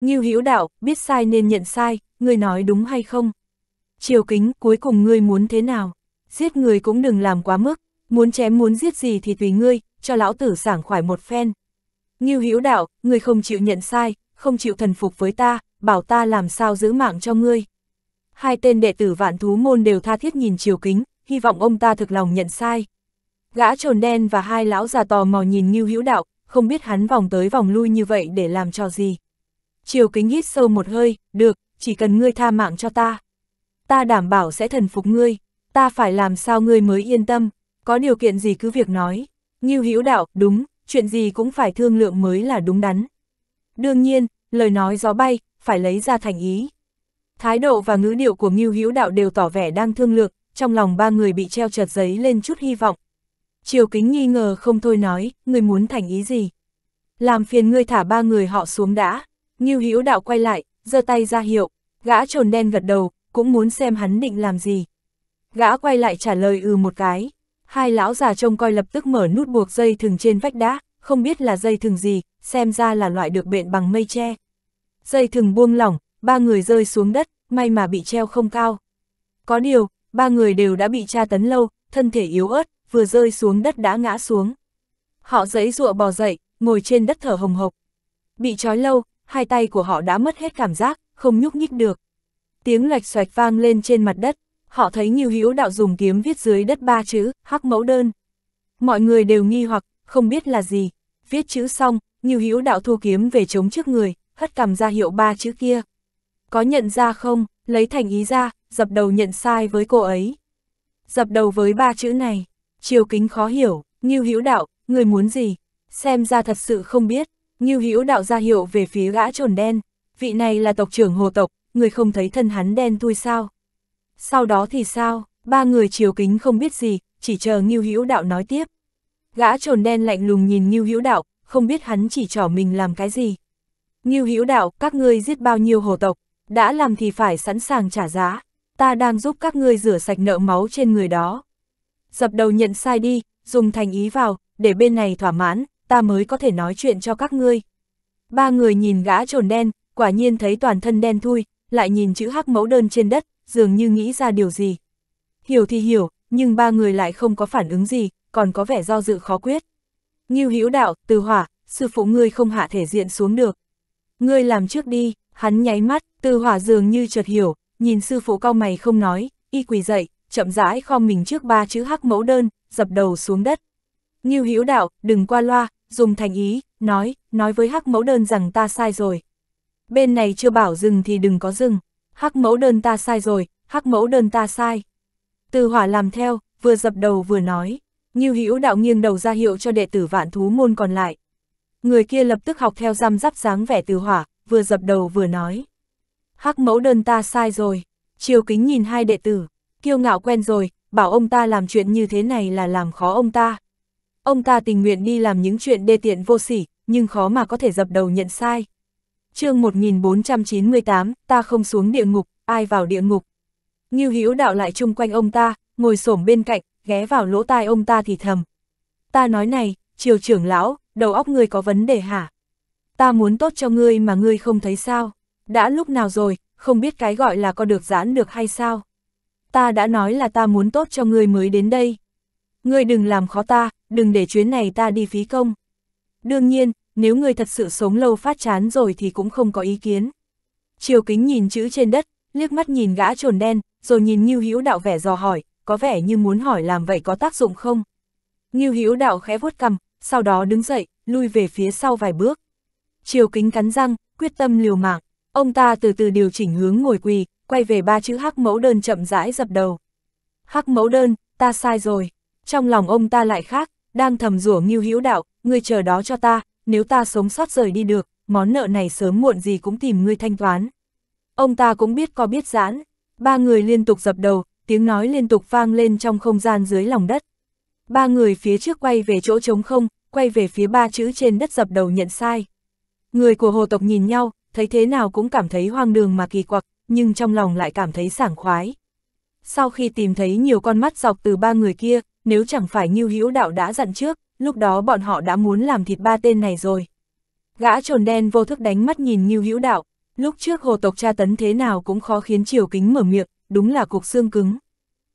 Ngưu Hữu Đạo, biết sai nên nhận sai, ngươi nói đúng hay không? Triều Kính, cuối cùng ngươi muốn thế nào? Giết người cũng đừng làm quá mức, muốn chém muốn giết gì thì tùy ngươi, cho lão tử sảng khoải một phen. Ngưu Hữu Đạo, ngươi không chịu nhận sai, không chịu thần phục với ta, bảo ta làm sao giữ mạng cho ngươi. Hai tên đệ tử vạn thú môn đều tha thiết nhìn Triều Kính, hy vọng ông ta thực lòng nhận sai. Gã trồn đen và hai lão già tò mò nhìn Ngưu Hữu Đạo, không biết hắn vòng tới vòng lui như vậy để làm cho gì. Triều kính hít sâu một hơi, được, chỉ cần ngươi tha mạng cho ta. Ta đảm bảo sẽ thần phục ngươi, ta phải làm sao ngươi mới yên tâm, có điều kiện gì cứ việc nói. Ngưu Hữu đạo, đúng, chuyện gì cũng phải thương lượng mới là đúng đắn. Đương nhiên, lời nói gió bay, phải lấy ra thành ý. Thái độ và ngữ điệu của Ngưu Hữu đạo đều tỏ vẻ đang thương lượng, trong lòng ba người bị treo chợt giấy lên chút hy vọng. Triều kính nghi ngờ không thôi nói, người muốn thành ý gì? Làm phiền ngươi thả ba người họ xuống đã. Ngưu Hữu Đạo quay lại, giơ tay ra hiệu, gã trồn đen gật đầu, cũng muốn xem hắn định làm gì. Gã quay lại trả lời ừ một cái. Hai lão già trông coi lập tức mở nút buộc dây thừng trên vách đá, không biết là dây thừng gì, xem ra là loại được bện bằng mây tre. Dây thừng buông lỏng, ba người rơi xuống đất, may mà bị treo không cao. Có điều, ba người đều đã bị tra tấn lâu, thân thể yếu ớt, vừa rơi xuống đất đã ngã xuống. Họ giấy ruộng bò dậy, ngồi trên đất thở hồng hộc. Bị trói lâu, hai tay của họ đã mất hết cảm giác, không nhúc nhích được. Tiếng lạch xoạch vang lên trên mặt đất, họ thấy Nghiêu Hữu Đạo dùng kiếm viết dưới đất ba chữ, hắc mẫu đơn. Mọi người đều nghi hoặc, không biết là gì. Viết chữ xong, Nghiêu Hữu Đạo thu kiếm về chống trước người, hất cầm ra hiệu ba chữ kia. Có nhận ra không, lấy thành ý ra, dập đầu nhận sai với cô ấy. Dập đầu với ba chữ này, chiều kính khó hiểu, Nghiêu Hữu Đạo, người muốn gì, xem ra thật sự không biết. Ngưu Hữu đạo ra hiệu về phía gã trồn đen, vị này là tộc trưởng hồ tộc, người không thấy thân hắn đen thui sao. Sau đó thì sao, ba người chiều kính không biết gì, chỉ chờ Ngưu Hữu đạo nói tiếp. Gã trồn đen lạnh lùng nhìn Ngưu Hữu đạo, không biết hắn chỉ trỏ mình làm cái gì. Ngưu Hữu đạo, các ngươi giết bao nhiêu hồ tộc, đã làm thì phải sẵn sàng trả giá, ta đang giúp các ngươi rửa sạch nợ máu trên người đó. Dập đầu nhận sai đi, dùng thành ý vào, để bên này thỏa mãn, ta mới có thể nói chuyện cho các ngươi. Ba người nhìn gã trồn đen, quả nhiên thấy toàn thân đen thui, lại nhìn chữ hắc mẫu đơn trên đất, dường như nghĩ ra điều gì. Hiểu thì hiểu, nhưng ba người lại không có phản ứng gì, còn có vẻ do dự khó quyết. Ngưu Hữu Đạo, Từ Hỏa, sư phụ ngươi không hạ thể diện xuống được. Ngươi làm trước đi, hắn nháy mắt, Từ Hỏa dường như chợt hiểu, nhìn sư phụ cau mày không nói, y quỳ dậy, chậm rãi khom mình trước ba chữ hắc mẫu đơn, dập đầu xuống đất. Ngưu Hữu Đạo, đừng qua loa, dùng thành ý, nói, nói với hắc mẫu đơn rằng ta sai rồi. Bên này chưa bảo dừng thì đừng có dừng, hắc mẫu đơn ta sai rồi, hắc mẫu đơn ta sai. Từ hỏa làm theo, vừa dập đầu vừa nói, như hữu đạo nghiêng đầu ra hiệu cho đệ tử vạn thú môn còn lại. Người kia lập tức học theo răm rắp dáng vẻ từ hỏa, vừa dập đầu vừa nói. Hắc mẫu đơn ta sai rồi, chiều kính nhìn hai đệ tử, kiêu ngạo quen rồi, bảo ông ta làm chuyện như thế này là làm khó ông ta. Ông ta tình nguyện đi làm những chuyện đê tiện vô sỉ, nhưng khó mà có thể dập đầu nhận sai. chương 1498, ta không xuống địa ngục, ai vào địa ngục. Ngưu Hữu đạo lại chung quanh ông ta, ngồi xổm bên cạnh, ghé vào lỗ tai ông ta thì thầm. Ta nói này, triều trưởng lão, đầu óc ngươi có vấn đề hả? Ta muốn tốt cho ngươi mà ngươi không thấy sao? Đã lúc nào rồi, không biết cái gọi là có được giãn được hay sao? Ta đã nói là ta muốn tốt cho ngươi mới đến đây. Ngươi đừng làm khó ta, đừng để chuyến này ta đi phí công. Đương nhiên, nếu người thật sự sống lâu phát chán rồi thì cũng không có ý kiến. Triều kính nhìn chữ trên đất, liếc mắt nhìn gã trồn đen, rồi nhìn Ngưu Hữu Đạo vẻ dò hỏi, có vẻ như muốn hỏi làm vậy có tác dụng không. Ngưu Hữu Đạo khẽ vuốt cằm, sau đó đứng dậy, lui về phía sau vài bước. Triều kính cắn răng, quyết tâm liều mạng, ông ta từ từ điều chỉnh hướng ngồi quỳ, quay về ba chữ hắc mẫu đơn chậm rãi dập đầu. Hắc mẫu đơn, ta sai rồi, trong lòng ông ta lại khác, đang thầm rủa Ngưu Hữu Đạo, ngươi chờ đó cho ta, nếu ta sống sót rời đi được, món nợ này sớm muộn gì cũng tìm ngươi thanh toán. Ông ta cũng biết có biết giãn, ba người liên tục dập đầu, tiếng nói liên tục vang lên trong không gian dưới lòng đất. Ba người phía trước quay về chỗ trống không, quay về phía ba chữ trên đất dập đầu nhận sai. Người của hồ tộc nhìn nhau, thấy thế nào cũng cảm thấy hoang đường mà kỳ quặc, nhưng trong lòng lại cảm thấy sảng khoái. Sau khi tìm thấy nhiều con mắt dọc từ ba người kia, nếu chẳng phải Ngưu Hữu Đạo đã dặn trước, lúc đó bọn họ đã muốn làm thịt ba tên này rồi. Gã trồn đen vô thức đánh mắt nhìn Ngưu Hữu Đạo, lúc trước hồ tộc tra tấn thế nào cũng khó khiến Triều Kính mở miệng, đúng là cục xương cứng.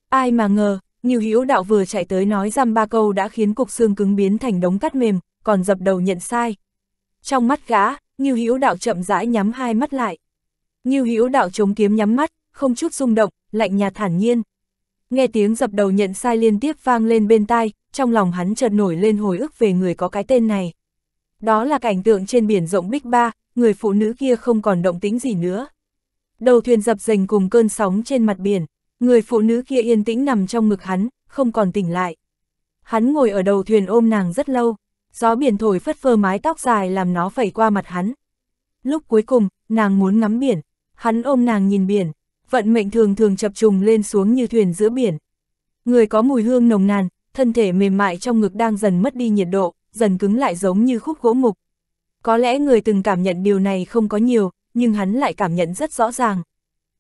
Ai mà ngờ, Ngưu Hữu Đạo vừa chạy tới nói răm ba câu đã khiến cục xương cứng biến thành đống cắt mềm, còn dập đầu nhận sai. Trong mắt gã, Ngưu Hữu Đạo chậm rãi nhắm hai mắt lại. Ngưu Hữu Đạo chống kiếm nhắm mắt, không chút rung động, lạnh nhạt thản nhiên nghe tiếng dập đầu nhận sai liên tiếp vang lên bên tai, trong lòng hắn chợt nổi lên hồi ức về người có cái tên này. Đó là cảnh tượng trên biển rộng Bích Ba, người phụ nữ kia không còn động tính gì nữa. Đầu thuyền dập dềnh cùng cơn sóng trên mặt biển, người phụ nữ kia yên tĩnh nằm trong ngực hắn, không còn tỉnh lại. Hắn ngồi ở đầu thuyền ôm nàng rất lâu, gió biển thổi phất phơ mái tóc dài làm nó phẩy qua mặt hắn. Lúc cuối cùng, nàng muốn ngắm biển, hắn ôm nàng nhìn biển, vận mệnh thường thường chập trùng lên xuống như thuyền giữa biển. Người có mùi hương nồng nàn, thân thể mềm mại trong ngực đang dần mất đi nhiệt độ, dần cứng lại giống như khúc gỗ mục. Có lẽ người từng cảm nhận điều này không có nhiều, nhưng hắn lại cảm nhận rất rõ ràng.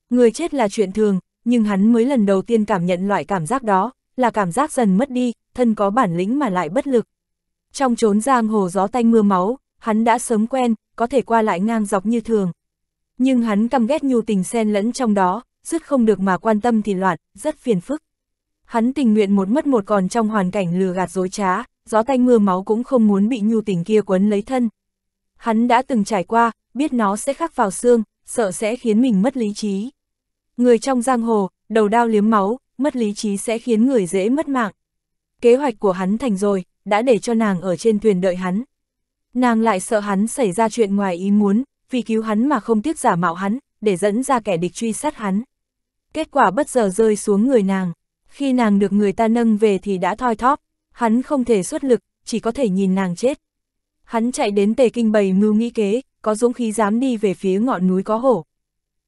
Người chết là chuyện thường, nhưng hắn mới lần đầu tiên cảm nhận loại cảm giác đó, là cảm giác dần mất đi, thân có bản lĩnh mà lại bất lực. Trong trốn giang hồ gió tanh mưa máu, hắn đã sớm quen, có thể qua lại ngang dọc như thường. Nhưng hắn căm ghét nhu tình xen lẫn trong đó, dứt không được mà quan tâm thì loạn, rất phiền phức. Hắn tình nguyện một mất một còn trong hoàn cảnh lừa gạt dối trá, gió tanh mưa máu cũng không muốn bị nhu tình kia quấn lấy thân. Hắn đã từng trải qua, biết nó sẽ khắc vào xương, sợ sẽ khiến mình mất lý trí. Người trong giang hồ, đầu đao liếm máu, mất lý trí sẽ khiến người dễ mất mạng. Kế hoạch của hắn thành rồi, đã để cho nàng ở trên thuyền đợi hắn. Nàng lại sợ hắn xảy ra chuyện ngoài ý muốn, vì cứu hắn mà không tiếc giả mạo hắn, để dẫn ra kẻ địch truy sát hắn. Kết quả bất giờ rơi xuống người nàng, khi nàng được người ta nâng về thì đã thoi thóp, hắn không thể xuất lực, chỉ có thể nhìn nàng chết. Hắn chạy đến tề kinh bày mưu nghĩ kế, có dũng khí dám đi về phía ngọn núi có hổ.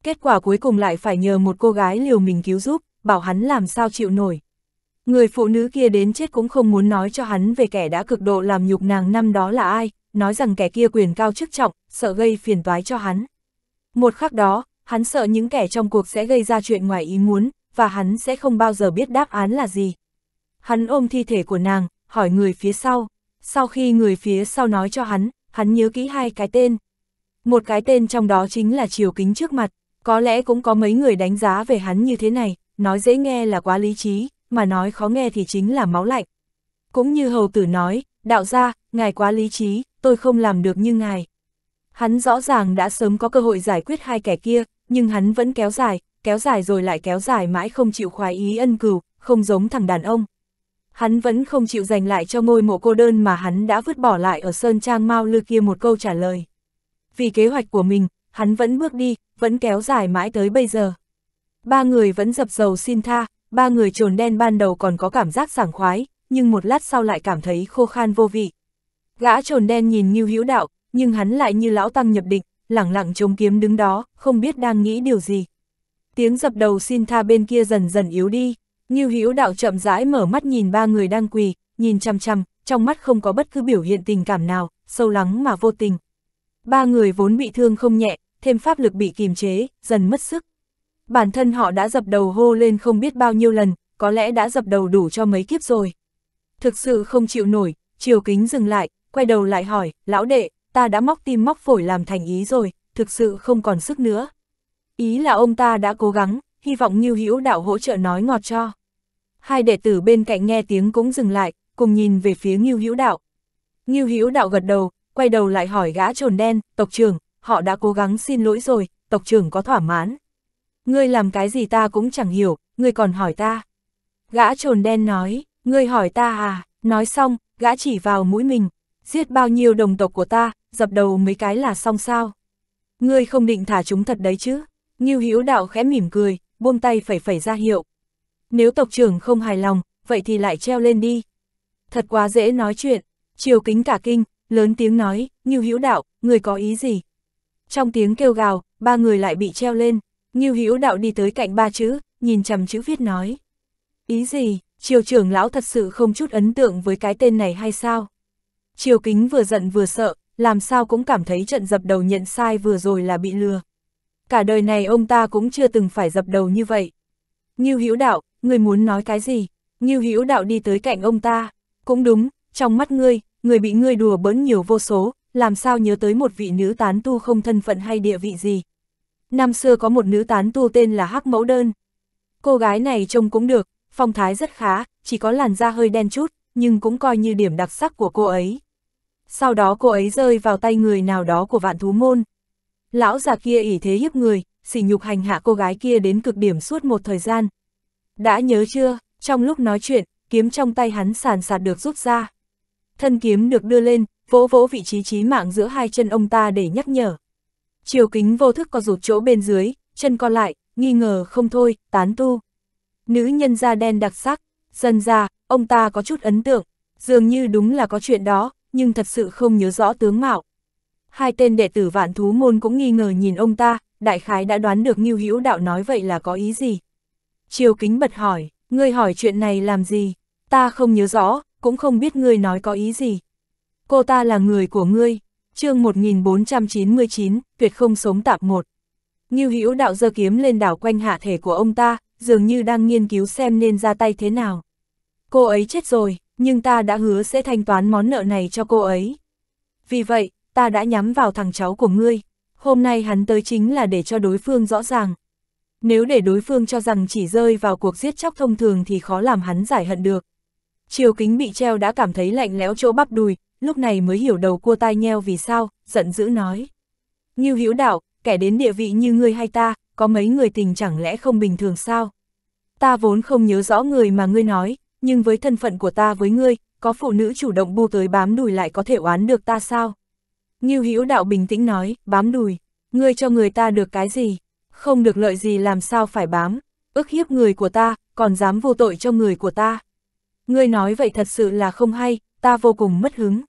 Kết quả cuối cùng lại phải nhờ một cô gái liều mình cứu giúp, bảo hắn làm sao chịu nổi. Người phụ nữ kia đến chết cũng không muốn nói cho hắn về kẻ đã cực độ làm nhục nàng năm đó là ai, nói rằng kẻ kia quyền cao chức trọng, sợ gây phiền toái cho hắn. Một khắc đó, hắn sợ những kẻ trong cuộc sẽ gây ra chuyện ngoài ý muốn, và hắn sẽ không bao giờ biết đáp án là gì. Hắn ôm thi thể của nàng, hỏi người phía sau. Sau khi người phía sau nói cho hắn, hắn nhớ kỹ hai cái tên. Một cái tên trong đó chính là chiều kính trước mặt, có lẽ cũng có mấy người đánh giá về hắn như thế này, nói dễ nghe là quá lý trí, mà nói khó nghe thì chính là máu lạnh. Cũng như hầu tử nói, đạo gia, ngài quá lý trí, tôi không làm được như ngài. Hắn rõ ràng đã sớm có cơ hội giải quyết hai kẻ kia, nhưng hắn vẫn kéo dài, kéo dài rồi lại kéo dài mãi không chịu khoái ý ân cửu, không giống thằng đàn ông. Hắn vẫn không chịu dành lại cho ngôi mộ cô đơn mà hắn đã vứt bỏ lại ở Sơn Trang Mao Lư kia một câu trả lời. Vì kế hoạch của mình, hắn vẫn bước đi, vẫn kéo dài mãi tới bây giờ. Ba người vẫn dập dầu xin tha, ba người trồn đen ban đầu còn có cảm giác sảng khoái, nhưng một lát sau lại cảm thấy khô khan vô vị. Gã trồn đen nhìn như Hữu Đạo, nhưng hắn lại như lão tăng nhập định lẳng lặng chống kiếm đứng đó, không biết đang nghĩ điều gì. Tiếng dập đầu xin tha bên kia dần dần yếu đi, như Hữu Đạo chậm rãi mở mắt nhìn ba người đang quỳ, nhìn chăm chăm, trong mắt không có bất cứ biểu hiện tình cảm nào, sâu lắng mà vô tình. Ba người vốn bị thương không nhẹ, thêm pháp lực bị kìm chế, dần mất sức. Bản thân họ đã dập đầu hô lên không biết bao nhiêu lần, có lẽ đã dập đầu đủ cho mấy kiếp rồi. Thực sự không chịu nổi, Triều Kính dừng lại, quay đầu lại hỏi, lão đệ, ta đã móc tim móc phổi làm thành ý rồi, thực sự không còn sức nữa. Ý là ông ta đã cố gắng, hy vọng Ngưu Hữu đạo hỗ trợ nói ngọt cho. Hai đệ tử bên cạnh nghe tiếng cũng dừng lại, cùng nhìn về phía Ngưu Hữu đạo. Ngưu Hữu đạo gật đầu, quay đầu lại hỏi gã trồn đen, tộc trưởng, họ đã cố gắng xin lỗi rồi, tộc trưởng có thỏa mãn. Ngươi làm cái gì ta cũng chẳng hiểu, ngươi còn hỏi ta. Gã trồn đen nói, ngươi hỏi ta à, nói xong, gã chỉ vào mũi mình, giết bao nhiêu đồng tộc của ta, dập đầu mấy cái là xong sao. Ngươi không định thả chúng thật đấy chứ, Ngưu Hữu Đạo khẽ mỉm cười, buông tay phẩy phẩy ra hiệu. Nếu tộc trưởng không hài lòng, vậy thì lại treo lên đi. Thật quá dễ nói chuyện, chiều kính cả kinh, lớn tiếng nói, Ngưu Hữu Đạo, người có ý gì? Trong tiếng kêu gào, ba người lại bị treo lên, Ngưu Hữu Đạo đi tới cạnh ba chữ, nhìn chằm chữ viết nói. Ý gì, triều trưởng lão thật sự không chút ấn tượng với cái tên này hay sao? Triều kính vừa giận vừa sợ, làm sao cũng cảm thấy trận dập đầu nhận sai vừa rồi là bị lừa. Cả đời này ông ta cũng chưa từng phải dập đầu như vậy. Ngưu Hữu Đạo, người muốn nói cái gì? Ngưu Hữu Đạo đi tới cạnh ông ta. Cũng đúng, trong mắt ngươi, người bị ngươi đùa bỡn nhiều vô số, làm sao nhớ tới một vị nữ tán tu không thân phận hay địa vị gì. Năm xưa có một nữ tán tu tên là Hắc Mẫu Đơn. Cô gái này trông cũng được, phong thái rất khá, chỉ có làn da hơi đen chút, nhưng cũng coi như điểm đặc sắc của cô ấy. Sau đó cô ấy rơi vào tay người nào đó của vạn thú môn. Lão già kia ỉ thế hiếp người, sỉ nhục hành hạ cô gái kia đến cực điểm suốt một thời gian. Đã nhớ chưa, trong lúc nói chuyện, kiếm trong tay hắn sàn sạt được rút ra. Thân kiếm được đưa lên, vỗ vỗ vị trí trí mạng giữa hai chân ông ta để nhắc nhở. Chiều kính vô thức có rụt chỗ bên dưới, chân co lại, nghi ngờ không thôi, tán tu. Nữ nhân da đen đặc sắc, dần ra, ông ta có chút ấn tượng, dường như đúng là có chuyện đó, nhưng thật sự không nhớ rõ tướng mạo. Hai tên đệ tử vạn thú môn cũng nghi ngờ nhìn ông ta, đại khái đã đoán được Ngưu Hữu Đạo nói vậy là có ý gì. Triều Kính bật hỏi, ngươi hỏi chuyện này làm gì? Ta không nhớ rõ, cũng không biết ngươi nói có ý gì. Cô ta là người của ngươi. Chương 1499, tuyệt không sống tạp một. Ngưu Hữu Đạo giơ kiếm lên đảo quanh hạ thể của ông ta, dường như đang nghiên cứu xem nên ra tay thế nào. Cô ấy chết rồi, nhưng ta đã hứa sẽ thanh toán món nợ này cho cô ấy. Vì vậy, ta đã nhắm vào thằng cháu của ngươi, hôm nay hắn tới chính là để cho đối phương rõ ràng. Nếu để đối phương cho rằng chỉ rơi vào cuộc giết chóc thông thường thì khó làm hắn giải hận được. Triều kính bị treo đã cảm thấy lạnh lẽo chỗ bắp đùi, lúc này mới hiểu đầu cua tai nheo vì sao, giận dữ nói. Như hữu đạo, kẻ đến địa vị như ngươi hay ta, có mấy người tình chẳng lẽ không bình thường sao? Ta vốn không nhớ rõ người mà ngươi nói, nhưng với thân phận của ta với ngươi, có phụ nữ chủ động bu tới bám đùi lại có thể oán được ta sao? Ngưu Hữu Đạo bình tĩnh nói, bám đùi, ngươi cho người ta được cái gì? Không được lợi gì làm sao phải bám, ức hiếp người của ta, còn dám vô tội cho người của ta. Ngươi nói vậy thật sự là không hay, ta vô cùng mất hứng.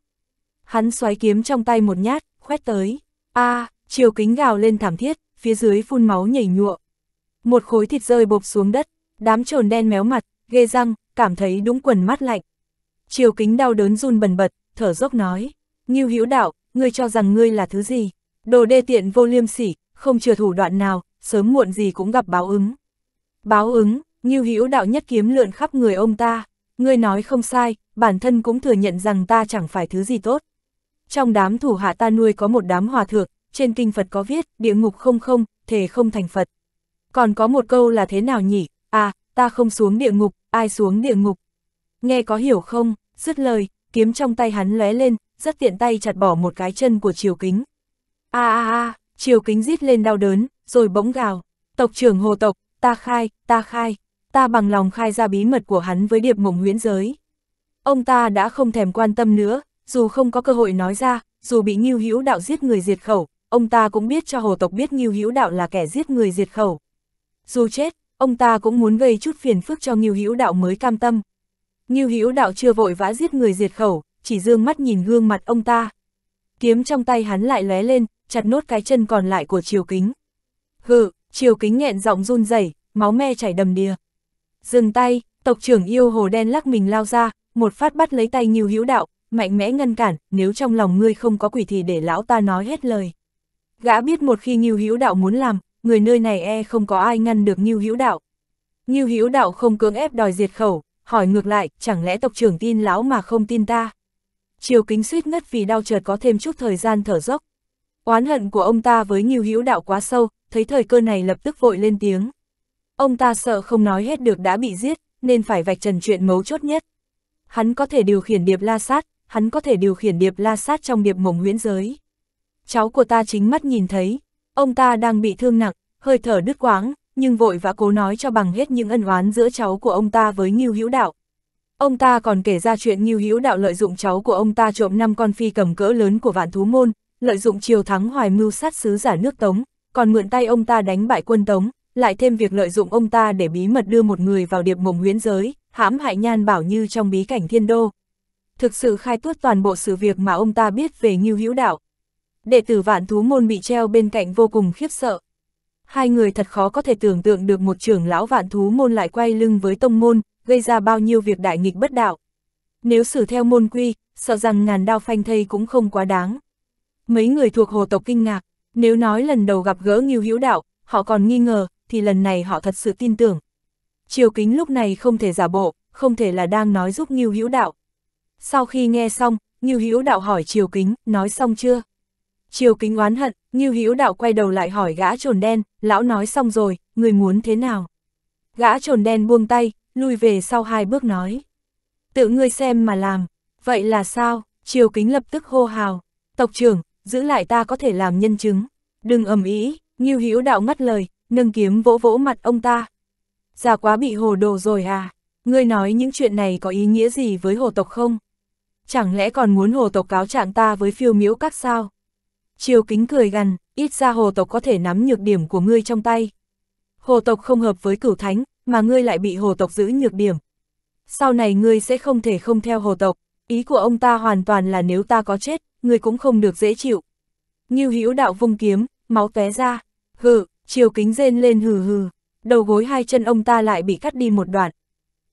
Hắn xoáy kiếm trong tay một nhát, khoét tới. a à, chiều kính gào lên thảm thiết, phía dưới phun máu nhảy nhụa. Một khối thịt rơi bộp xuống đất, đám trồn đen méo mặt, ghê răng, cảm thấy đúng quần mắt lạnh. Triều kính đau đớn run bần bật, thở dốc nói, Ngưu Hữu Đạo, ngươi cho rằng ngươi là thứ gì? Đồ đê tiện vô liêm sỉ, không chừa thủ đoạn nào, sớm muộn gì cũng gặp báo ứng. Báo ứng, Ngưu Hữu Đạo nhất kiếm lượn khắp người ông ta, ngươi nói không sai, bản thân cũng thừa nhận rằng ta chẳng phải thứ gì tốt. Trong đám thủ hạ ta nuôi có một đám hòa thượng, trên kinh Phật có viết, địa ngục không không, thể không thành Phật. Còn có một câu là thế nào nhỉ? À, ta không xuống địa ngục, ai xuống địa ngục. Nghe có hiểu không, dứt lời, kiếm trong tay hắn lóe lên, rất tiện tay chặt bỏ một cái chân của Triều Kính. A a a, Triều Kính rít lên đau đớn, rồi bỗng gào, tộc trưởng hồ tộc, ta khai, ta khai, ta bằng lòng khai ra bí mật của hắn với điệp mộng huyễn giới. Ông ta đã không thèm quan tâm nữa, dù không có cơ hội nói ra, dù bị Ngưu Hữu Đạo giết người diệt khẩu, ông ta cũng biết cho hồ tộc biết Ngưu Hữu Đạo là kẻ giết người diệt khẩu. Dù chết, ông ta cũng muốn gây chút phiền phức cho Ngưu Hữu Đạo mới cam tâm. Ngưu Hữu Đạo chưa vội vã giết người diệt khẩu, chỉ dương mắt nhìn gương mặt ông ta. Kiếm trong tay hắn lại lóe lên, chặt nốt cái chân còn lại của Triều Kính. Hừ, Triều Kính nghẹn giọng run rẩy, máu me chảy đầm đìa. Dừng tay, tộc trưởng yêu hồ đen lắc mình lao ra, một phát bắt lấy tay Ngưu Hữu Đạo, mạnh mẽ ngăn cản, nếu trong lòng ngươi không có quỷ thì để lão ta nói hết lời. Gã biết một khi Ngưu Hữu Đạo muốn làm, người nơi này e không có ai ngăn được Ngưu Hữu Đạo. Ngưu Hữu Đạo không cưỡng ép đòi diệt khẩu, hỏi ngược lại, chẳng lẽ tộc trưởng tin lão mà không tin ta? Triều Kính suýt ngất vì đau chợt có thêm chút thời gian thở dốc. Oán hận của ông ta với Ngưu Hữu Đạo quá sâu, thấy thời cơ này lập tức vội lên tiếng. Ông ta sợ không nói hết được đã bị giết, nên phải vạch trần chuyện mấu chốt nhất. Hắn có thể điều khiển điệp la sát, hắn có thể điều khiển điệp la sát trong điệp mộng huyễn giới. Cháu của ta chính mắt nhìn thấy, Ông ta đang bị thương nặng, hơi thở đứt quáng, nhưng vội vã cố nói cho bằng hết những ân oán giữa cháu của ông ta với Ngưu Hữu Đạo. Ông ta còn kể ra chuyện Ngưu Hữu Đạo lợi dụng cháu của ông ta trộm năm con phi cầm cỡ lớn của vạn thú môn, lợi dụng chiều thắng hoài mưu sát sứ giả nước Tống, còn mượn tay ông ta đánh bại quân Tống, lại thêm việc lợi dụng ông ta để bí mật đưa một người vào điệp mộng huyễn giới, hãm hại nhan bảo như trong bí cảnh thiên đô. Thực sự khai tuốt toàn bộ sự việc mà ông ta biết về Ngưu Hữu Đạo, đệ tử vạn thú môn bị treo bên cạnh vô cùng khiếp sợ. Hai người thật khó có thể tưởng tượng được một trưởng lão vạn thú môn lại quay lưng với tông môn, gây ra bao nhiêu việc đại nghịch bất đạo. Nếu xử theo môn quy, sợ rằng ngàn đao phanh thây cũng không quá đáng. Mấy người thuộc hồ tộc kinh ngạc, nếu nói lần đầu gặp gỡ Ngưu Hữu Đạo, họ còn nghi ngờ, thì lần này họ thật sự tin tưởng. Triều Kính lúc này không thể giả bộ, không thể là đang nói giúp Ngưu Hữu Đạo. Sau khi nghe xong, Ngưu Hữu Đạo hỏi Triều Kính, nói xong chưa? Chiều kính oán hận, Ngưu Hữu Đạo quay đầu lại hỏi gã trồn đen, lão nói xong rồi, người muốn thế nào? Gã trồn đen buông tay, lui về sau hai bước nói. Tự ngươi xem mà làm, vậy là sao? Chiều kính lập tức hô hào, tộc trưởng, giữ lại ta có thể làm nhân chứng. Đừng ầm ý, Ngưu Hữu Đạo ngắt lời, nâng kiếm vỗ vỗ mặt ông ta. Già quá bị hồ đồ rồi à? Ngươi nói những chuyện này có ý nghĩa gì với hồ tộc không? Chẳng lẽ còn muốn hồ tộc cáo trạng ta với phiêu miễu các sao? Triều kính cười gằn, ít ra hồ tộc có thể nắm nhược điểm của ngươi trong tay. Hồ tộc không hợp với cửu thánh, mà ngươi lại bị hồ tộc giữ nhược điểm. Sau này ngươi sẽ không thể không theo hồ tộc, ý của ông ta hoàn toàn là nếu ta có chết, ngươi cũng không được dễ chịu. Ngưu Hữu đạo vung kiếm, máu tóe ra, hừ, triều kính rên lên hừ hừ, đầu gối hai chân ông ta lại bị cắt đi một đoạn.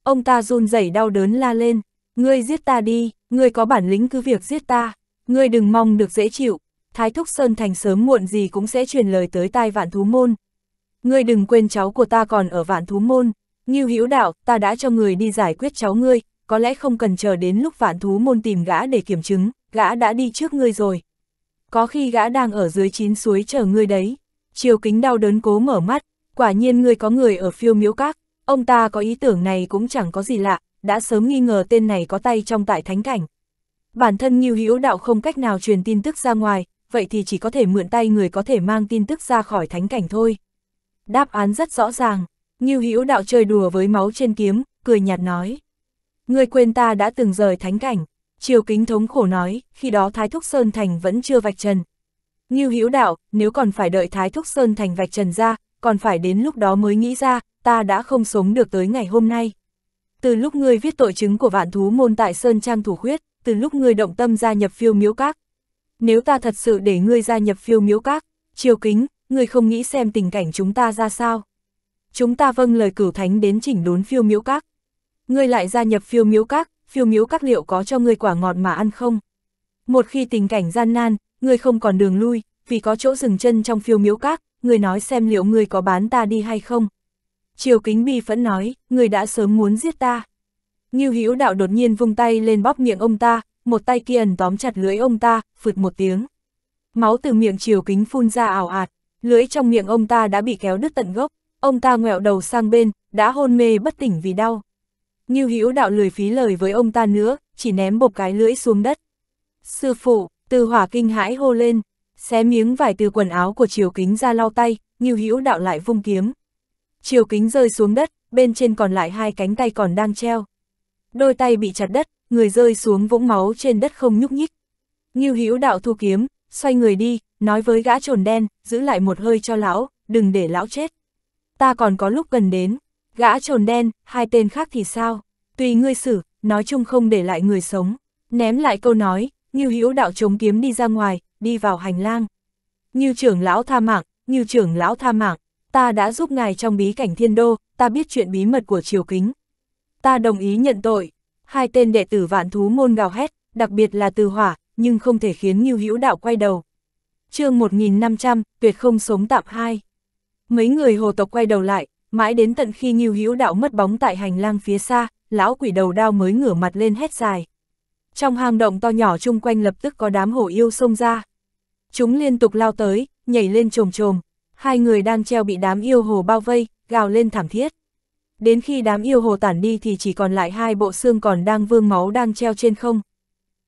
Ông ta run rẩy đau đớn la lên, ngươi giết ta đi, ngươi có bản lĩnh cứ việc giết ta, ngươi đừng mong được dễ chịu. Thái Thúc Sơn Thành sớm muộn gì cũng sẽ truyền lời tới tai vạn thú môn. Ngươi đừng quên cháu của ta còn ở vạn thú môn, Ngưu hữu đạo, ta đã cho người đi giải quyết cháu ngươi, có lẽ không cần chờ đến lúc vạn thú môn tìm gã để kiểm chứng, gã đã đi trước ngươi rồi. Có khi gã đang ở dưới chín suối chờ ngươi đấy. Triều kính đau đớn cố mở mắt, quả nhiên ngươi có người ở phiêu miếu các, ông ta có ý tưởng này cũng chẳng có gì lạ, đã sớm nghi ngờ tên này có tay trong tại thánh cảnh. Bản thân Ngưu Hữu Đạo không cách nào truyền tin tức ra ngoài, vậy thì chỉ có thể mượn tay người có thể mang tin tức ra khỏi thánh cảnh thôi. Đáp án rất rõ ràng, Ngưu Hữu đạo chơi đùa với máu trên kiếm, cười nhạt nói. người quên ta đã từng rời thánh cảnh, triều kính thống khổ nói, khi đó Thái Thúc Sơn Thành vẫn chưa vạch trần. Ngưu Hữu đạo, nếu còn phải đợi Thái Thúc Sơn Thành vạch trần ra, còn phải đến lúc đó mới nghĩ ra, ta đã không sống được tới ngày hôm nay. Từ lúc ngươi viết tội chứng của vạn thú môn tại Sơn Trang Thủ Khuyết, từ lúc ngươi động tâm gia nhập phiêu miếu các, nếu ta thật sự để ngươi gia nhập phiêu miếu các, triều kính, ngươi không nghĩ xem tình cảnh chúng ta ra sao. Chúng ta vâng lời cửu thánh đến chỉnh đốn phiêu miếu các. Ngươi lại gia nhập phiêu miếu các, phiêu miếu các liệu có cho ngươi quả ngọt mà ăn không? Một khi tình cảnh gian nan, ngươi không còn đường lui, vì có chỗ dừng chân trong phiêu miếu các, ngươi nói xem liệu ngươi có bán ta đi hay không. Triều kính bi phẫn nói, ngươi đã sớm muốn giết ta. Ngưu Hữu đạo đột nhiên vung tay lên bóp miệng ông ta, một tay kia ẩn tóm chặt lưỡi ông ta, phượt một tiếng. Máu từ miệng chiều kính phun ra ảo ạt, lưỡi trong miệng ông ta đã bị kéo đứt tận gốc, ông ta ngoẹo đầu sang bên, đã hôn mê bất tỉnh vì đau. Như hữu đạo lười phí lời với ông ta nữa, chỉ ném bộp cái lưỡi xuống đất. Sư phụ, từ hỏa kinh hãi hô lên, xé miếng vải từ quần áo của chiều kính ra lau tay, như hữu đạo lại vung kiếm. Chiều kính rơi xuống đất, bên trên còn lại hai cánh tay còn đang treo. Đôi tay bị chặt đất, người rơi xuống vũng máu trên đất không nhúc nhích. Ngưu Hữu đạo thu kiếm, xoay người đi, nói với gã trồn đen, giữ lại một hơi cho lão, đừng để lão chết. Ta còn có lúc gần đến, gã trồn đen, hai tên khác thì sao? Tùy ngươi xử, nói chung không để lại người sống. Ném lại câu nói, Ngưu Hữu đạo chống kiếm đi ra ngoài, đi vào hành lang. Ngưu trưởng lão tha mạng, Ngưu trưởng lão tha mạng, ta đã giúp ngài trong bí cảnh thiên đô, ta biết chuyện bí mật của triều kính. Ta đồng ý nhận tội, hai tên đệ tử vạn thú môn gào hét, đặc biệt là từ hỏa, nhưng không thể khiến Ngưu Hữu Đạo quay đầu. chương 1500, tuyệt không sống tạm hai. Mấy người hồ tộc quay đầu lại, mãi đến tận khi Ngưu Hữu Đạo mất bóng tại hành lang phía xa, lão quỷ đầu đao mới ngửa mặt lên hét dài. Trong hang động to nhỏ chung quanh lập tức có đám hổ yêu xông ra. Chúng liên tục lao tới, nhảy lên trồm trồm, hai người đang treo bị đám yêu hồ bao vây, gào lên thảm thiết đến khi đám yêu hồ tản đi thì chỉ còn lại hai bộ xương còn đang vương máu đang treo trên không.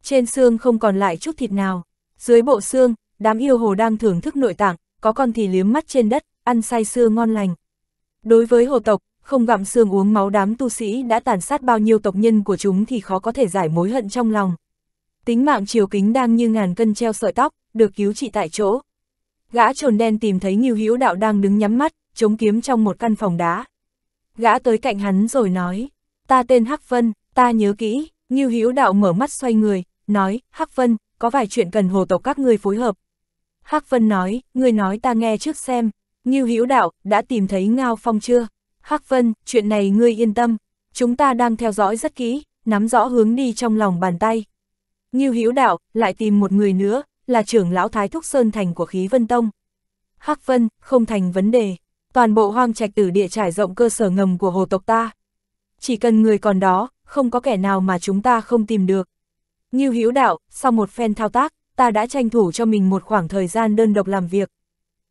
Trên xương không còn lại chút thịt nào, dưới bộ xương, đám yêu hồ đang thưởng thức nội tạng, có con thì liếm mắt trên đất, ăn say xưa ngon lành. Đối với hồ tộc, không gặm xương uống máu đám tu sĩ đã tàn sát bao nhiêu tộc nhân của chúng thì khó có thể giải mối hận trong lòng. Tính mạng triều kính đang như ngàn cân treo sợi tóc, được cứu trị tại chỗ. Gã trồn đen tìm thấy Nghiêu Hữu Đạo đang đứng nhắm mắt, chống kiếm trong một căn phòng đá gã tới cạnh hắn rồi nói, ta tên Hắc Vân, ta nhớ kỹ, Ngưu Hữu Đạo mở mắt xoay người, nói, Hắc Vân, có vài chuyện cần hồ tộc các ngươi phối hợp. Hắc Vân nói, ngươi nói ta nghe trước xem, Ngưu Hữu Đạo, đã tìm thấy Ngao Phong chưa? Hắc Vân, chuyện này ngươi yên tâm, chúng ta đang theo dõi rất kỹ, nắm rõ hướng đi trong lòng bàn tay. Ngưu Hữu Đạo, lại tìm một người nữa, là trưởng lão Thái Thúc Sơn Thành của Khí Vân Tông. Hắc Vân, không thành vấn đề toàn bộ hoang trạch tử địa trải rộng cơ sở ngầm của hồ tộc ta. Chỉ cần người còn đó, không có kẻ nào mà chúng ta không tìm được. Như hữu đạo, sau một phen thao tác, ta đã tranh thủ cho mình một khoảng thời gian đơn độc làm việc.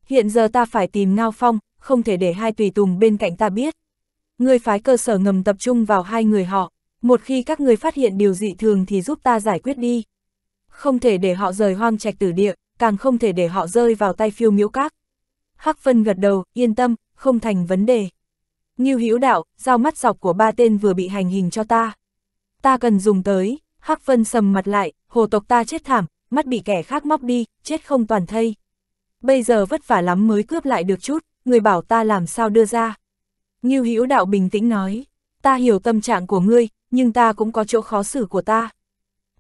Hiện giờ ta phải tìm Ngao Phong, không thể để hai tùy tùng bên cạnh ta biết. Người phái cơ sở ngầm tập trung vào hai người họ, một khi các người phát hiện điều dị thường thì giúp ta giải quyết đi. Không thể để họ rời hoang trạch tử địa, càng không thể để họ rơi vào tay phiêu miễu các. Hắc Vân gật đầu, yên tâm, không thành vấn đề. Ngưu Hữu Đạo, giao mắt dọc của ba tên vừa bị hành hình cho ta. Ta cần dùng tới, Hắc Vân sầm mặt lại, hồ tộc ta chết thảm, mắt bị kẻ khác móc đi, chết không toàn thây. Bây giờ vất vả lắm mới cướp lại được chút, người bảo ta làm sao đưa ra. Ngưu Hữu Đạo bình tĩnh nói, ta hiểu tâm trạng của ngươi, nhưng ta cũng có chỗ khó xử của ta.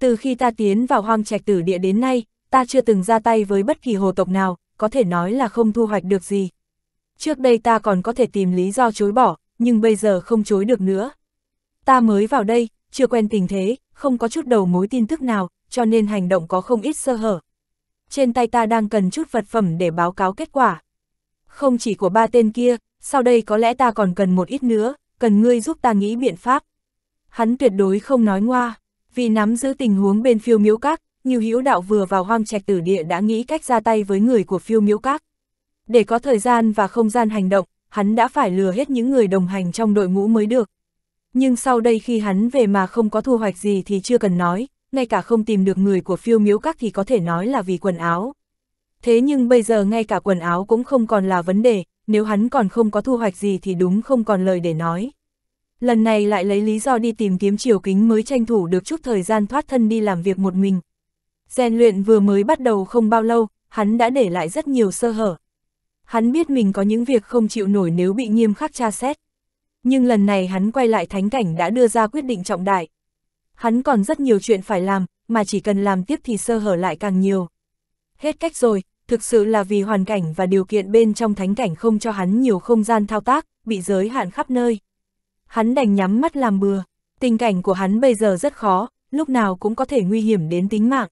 Từ khi ta tiến vào hoang trạch tử địa đến nay, ta chưa từng ra tay với bất kỳ hồ tộc nào, có thể nói là không thu hoạch được gì. Trước đây ta còn có thể tìm lý do chối bỏ, nhưng bây giờ không chối được nữa. Ta mới vào đây, chưa quen tình thế, không có chút đầu mối tin tức nào, cho nên hành động có không ít sơ hở. Trên tay ta đang cần chút vật phẩm để báo cáo kết quả. Không chỉ của ba tên kia, sau đây có lẽ ta còn cần một ít nữa, cần ngươi giúp ta nghĩ biện pháp. Hắn tuyệt đối không nói ngoa, vì nắm giữ tình huống bên phiêu miếu các, nhiều hữu đạo vừa vào hoang trạch tử địa đã nghĩ cách ra tay với người của phiêu miễu các. Để có thời gian và không gian hành động, hắn đã phải lừa hết những người đồng hành trong đội ngũ mới được. Nhưng sau đây khi hắn về mà không có thu hoạch gì thì chưa cần nói, ngay cả không tìm được người của phiêu miếu các thì có thể nói là vì quần áo. Thế nhưng bây giờ ngay cả quần áo cũng không còn là vấn đề, nếu hắn còn không có thu hoạch gì thì đúng không còn lời để nói. Lần này lại lấy lý do đi tìm kiếm chiều kính mới tranh thủ được chút thời gian thoát thân đi làm việc một mình, Rèn luyện vừa mới bắt đầu không bao lâu, hắn đã để lại rất nhiều sơ hở. Hắn biết mình có những việc không chịu nổi nếu bị nghiêm khắc tra xét. Nhưng lần này hắn quay lại thánh cảnh đã đưa ra quyết định trọng đại. Hắn còn rất nhiều chuyện phải làm, mà chỉ cần làm tiếp thì sơ hở lại càng nhiều. Hết cách rồi, thực sự là vì hoàn cảnh và điều kiện bên trong thánh cảnh không cho hắn nhiều không gian thao tác, bị giới hạn khắp nơi. Hắn đành nhắm mắt làm bừa, tình cảnh của hắn bây giờ rất khó, lúc nào cũng có thể nguy hiểm đến tính mạng.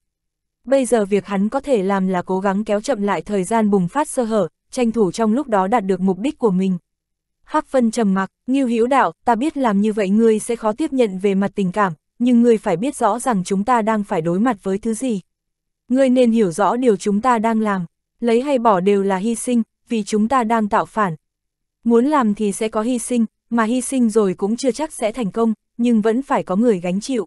Bây giờ việc hắn có thể làm là cố gắng kéo chậm lại thời gian bùng phát sơ hở, tranh thủ trong lúc đó đạt được mục đích của mình. Hắc Phân trầm mặc, "Ngưu Hữu Đạo, ta biết làm như vậy ngươi sẽ khó tiếp nhận về mặt tình cảm, nhưng ngươi phải biết rõ rằng chúng ta đang phải đối mặt với thứ gì. Ngươi nên hiểu rõ điều chúng ta đang làm, lấy hay bỏ đều là hy sinh, vì chúng ta đang tạo phản. Muốn làm thì sẽ có hy sinh, mà hy sinh rồi cũng chưa chắc sẽ thành công, nhưng vẫn phải có người gánh chịu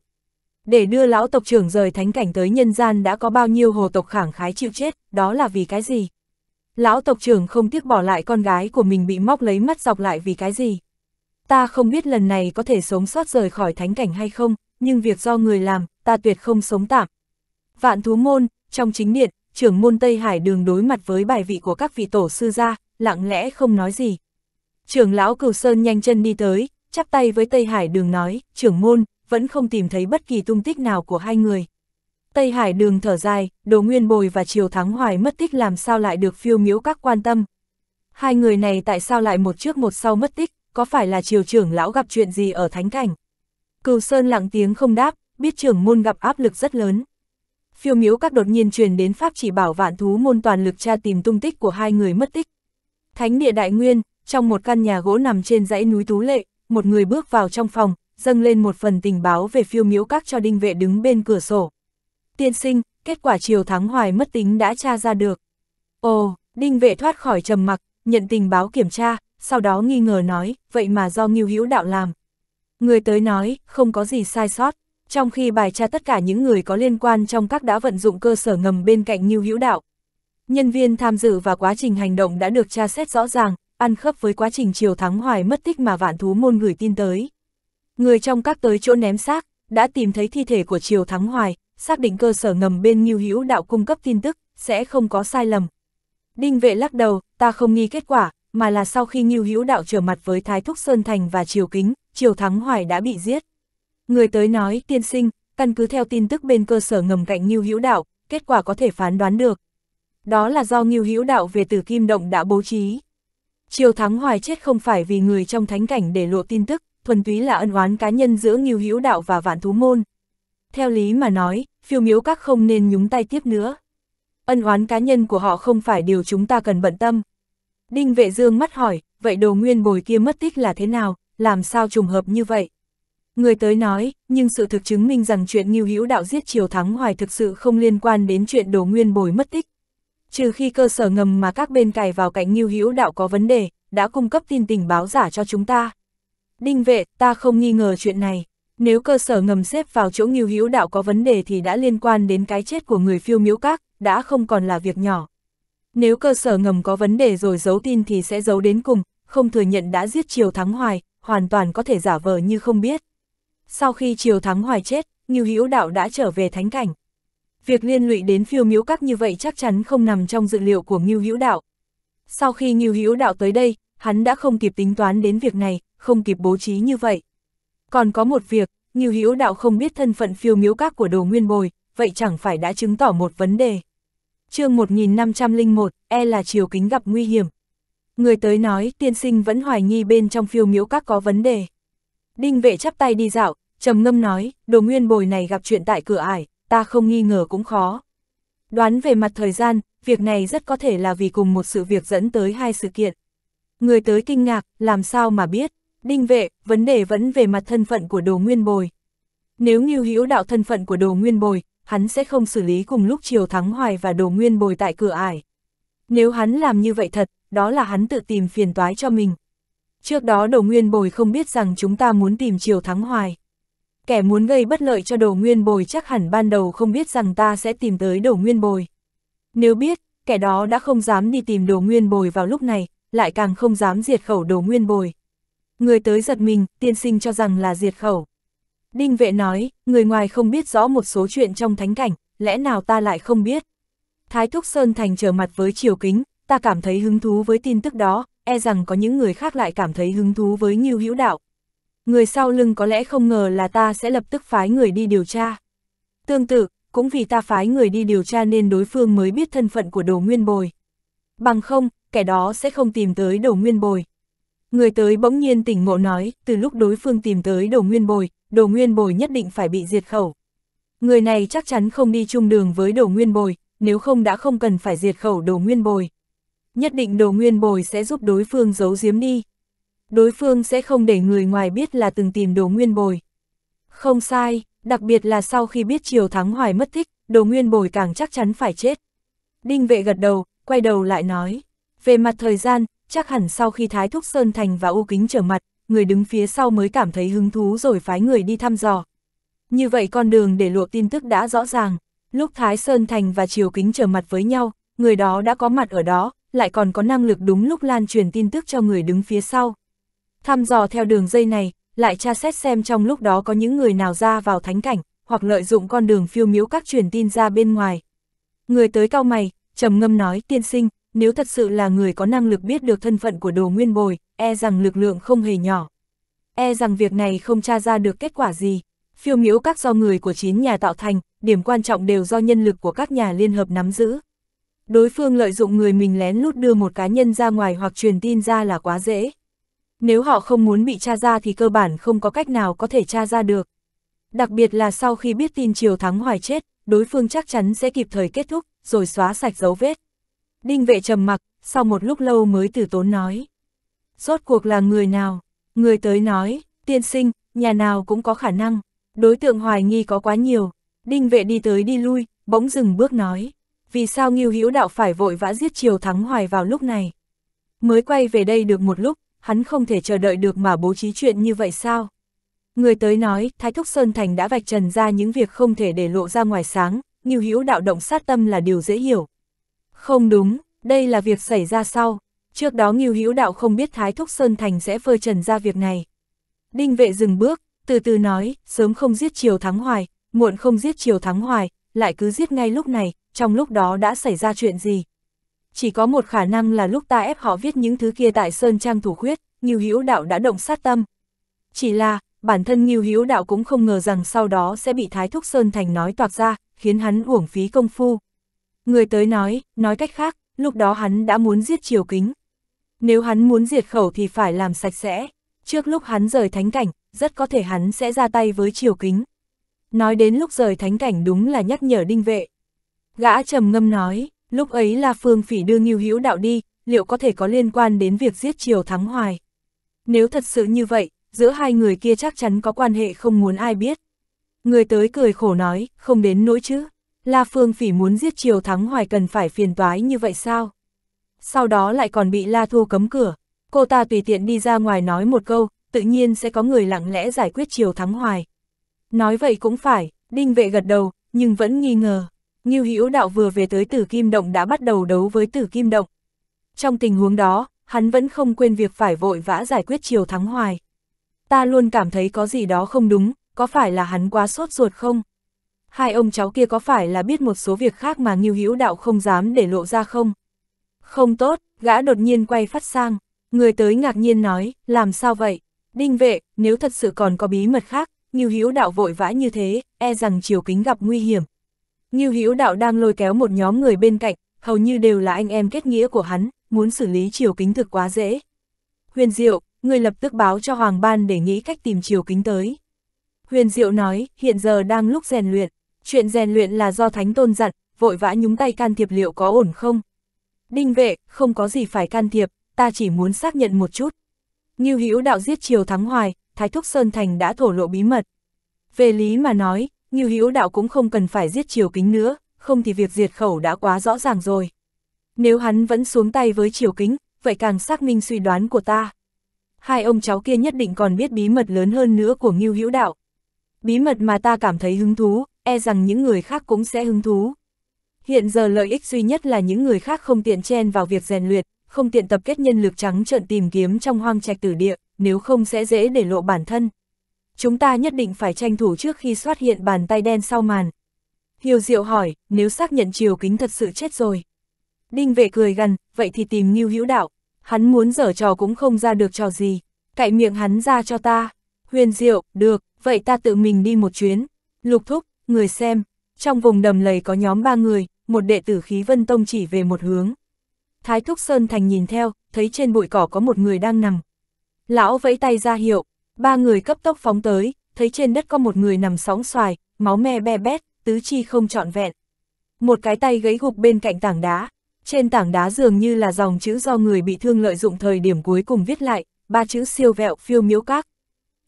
để đưa lão tộc trưởng rời thánh cảnh tới nhân gian đã có bao nhiêu hồ tộc khẳng khái chịu chết, đó là vì cái gì? Lão tộc trưởng không tiếc bỏ lại con gái của mình bị móc lấy mắt dọc lại vì cái gì? Ta không biết lần này có thể sống sót rời khỏi thánh cảnh hay không, nhưng việc do người làm, ta tuyệt không sống tạm. Vạn thú môn, trong chính điện, trưởng môn Tây Hải đường đối mặt với bài vị của các vị tổ sư gia, lặng lẽ không nói gì. Trưởng lão Cửu Sơn nhanh chân đi tới, chắp tay với Tây Hải đường nói, trưởng môn, vẫn không tìm thấy bất kỳ tung tích nào của hai người. Tây Hải đường thở dài, Đồ Nguyên Bồi và Triều Thắng Hoài mất tích làm sao lại được phiêu miếu các quan tâm. Hai người này tại sao lại một trước một sau mất tích, có phải là triều trưởng lão gặp chuyện gì ở Thánh Cảnh? Cừu Sơn lặng tiếng không đáp, biết trưởng môn gặp áp lực rất lớn. Phiêu miếu các đột nhiên truyền đến Pháp chỉ bảo vạn thú môn toàn lực tra tìm tung tích của hai người mất tích. Thánh địa đại nguyên, trong một căn nhà gỗ nằm trên dãy núi Tú Lệ, một người bước vào trong phòng, dâng lên một phần tình báo về phiêu miễu các cho đinh vệ đứng bên cửa sổ. Tiên sinh, kết quả chiều thắng hoài mất tính đã tra ra được. Ồ, đinh vệ thoát khỏi trầm mặc, nhận tình báo kiểm tra, sau đó nghi ngờ nói, vậy mà do nghiêu hữu đạo làm. Người tới nói, không có gì sai sót, trong khi bài tra tất cả những người có liên quan trong các đã vận dụng cơ sở ngầm bên cạnh nghiêu hữu đạo. Nhân viên tham dự và quá trình hành động đã được tra xét rõ ràng, ăn khớp với quá trình chiều thắng hoài mất tích mà vạn thú môn gửi tin tới. Người trong các tới chỗ ném xác, đã tìm thấy thi thể của Triều Thắng Hoài, xác định cơ sở ngầm bên Nhiêu Hữu Đạo cung cấp tin tức, sẽ không có sai lầm. Đinh vệ lắc đầu, ta không nghi kết quả, mà là sau khi Nhiêu Hữu Đạo trở mặt với Thái Thúc Sơn Thành và Triều Kính, Triều Thắng Hoài đã bị giết. Người tới nói, tiên sinh, căn cứ theo tin tức bên cơ sở ngầm cạnh Nhiêu Hữu Đạo, kết quả có thể phán đoán được. Đó là do Nhiêu Hữu Đạo về từ Kim Động đã bố trí. Triều Thắng Hoài chết không phải vì người trong thánh cảnh để lộ tin tức, thuần túy là ân oán cá nhân giữa nghiêu hữu đạo và vạn thú môn. Theo lý mà nói, phiêu miếu các không nên nhúng tay tiếp nữa. Ân oán cá nhân của họ không phải điều chúng ta cần bận tâm. Đinh vệ dương mắt hỏi, vậy đồ nguyên bồi kia mất tích là thế nào, làm sao trùng hợp như vậy? Người tới nói, nhưng sự thực chứng minh rằng chuyện nghiêu hữu đạo giết Triều Thắng Hoài thực sự không liên quan đến chuyện đồ nguyên bồi mất tích. Trừ khi cơ sở ngầm mà các bên cài vào cạnh nghiêu hữu đạo có vấn đề, đã cung cấp tin tình báo giả cho chúng ta. Đinh vệ, ta không nghi ngờ chuyện này. Nếu cơ sở ngầm xếp vào chỗ nghiêu hữu đạo có vấn đề thì đã liên quan đến cái chết của người phiêu miếu các, đã không còn là việc nhỏ. Nếu cơ sở ngầm có vấn đề rồi giấu tin thì sẽ giấu đến cùng, không thừa nhận đã giết Triều Thắng Hoài, hoàn toàn có thể giả vờ như không biết. Sau khi Triều Thắng Hoài chết, Ngưu Hữu Đạo đã trở về thánh cảnh. Việc liên lụy đến phiêu miếu các như vậy chắc chắn không nằm trong dự liệu của Ngưu Hữu Đạo. Sau khi Ngưu Hữu Đạo tới đây, hắn đã không kịp tính toán đến việc này, không kịp bố trí như vậy. Còn có một việc, Ngưu Hữu Đạo không biết thân phận phiêu miếu các của đồ nguyên bồi, vậy chẳng phải đã chứng tỏ một vấn đề. chương 1501, e là chiều kính gặp nguy hiểm. Người tới nói tiên sinh vẫn hoài nghi bên trong phiêu miếu các có vấn đề. Đinh vệ chắp tay đi dạo, trầm ngâm nói, đồ nguyên bồi này gặp chuyện tại cửa ải, ta không nghi ngờ cũng khó. Đoán về mặt thời gian, việc này rất có thể là vì cùng một sự việc dẫn tới hai sự kiện. Người tới kinh ngạc, làm sao mà biết, đinh vệ, vấn đề vẫn về mặt thân phận của đồ nguyên bồi. Nếu nghiêu hữu đạo thân phận của đồ nguyên bồi, hắn sẽ không xử lý cùng lúc Triều Thắng Hoài và đồ nguyên bồi tại cửa ải. Nếu hắn làm như vậy thật, đó là hắn tự tìm phiền toái cho mình. Trước đó đồ nguyên bồi không biết rằng chúng ta muốn tìm Triều Thắng Hoài. Kẻ muốn gây bất lợi cho đồ nguyên bồi chắc hẳn ban đầu không biết rằng ta sẽ tìm tới đồ nguyên bồi. Nếu biết, kẻ đó đã không dám đi tìm đồ nguyên bồi vào lúc này, lại càng không dám diệt khẩu đồ nguyên bồi. Người tới giật mình, tiên sinh cho rằng là diệt khẩu. Đinh vệ nói, người ngoài không biết rõ một số chuyện trong thánh cảnh, lẽ nào ta lại không biết. Thái Thúc Sơn Thành trở mặt với triều kính, ta cảm thấy hứng thú với tin tức đó, e rằng có những người khác lại cảm thấy hứng thú với Ngưu Hữu Đạo. Người sau lưng có lẽ không ngờ là ta sẽ lập tức phái người đi điều tra. Tương tự, cũng vì ta phái người đi điều tra nên đối phương mới biết thân phận của đồ nguyên bồi. Bằng không, kẻ đó sẽ không tìm tới đầu nguyên bồi. Người tới bỗng nhiên tỉnh ngộ nói, từ lúc đối phương tìm tới đầu nguyên bồi, đầu nguyên bồi nhất định phải bị diệt khẩu. Người này chắc chắn không đi chung đường với đầu nguyên bồi, nếu không đã không cần phải diệt khẩu đầu nguyên bồi. Nhất định đầu nguyên bồi sẽ giúp đối phương giấu giếm đi. Đối phương sẽ không để người ngoài biết là từng tìm đầu nguyên bồi. Không sai, đặc biệt là sau khi biết Triều Thắng Hoài mất thích, đầu nguyên bồi càng chắc chắn phải chết. Đinh vệ gật đầu, quay đầu lại nói. Về mặt thời gian, chắc hẳn sau khi Thái Thúc Sơn Thành và U Kính trở mặt, người đứng phía sau mới cảm thấy hứng thú rồi phái người đi thăm dò. Như vậy con đường để lộ tin tức đã rõ ràng, lúc Thái Sơn Thành và Triều Kính trở mặt với nhau, người đó đã có mặt ở đó, lại còn có năng lực đúng lúc lan truyền tin tức cho người đứng phía sau. Thăm dò theo đường dây này, lại tra xét xem trong lúc đó có những người nào ra vào thánh cảnh, hoặc lợi dụng con đường phiêu miếu các truyền tin ra bên ngoài. Người tới cao mày, trầm ngâm nói tiên sinh, nếu thật sự là người có năng lực biết được thân phận của đồ nguyên bồi, e rằng lực lượng không hề nhỏ. E rằng việc này không tra ra được kết quả gì. Phiêu miếu các do người của chín nhà tạo thành, điểm quan trọng đều do nhân lực của các nhà liên hợp nắm giữ. Đối phương lợi dụng người mình lén lút đưa một cá nhân ra ngoài hoặc truyền tin ra là quá dễ. Nếu họ không muốn bị tra ra thì cơ bản không có cách nào có thể tra ra được. Đặc biệt là sau khi biết tin Triều Thắng Hoài chết, đối phương chắc chắn sẽ kịp thời kết thúc, rồi xóa sạch dấu vết. Đinh vệ trầm mặc, sau một lúc lâu mới từ tốn nói. Rốt cuộc là người nào? Người tới nói, tiên sinh, nhà nào cũng có khả năng. Đối tượng hoài nghi có quá nhiều. Đinh vệ đi tới đi lui, bỗng dừng bước nói. Vì sao nghiêu hữu đạo phải vội vã giết Triều Thắng Hoài vào lúc này? Mới quay về đây được một lúc, hắn không thể chờ đợi được mà bố trí chuyện như vậy sao? Người tới nói, Thái Thúc Sơn Thành đã vạch trần ra những việc không thể để lộ ra ngoài sáng, nghiêu hữu đạo động sát tâm là điều dễ hiểu, không đúng, đây là việc xảy ra sau, trước đó Ngưu Hữu Đạo không biết Thái Thúc Sơn Thành sẽ phơi trần ra việc này. Đinh vệ dừng bước, từ từ nói, sớm không giết Triều Thắng Hoài, muộn không giết Triều Thắng Hoài, lại cứ giết ngay lúc này, trong lúc đó đã xảy ra chuyện gì. Chỉ có một khả năng là lúc ta ép họ viết những thứ kia tại Sơn Trang Thủ Khuyết, Ngưu Hữu Đạo đã động sát tâm. Chỉ là, bản thân Ngưu Hữu Đạo cũng không ngờ rằng sau đó sẽ bị Thái Thúc Sơn Thành nói toạc ra, khiến hắn uổng phí công phu. Người tới nói, nói cách khác, lúc đó hắn đã muốn giết triều kính. Nếu hắn muốn diệt khẩu thì phải làm sạch sẽ. Trước lúc hắn rời thánh cảnh, rất có thể hắn sẽ ra tay với triều kính. Nói đến lúc rời thánh cảnh đúng là nhắc nhở đinh vệ. Gã trầm ngâm nói, lúc ấy là phương phỉ đưa nghiêu hữu đạo đi, liệu có thể có liên quan đến việc giết triều thắng hoài. Nếu thật sự như vậy, giữa hai người kia chắc chắn có quan hệ không muốn ai biết. Người tới cười khổ nói, không đến nỗi chứ. La Phương Phỉ muốn giết Triều Thắng Hoài cần phải phiền toái như vậy sao? Sau đó lại còn bị La Thu cấm cửa, cô ta tùy tiện đi ra ngoài nói một câu, tự nhiên sẽ có người lặng lẽ giải quyết Triều Thắng Hoài. Nói vậy cũng phải, Đinh Vệ gật đầu, nhưng vẫn nghi ngờ. Ngưu Hữu Đạo vừa về tới Tử Kim Động đã bắt đầu đấu với Tử Kim Động. Trong tình huống đó, hắn vẫn không quên việc phải vội vã giải quyết Triều Thắng Hoài. Ta luôn cảm thấy có gì đó không đúng, có phải là hắn quá sốt ruột không? hai ông cháu kia có phải là biết một số việc khác mà Ngưu Hữu Đạo không dám để lộ ra không? Không tốt, gã đột nhiên quay phát sang, người tới ngạc nhiên nói, làm sao vậy? Đinh vệ, nếu thật sự còn có bí mật khác, Ngưu Hữu Đạo vội vã như thế, e rằng Triều kính gặp nguy hiểm. Ngưu Hữu Đạo đang lôi kéo một nhóm người bên cạnh, hầu như đều là anh em kết nghĩa của hắn, muốn xử lý Triều kính thực quá dễ. Huyền Diệu, người lập tức báo cho Hoàng Ban để nghĩ cách tìm Triều kính tới. Huyền Diệu nói, hiện giờ đang lúc rèn luyện chuyện rèn luyện là do thánh tôn dặn, vội vã nhúng tay can thiệp liệu có ổn không? Đinh vệ, không có gì phải can thiệp, ta chỉ muốn xác nhận một chút. ngưu hữu đạo giết Triều Thắng Hoài, Thái Thúc Sơn Thành đã thổ lộ bí mật. Về lý mà nói, ngưu hữu đạo cũng không cần phải giết Triều Kính nữa, không thì việc diệt khẩu đã quá rõ ràng rồi. Nếu hắn vẫn xuống tay với Triều Kính, vậy càng xác minh suy đoán của ta. Hai ông cháu kia nhất định còn biết bí mật lớn hơn nữa của Ngưu Hữu Đạo. Bí mật mà ta cảm thấy hứng thú, e rằng những người khác cũng sẽ hứng thú. Hiện giờ lợi ích duy nhất là những người khác không tiện chen vào việc rèn luyện, không tiện tập kết nhân lực trắng trợn tìm kiếm trong hoang trạch tử địa, nếu không sẽ dễ để lộ bản thân. Chúng ta nhất định phải tranh thủ trước khi xuất hiện bàn tay đen sau màn. Hiểu Diệu hỏi, nếu xác nhận Triều Kính thật sự chết rồi. Đinh vệ cười gần, vậy thì tìm Ngưu Hữu Đạo, hắn muốn dở trò cũng không ra được trò gì, cạy miệng hắn ra cho ta. Huyền Diệu, được, vậy ta tự mình đi một chuyến. Lục Thúc, người xem, trong vùng đầm lầy có nhóm ba người, một đệ tử khí vân tông chỉ về một hướng. Thái Thúc Sơn Thành nhìn theo, thấy trên bụi cỏ có một người đang nằm. Lão vẫy tay ra hiệu, ba người cấp tốc phóng tới, thấy trên đất có một người nằm sóng xoài, máu me be bét, tứ chi không trọn vẹn. Một cái tay gãy gục bên cạnh tảng đá, trên tảng đá dường như là dòng chữ do người bị thương lợi dụng thời điểm cuối cùng viết lại, ba chữ siêu vẹo phiêu miếu các.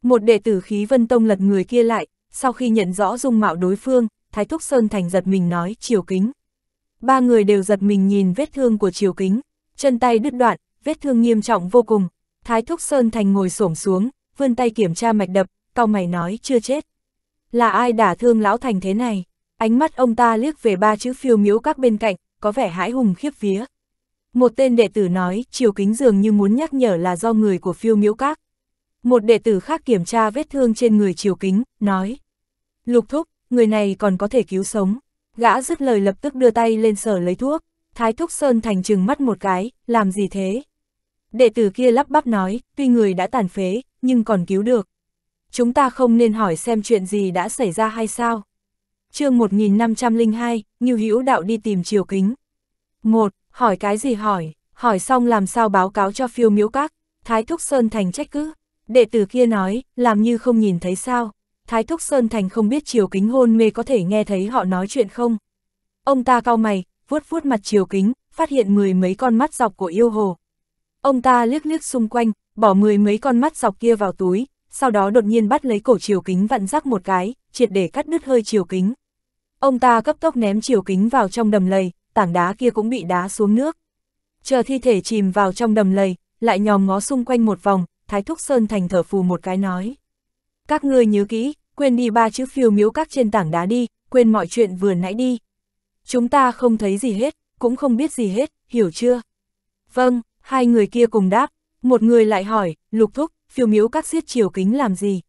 Một đệ tử khí vân tông lật người kia lại, sau khi nhận rõ dung mạo đối phương, Thái Thúc Sơn Thành giật mình nói Triều Kính. Ba người đều giật mình nhìn vết thương của Triều Kính, chân tay đứt đoạn, vết thương nghiêm trọng vô cùng. Thái Thúc Sơn Thành ngồi xổm xuống, vươn tay kiểm tra mạch đập, cau mày nói chưa chết. Là ai đả thương lão Thành thế này? Ánh mắt ông ta liếc về ba chữ phiêu miếu các bên cạnh, có vẻ hãi hùng khiếp vía. Một tên đệ tử nói, Triều Kính dường như muốn nhắc nhở là do người của phiêu miếu các. Một đệ tử khác kiểm tra vết thương trên người Triều Kính, nói. Lục thúc, người này còn có thể cứu sống. Gã dứt lời lập tức đưa tay lên sở lấy thuốc. Thái Thúc Sơn thành trừng mắt một cái, làm gì thế? Đệ tử kia lắp bắp nói, tuy người đã tàn phế, nhưng còn cứu được. Chúng ta không nên hỏi xem chuyện gì đã xảy ra hay sao? chương 1502, Ngưu Hữu Đạo đi tìm Triều Kính. một Hỏi cái gì hỏi? Hỏi xong làm sao báo cáo cho phiêu miếu các? Thái Thúc Sơn thành trách cứ, Đệ tử kia nói, làm như không nhìn thấy sao, Thái Thúc Sơn Thành không biết chiều kính hôn mê có thể nghe thấy họ nói chuyện không. Ông ta cao mày, vuốt vuốt mặt chiều kính, phát hiện mười mấy con mắt dọc của yêu hồ. Ông ta liếc liếc xung quanh, bỏ mười mấy con mắt dọc kia vào túi, sau đó đột nhiên bắt lấy cổ chiều kính vặn rắc một cái, triệt để cắt đứt hơi chiều kính. Ông ta cấp tốc ném chiều kính vào trong đầm lầy, tảng đá kia cũng bị đá xuống nước. Chờ thi thể chìm vào trong đầm lầy, lại nhòm ngó xung quanh một vòng, Thái Thúc Sơn Thành thở phù một cái nói. Các ngươi nhớ kỹ, quên đi ba chữ phiêu miếu các trên tảng đá đi, quên mọi chuyện vừa nãy đi. Chúng ta không thấy gì hết, cũng không biết gì hết, hiểu chưa? Vâng, hai người kia cùng đáp, một người lại hỏi, lục thúc, phiêu miếu các xiết chiều kính làm gì?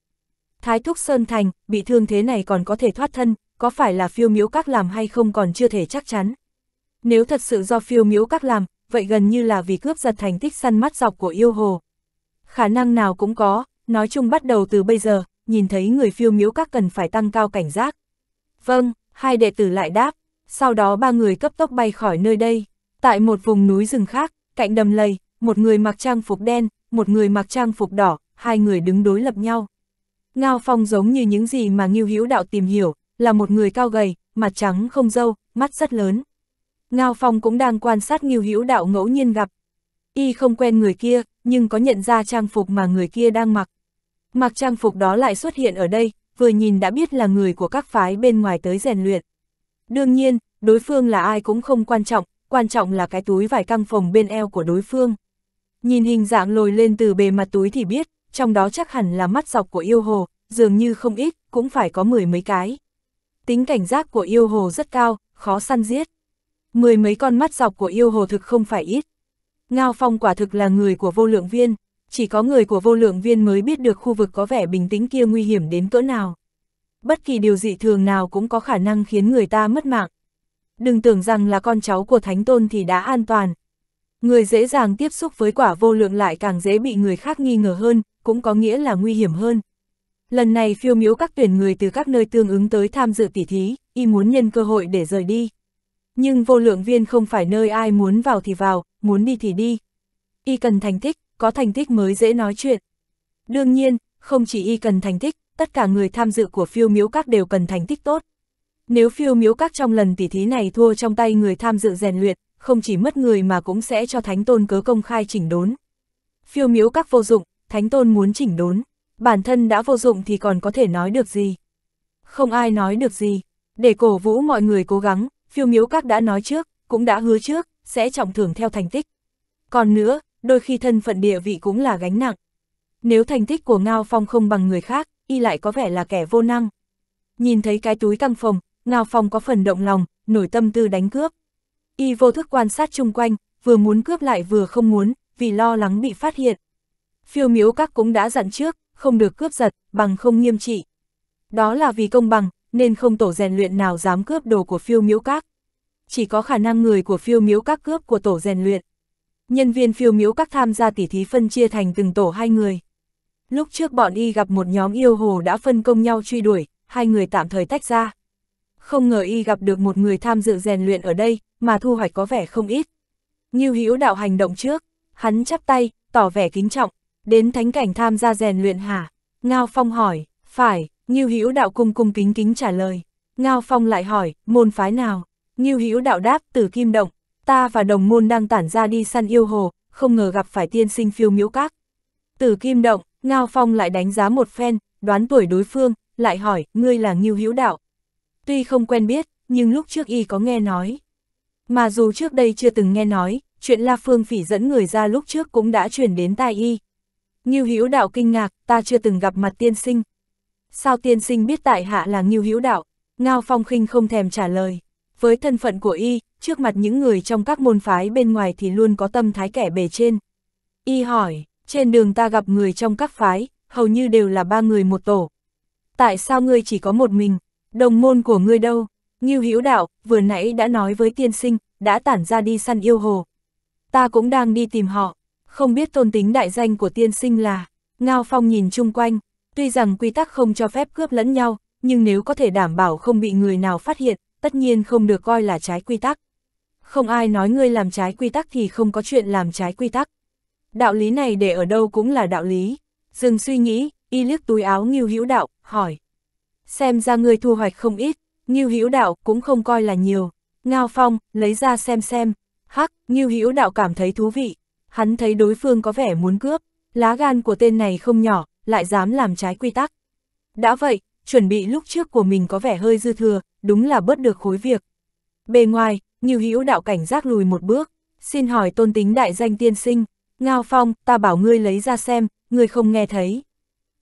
Thái thúc Sơn Thành, bị thương thế này còn có thể thoát thân, có phải là phiêu miếu các làm hay không còn chưa thể chắc chắn? Nếu thật sự do phiêu miếu các làm, vậy gần như là vì cướp giật thành tích săn mắt dọc của yêu hồ, khả năng nào cũng có, nói chung bắt đầu từ bây giờ, nhìn thấy người phiêu miếu các cần phải tăng cao cảnh giác. Vâng, hai đệ tử lại đáp, sau đó ba người cấp tốc bay khỏi nơi đây, tại một vùng núi rừng khác, cạnh đầm lầy, một người mặc trang phục đen, một người mặc trang phục đỏ, hai người đứng đối lập nhau. Ngao Phong giống như những gì mà Ngưu Hữu Đạo tìm hiểu, là một người cao gầy, mặt trắng không dâu, mắt rất lớn. Ngao Phong cũng đang quan sát Ngưu Hữu Đạo ngẫu nhiên gặp. Y không quen người kia, nhưng có nhận ra trang phục mà người kia đang mặc. Mặc trang phục đó lại xuất hiện ở đây, vừa nhìn đã biết là người của các phái bên ngoài tới rèn luyện. Đương nhiên, đối phương là ai cũng không quan trọng, quan trọng là cái túi vải căng phồng bên eo của đối phương. Nhìn hình dạng lồi lên từ bề mặt túi thì biết, trong đó chắc hẳn là mắt dọc của yêu hồ, dường như không ít, cũng phải có mười mấy cái. Tính cảnh giác của yêu hồ rất cao, khó săn giết. Mười mấy con mắt dọc của yêu hồ thực không phải ít, Ngao Phong quả thực là người của vô lượng viên, chỉ có người của vô lượng viên mới biết được khu vực có vẻ bình tĩnh kia nguy hiểm đến cỡ nào. Bất kỳ điều dị thường nào cũng có khả năng khiến người ta mất mạng. Đừng tưởng rằng là con cháu của Thánh Tôn thì đã an toàn. Người dễ dàng tiếp xúc với quả vô lượng lại càng dễ bị người khác nghi ngờ hơn, cũng có nghĩa là nguy hiểm hơn. Lần này phiêu miếu các tuyển người từ các nơi tương ứng tới tham dự tỉ thí, y muốn nhân cơ hội để rời đi. Nhưng vô lượng viên không phải nơi ai muốn vào thì vào, muốn đi thì đi. Y cần thành tích, có thành tích mới dễ nói chuyện. Đương nhiên, không chỉ y cần thành tích, tất cả người tham dự của phiêu miếu các đều cần thành tích tốt. Nếu phiêu miếu các trong lần tỉ thí này thua trong tay người tham dự rèn luyện, không chỉ mất người mà cũng sẽ cho Thánh Tôn cớ công khai chỉnh đốn. Phiêu miếu các vô dụng, Thánh Tôn muốn chỉnh đốn, bản thân đã vô dụng thì còn có thể nói được gì. Không ai nói được gì, để cổ vũ mọi người cố gắng, phiêu miếu các đã nói trước, cũng đã hứa trước, sẽ trọng thưởng theo thành tích. Còn nữa, đôi khi thân phận địa vị cũng là gánh nặng. Nếu thành tích của Ngao Phong không bằng người khác, y lại có vẻ là kẻ vô năng. Nhìn thấy cái túi căng phòng, Ngao Phong có phần động lòng, nổi tâm tư đánh cướp. Y vô thức quan sát chung quanh, vừa muốn cướp lại vừa không muốn, vì lo lắng bị phát hiện. Phiêu miếu các cũng đã dặn trước, không được cướp giật, bằng không nghiêm trị. Đó là vì công bằng, nên không tổ rèn luyện nào dám cướp đồ của phiêu miếu các chỉ có khả năng người của phiêu miếu các cướp của tổ rèn luyện. Nhân viên phiêu miếu các tham gia tỉ thí phân chia thành từng tổ hai người. Lúc trước bọn y gặp một nhóm yêu hồ đã phân công nhau truy đuổi, hai người tạm thời tách ra. Không ngờ y gặp được một người tham dự rèn luyện ở đây, mà thu hoạch có vẻ không ít. Như hữu đạo hành động trước, hắn chắp tay, tỏ vẻ kính trọng, đến thánh cảnh tham gia rèn luyện hả? Ngao Phong hỏi, phải, như Hữu Đạo cung cung kính kính trả lời. Ngao Phong lại hỏi, môn phái nào? Ngưu Hữu đạo đáp từ kim động, ta và đồng môn đang tản ra đi săn yêu hồ, không ngờ gặp phải tiên sinh phiêu miễu các. Từ kim động, Ngao Phong lại đánh giá một phen, đoán tuổi đối phương, lại hỏi, ngươi là Ngưu Hữu đạo. Tuy không quen biết, nhưng lúc trước y có nghe nói. Mà dù trước đây chưa từng nghe nói, chuyện La Phương Phỉ dẫn người ra lúc trước cũng đã truyền đến tai y. Ngưu Hữu đạo kinh ngạc, ta chưa từng gặp mặt tiên sinh. Sao tiên sinh biết tại hạ là Ngưu Hữu đạo? Ngao Phong khinh không thèm trả lời với thân phận của y, trước mặt những người trong các môn phái bên ngoài thì luôn có tâm thái kẻ bề trên. Y hỏi, trên đường ta gặp người trong các phái, hầu như đều là ba người một tổ. Tại sao ngươi chỉ có một mình, đồng môn của ngươi đâu? Ngưu Hữu Đạo vừa nãy đã nói với tiên sinh, đã tản ra đi săn yêu hồ. Ta cũng đang đi tìm họ, không biết tôn tính đại danh của tiên sinh là. Ngao Phong nhìn chung quanh, tuy rằng quy tắc không cho phép cướp lẫn nhau, nhưng nếu có thể đảm bảo không bị người nào phát hiện, tất nhiên không được coi là trái quy tắc. Không ai nói ngươi làm trái quy tắc thì không có chuyện làm trái quy tắc. Đạo lý này để ở đâu cũng là đạo lý. Dừng suy nghĩ, y liếc túi áo Ngưu Hữu Đạo, hỏi. Xem ra ngươi thu hoạch không ít, Ngưu Hữu Đạo cũng không coi là nhiều. Ngao Phong, lấy ra xem xem. Hắc, Ngưu Hữu Đạo cảm thấy thú vị. Hắn thấy đối phương có vẻ muốn cướp, lá gan của tên này không nhỏ, lại dám làm trái quy tắc. Đã vậy, chuẩn bị lúc trước của mình có vẻ hơi dư thừa, đúng là bớt được khối việc. Bề ngoài, nhiều hữu đạo cảnh giác lùi một bước, xin hỏi tôn tính đại danh tiên sinh, Ngao Phong, ta bảo ngươi lấy ra xem, ngươi không nghe thấy.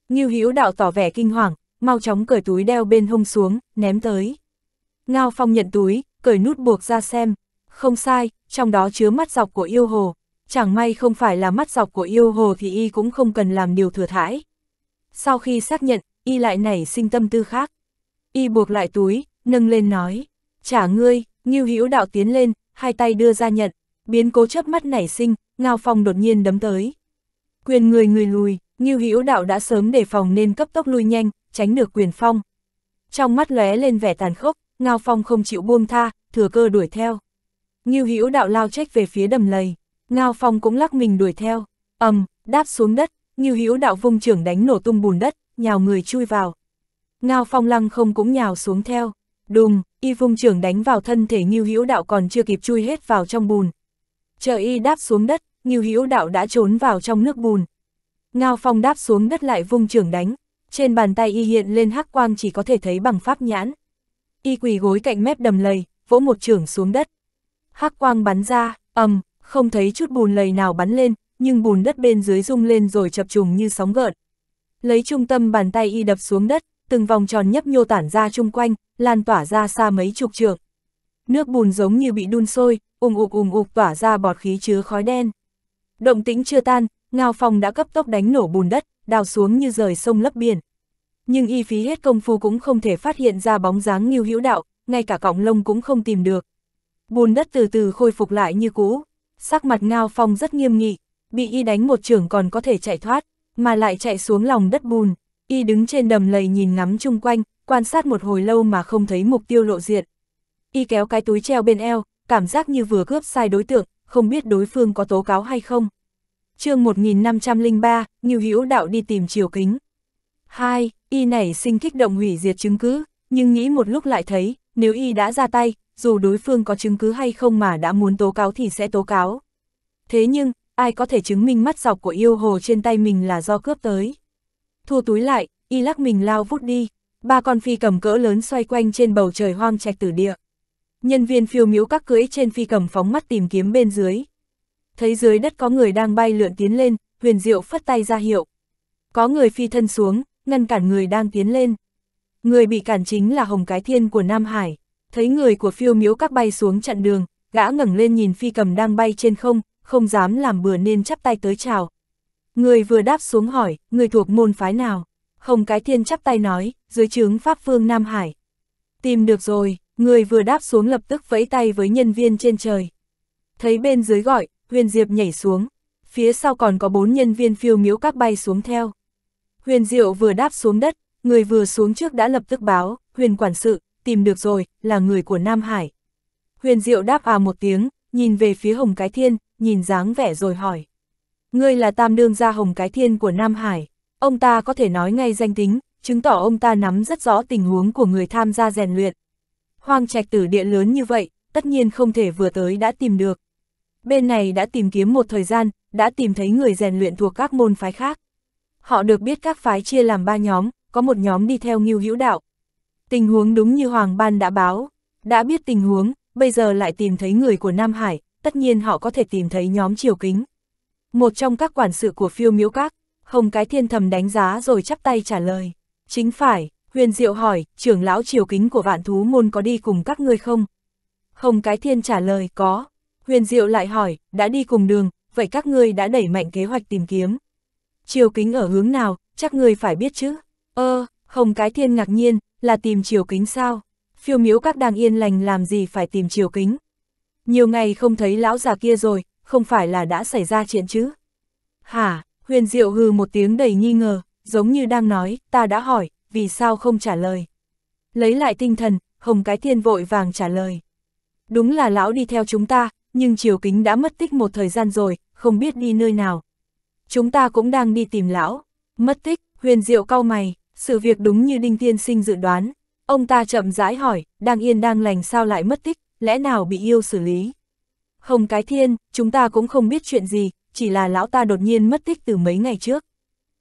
Nghiêu hữu đạo tỏ vẻ kinh hoàng, mau chóng cởi túi đeo bên hông xuống, ném tới. Ngao Phong nhận túi, cởi nút buộc ra xem. Không sai, trong đó chứa mắt dọc của yêu hồ. Chẳng may không phải là mắt dọc của yêu hồ thì y cũng không cần làm điều thừa thãi. Sau khi xác nhận, y lại nảy sinh tâm tư khác. Y buộc lại túi, nâng lên nói, trả ngươi, Ngưu Hữu đạo tiến lên, hai tay đưa ra nhận, biến cố chớp mắt nảy sinh, Ngao Phong đột nhiên đấm tới. Quyền người người lùi, Ngưu Hữu đạo đã sớm đề phòng nên cấp tốc lui nhanh, tránh được quyền phong. Trong mắt lóe lên vẻ tàn khốc, Ngao Phong không chịu buông tha, thừa cơ đuổi theo. Ngưu Hữu đạo lao trách về phía đầm lầy, Ngao Phong cũng lắc mình đuổi theo, ầm, đáp xuống đất, Ngưu Hữu đạo vung trưởng đánh nổ tung bùn đất, nhào người chui vào. Ngao Phong lăng không cũng nhào xuống theo. Đùng, y vung trường đánh vào thân thể Ngưu Hữu Đạo còn chưa kịp chui hết vào trong bùn. Chờ y đáp xuống đất, Ngưu Hữu Đạo đã trốn vào trong nước bùn. Ngao Phong đáp xuống đất lại vung trường đánh, trên bàn tay y hiện lên hắc quang chỉ có thể thấy bằng pháp nhãn. Y quỳ gối cạnh mép đầm lầy, vỗ một trường xuống đất. Hắc quang bắn ra, ầm, không thấy chút bùn lầy nào bắn lên, nhưng bùn đất bên dưới rung lên rồi chập trùng như sóng gợn. Lấy trung tâm bàn tay y đập xuống đất, từng vòng tròn nhấp nhô tản ra chung quanh, lan tỏa ra xa mấy chục trượng. Nước bùn giống như bị đun sôi, ùng ục ùng ục tỏa ra bọt khí chứa khói đen. Động tĩnh chưa tan, Ngao Phong đã cấp tốc đánh nổ bùn đất, đào xuống như rời sông lấp biển. Nhưng y phí hết công phu cũng không thể phát hiện ra bóng dáng Ngưu Hữu Đạo, ngay cả cọng lông cũng không tìm được. Bùn đất từ từ khôi phục lại như cũ, sắc mặt Ngao Phong rất nghiêm nghị, bị y đánh một trưởng còn có thể chạy thoát, mà lại chạy xuống lòng đất bùn, y đứng trên đầm lầy nhìn ngắm chung quanh, quan sát một hồi lâu mà không thấy mục tiêu lộ diện. Y kéo cái túi treo bên eo, cảm giác như vừa cướp sai đối tượng, không biết đối phương có tố cáo hay không. chương 1503, Như Hữu Đạo đi tìm chiều kính. hai Y nảy sinh kích động hủy diệt chứng cứ, nhưng nghĩ một lúc lại thấy, nếu Y đã ra tay, dù đối phương có chứng cứ hay không mà đã muốn tố cáo thì sẽ tố cáo. Thế nhưng, ai có thể chứng minh mắt dọc của yêu hồ trên tay mình là do cướp tới. Thu túi lại, Y lắc mình lao vút đi, Ba con phi cầm cỡ lớn xoay quanh trên bầu trời hoang trạch tử địa. Nhân viên phiêu miếu các cưỡi trên phi cầm phóng mắt tìm kiếm bên dưới. Thấy dưới đất có người đang bay lượn tiến lên, huyền diệu phất tay ra hiệu. Có người phi thân xuống, ngăn cản người đang tiến lên. Người bị cản chính là Hồng Cái Thiên của Nam Hải. Thấy người của phiêu miếu các bay xuống chặn đường, gã ngẩng lên nhìn phi cầm đang bay trên không, không dám làm bừa nên chắp tay tới chào. Người vừa đáp xuống hỏi, người thuộc môn phái nào? Hồng Cái Thiên chắp tay nói, dưới trướng Pháp Vương Nam Hải. Tìm được rồi, người vừa đáp xuống lập tức vẫy tay với nhân viên trên trời. Thấy bên dưới gọi, Huyền Diệp nhảy xuống, phía sau còn có bốn nhân viên phiêu miếu các bay xuống theo. Huyền Diệu vừa đáp xuống đất, người vừa xuống trước đã lập tức báo, Huyền Quản sự, tìm được rồi, là người của Nam Hải. Huyền Diệu đáp à một tiếng, nhìn về phía Hồng Cái Thiên, nhìn dáng vẻ rồi hỏi. Ngươi là tam đương gia Hồng Cái Thiên của Nam Hải. Ông ta có thể nói ngay danh tính, chứng tỏ ông ta nắm rất rõ tình huống của người tham gia rèn luyện. Hoàng trạch tử địa lớn như vậy, tất nhiên không thể vừa tới đã tìm được. Bên này đã tìm kiếm một thời gian, đã tìm thấy người rèn luyện thuộc các môn phái khác. Họ được biết các phái chia làm ba nhóm, có một nhóm đi theo nghiêu hữu đạo. Tình huống đúng như Hoàng Ban đã báo, đã biết tình huống, bây giờ lại tìm thấy người của Nam Hải, tất nhiên họ có thể tìm thấy nhóm triều kính. Một trong các quản sự của phiêu miễu các, Hồng cái thiên thầm đánh giá rồi chắp tay trả lời. Chính phải, huyền diệu hỏi, trưởng lão triều kính của vạn thú môn có đi cùng các ngươi không? Hồng cái thiên trả lời, có. Huyền diệu lại hỏi, đã đi cùng đường, vậy các ngươi đã đẩy mạnh kế hoạch tìm kiếm. Triều kính ở hướng nào, chắc ngươi phải biết chứ. Ơ, ờ, hồng cái thiên ngạc nhiên, là tìm triều kính sao? Phiêu miếu các đang yên lành làm gì phải tìm triều kính? Nhiều ngày không thấy lão già kia rồi, không phải là đã xảy ra chuyện chứ? Hả, Huyền Diệu hừ một tiếng đầy nghi ngờ, giống như đang nói, ta đã hỏi, vì sao không trả lời. Lấy lại tinh thần, Hồng Cái Thiên vội vàng trả lời. Đúng là lão đi theo chúng ta, nhưng Triều Kính đã mất tích một thời gian rồi, không biết đi nơi nào. Chúng ta cũng đang đi tìm lão. Mất tích, Huyền Diệu cau mày, sự việc đúng như Đinh Tiên Sinh dự đoán. Ông ta chậm rãi hỏi, đang yên đang lành sao lại mất tích, lẽ nào bị yêu xử lý. Hồng Cái Thiên, chúng ta cũng không biết chuyện gì, chỉ là lão ta đột nhiên mất tích từ mấy ngày trước.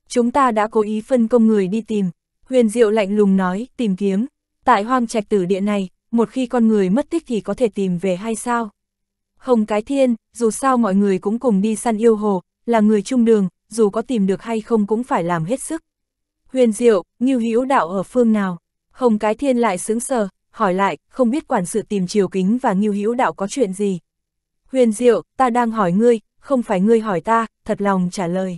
Chúng ta đã cố ý phân công người đi tìm, huyền diệu lạnh lùng nói, tìm kiếm, tại hoang trạch tử địa này, một khi con người mất tích thì có thể tìm về hay sao? Hồng Cái Thiên, dù sao mọi người cũng cùng đi săn yêu hồ, là người chung đường, dù có tìm được hay không cũng phải làm hết sức. Huyền Diệu, Ngưu Hữu Đạo ở phương nào? Hồng Cái Thiên lại sững sờ, hỏi lại, không biết quản sự tìm Triều Kính và Ngưu Hữu Đạo có chuyện gì. Huyền Diệu, ta đang hỏi ngươi, không phải ngươi hỏi ta, thật lòng trả lời.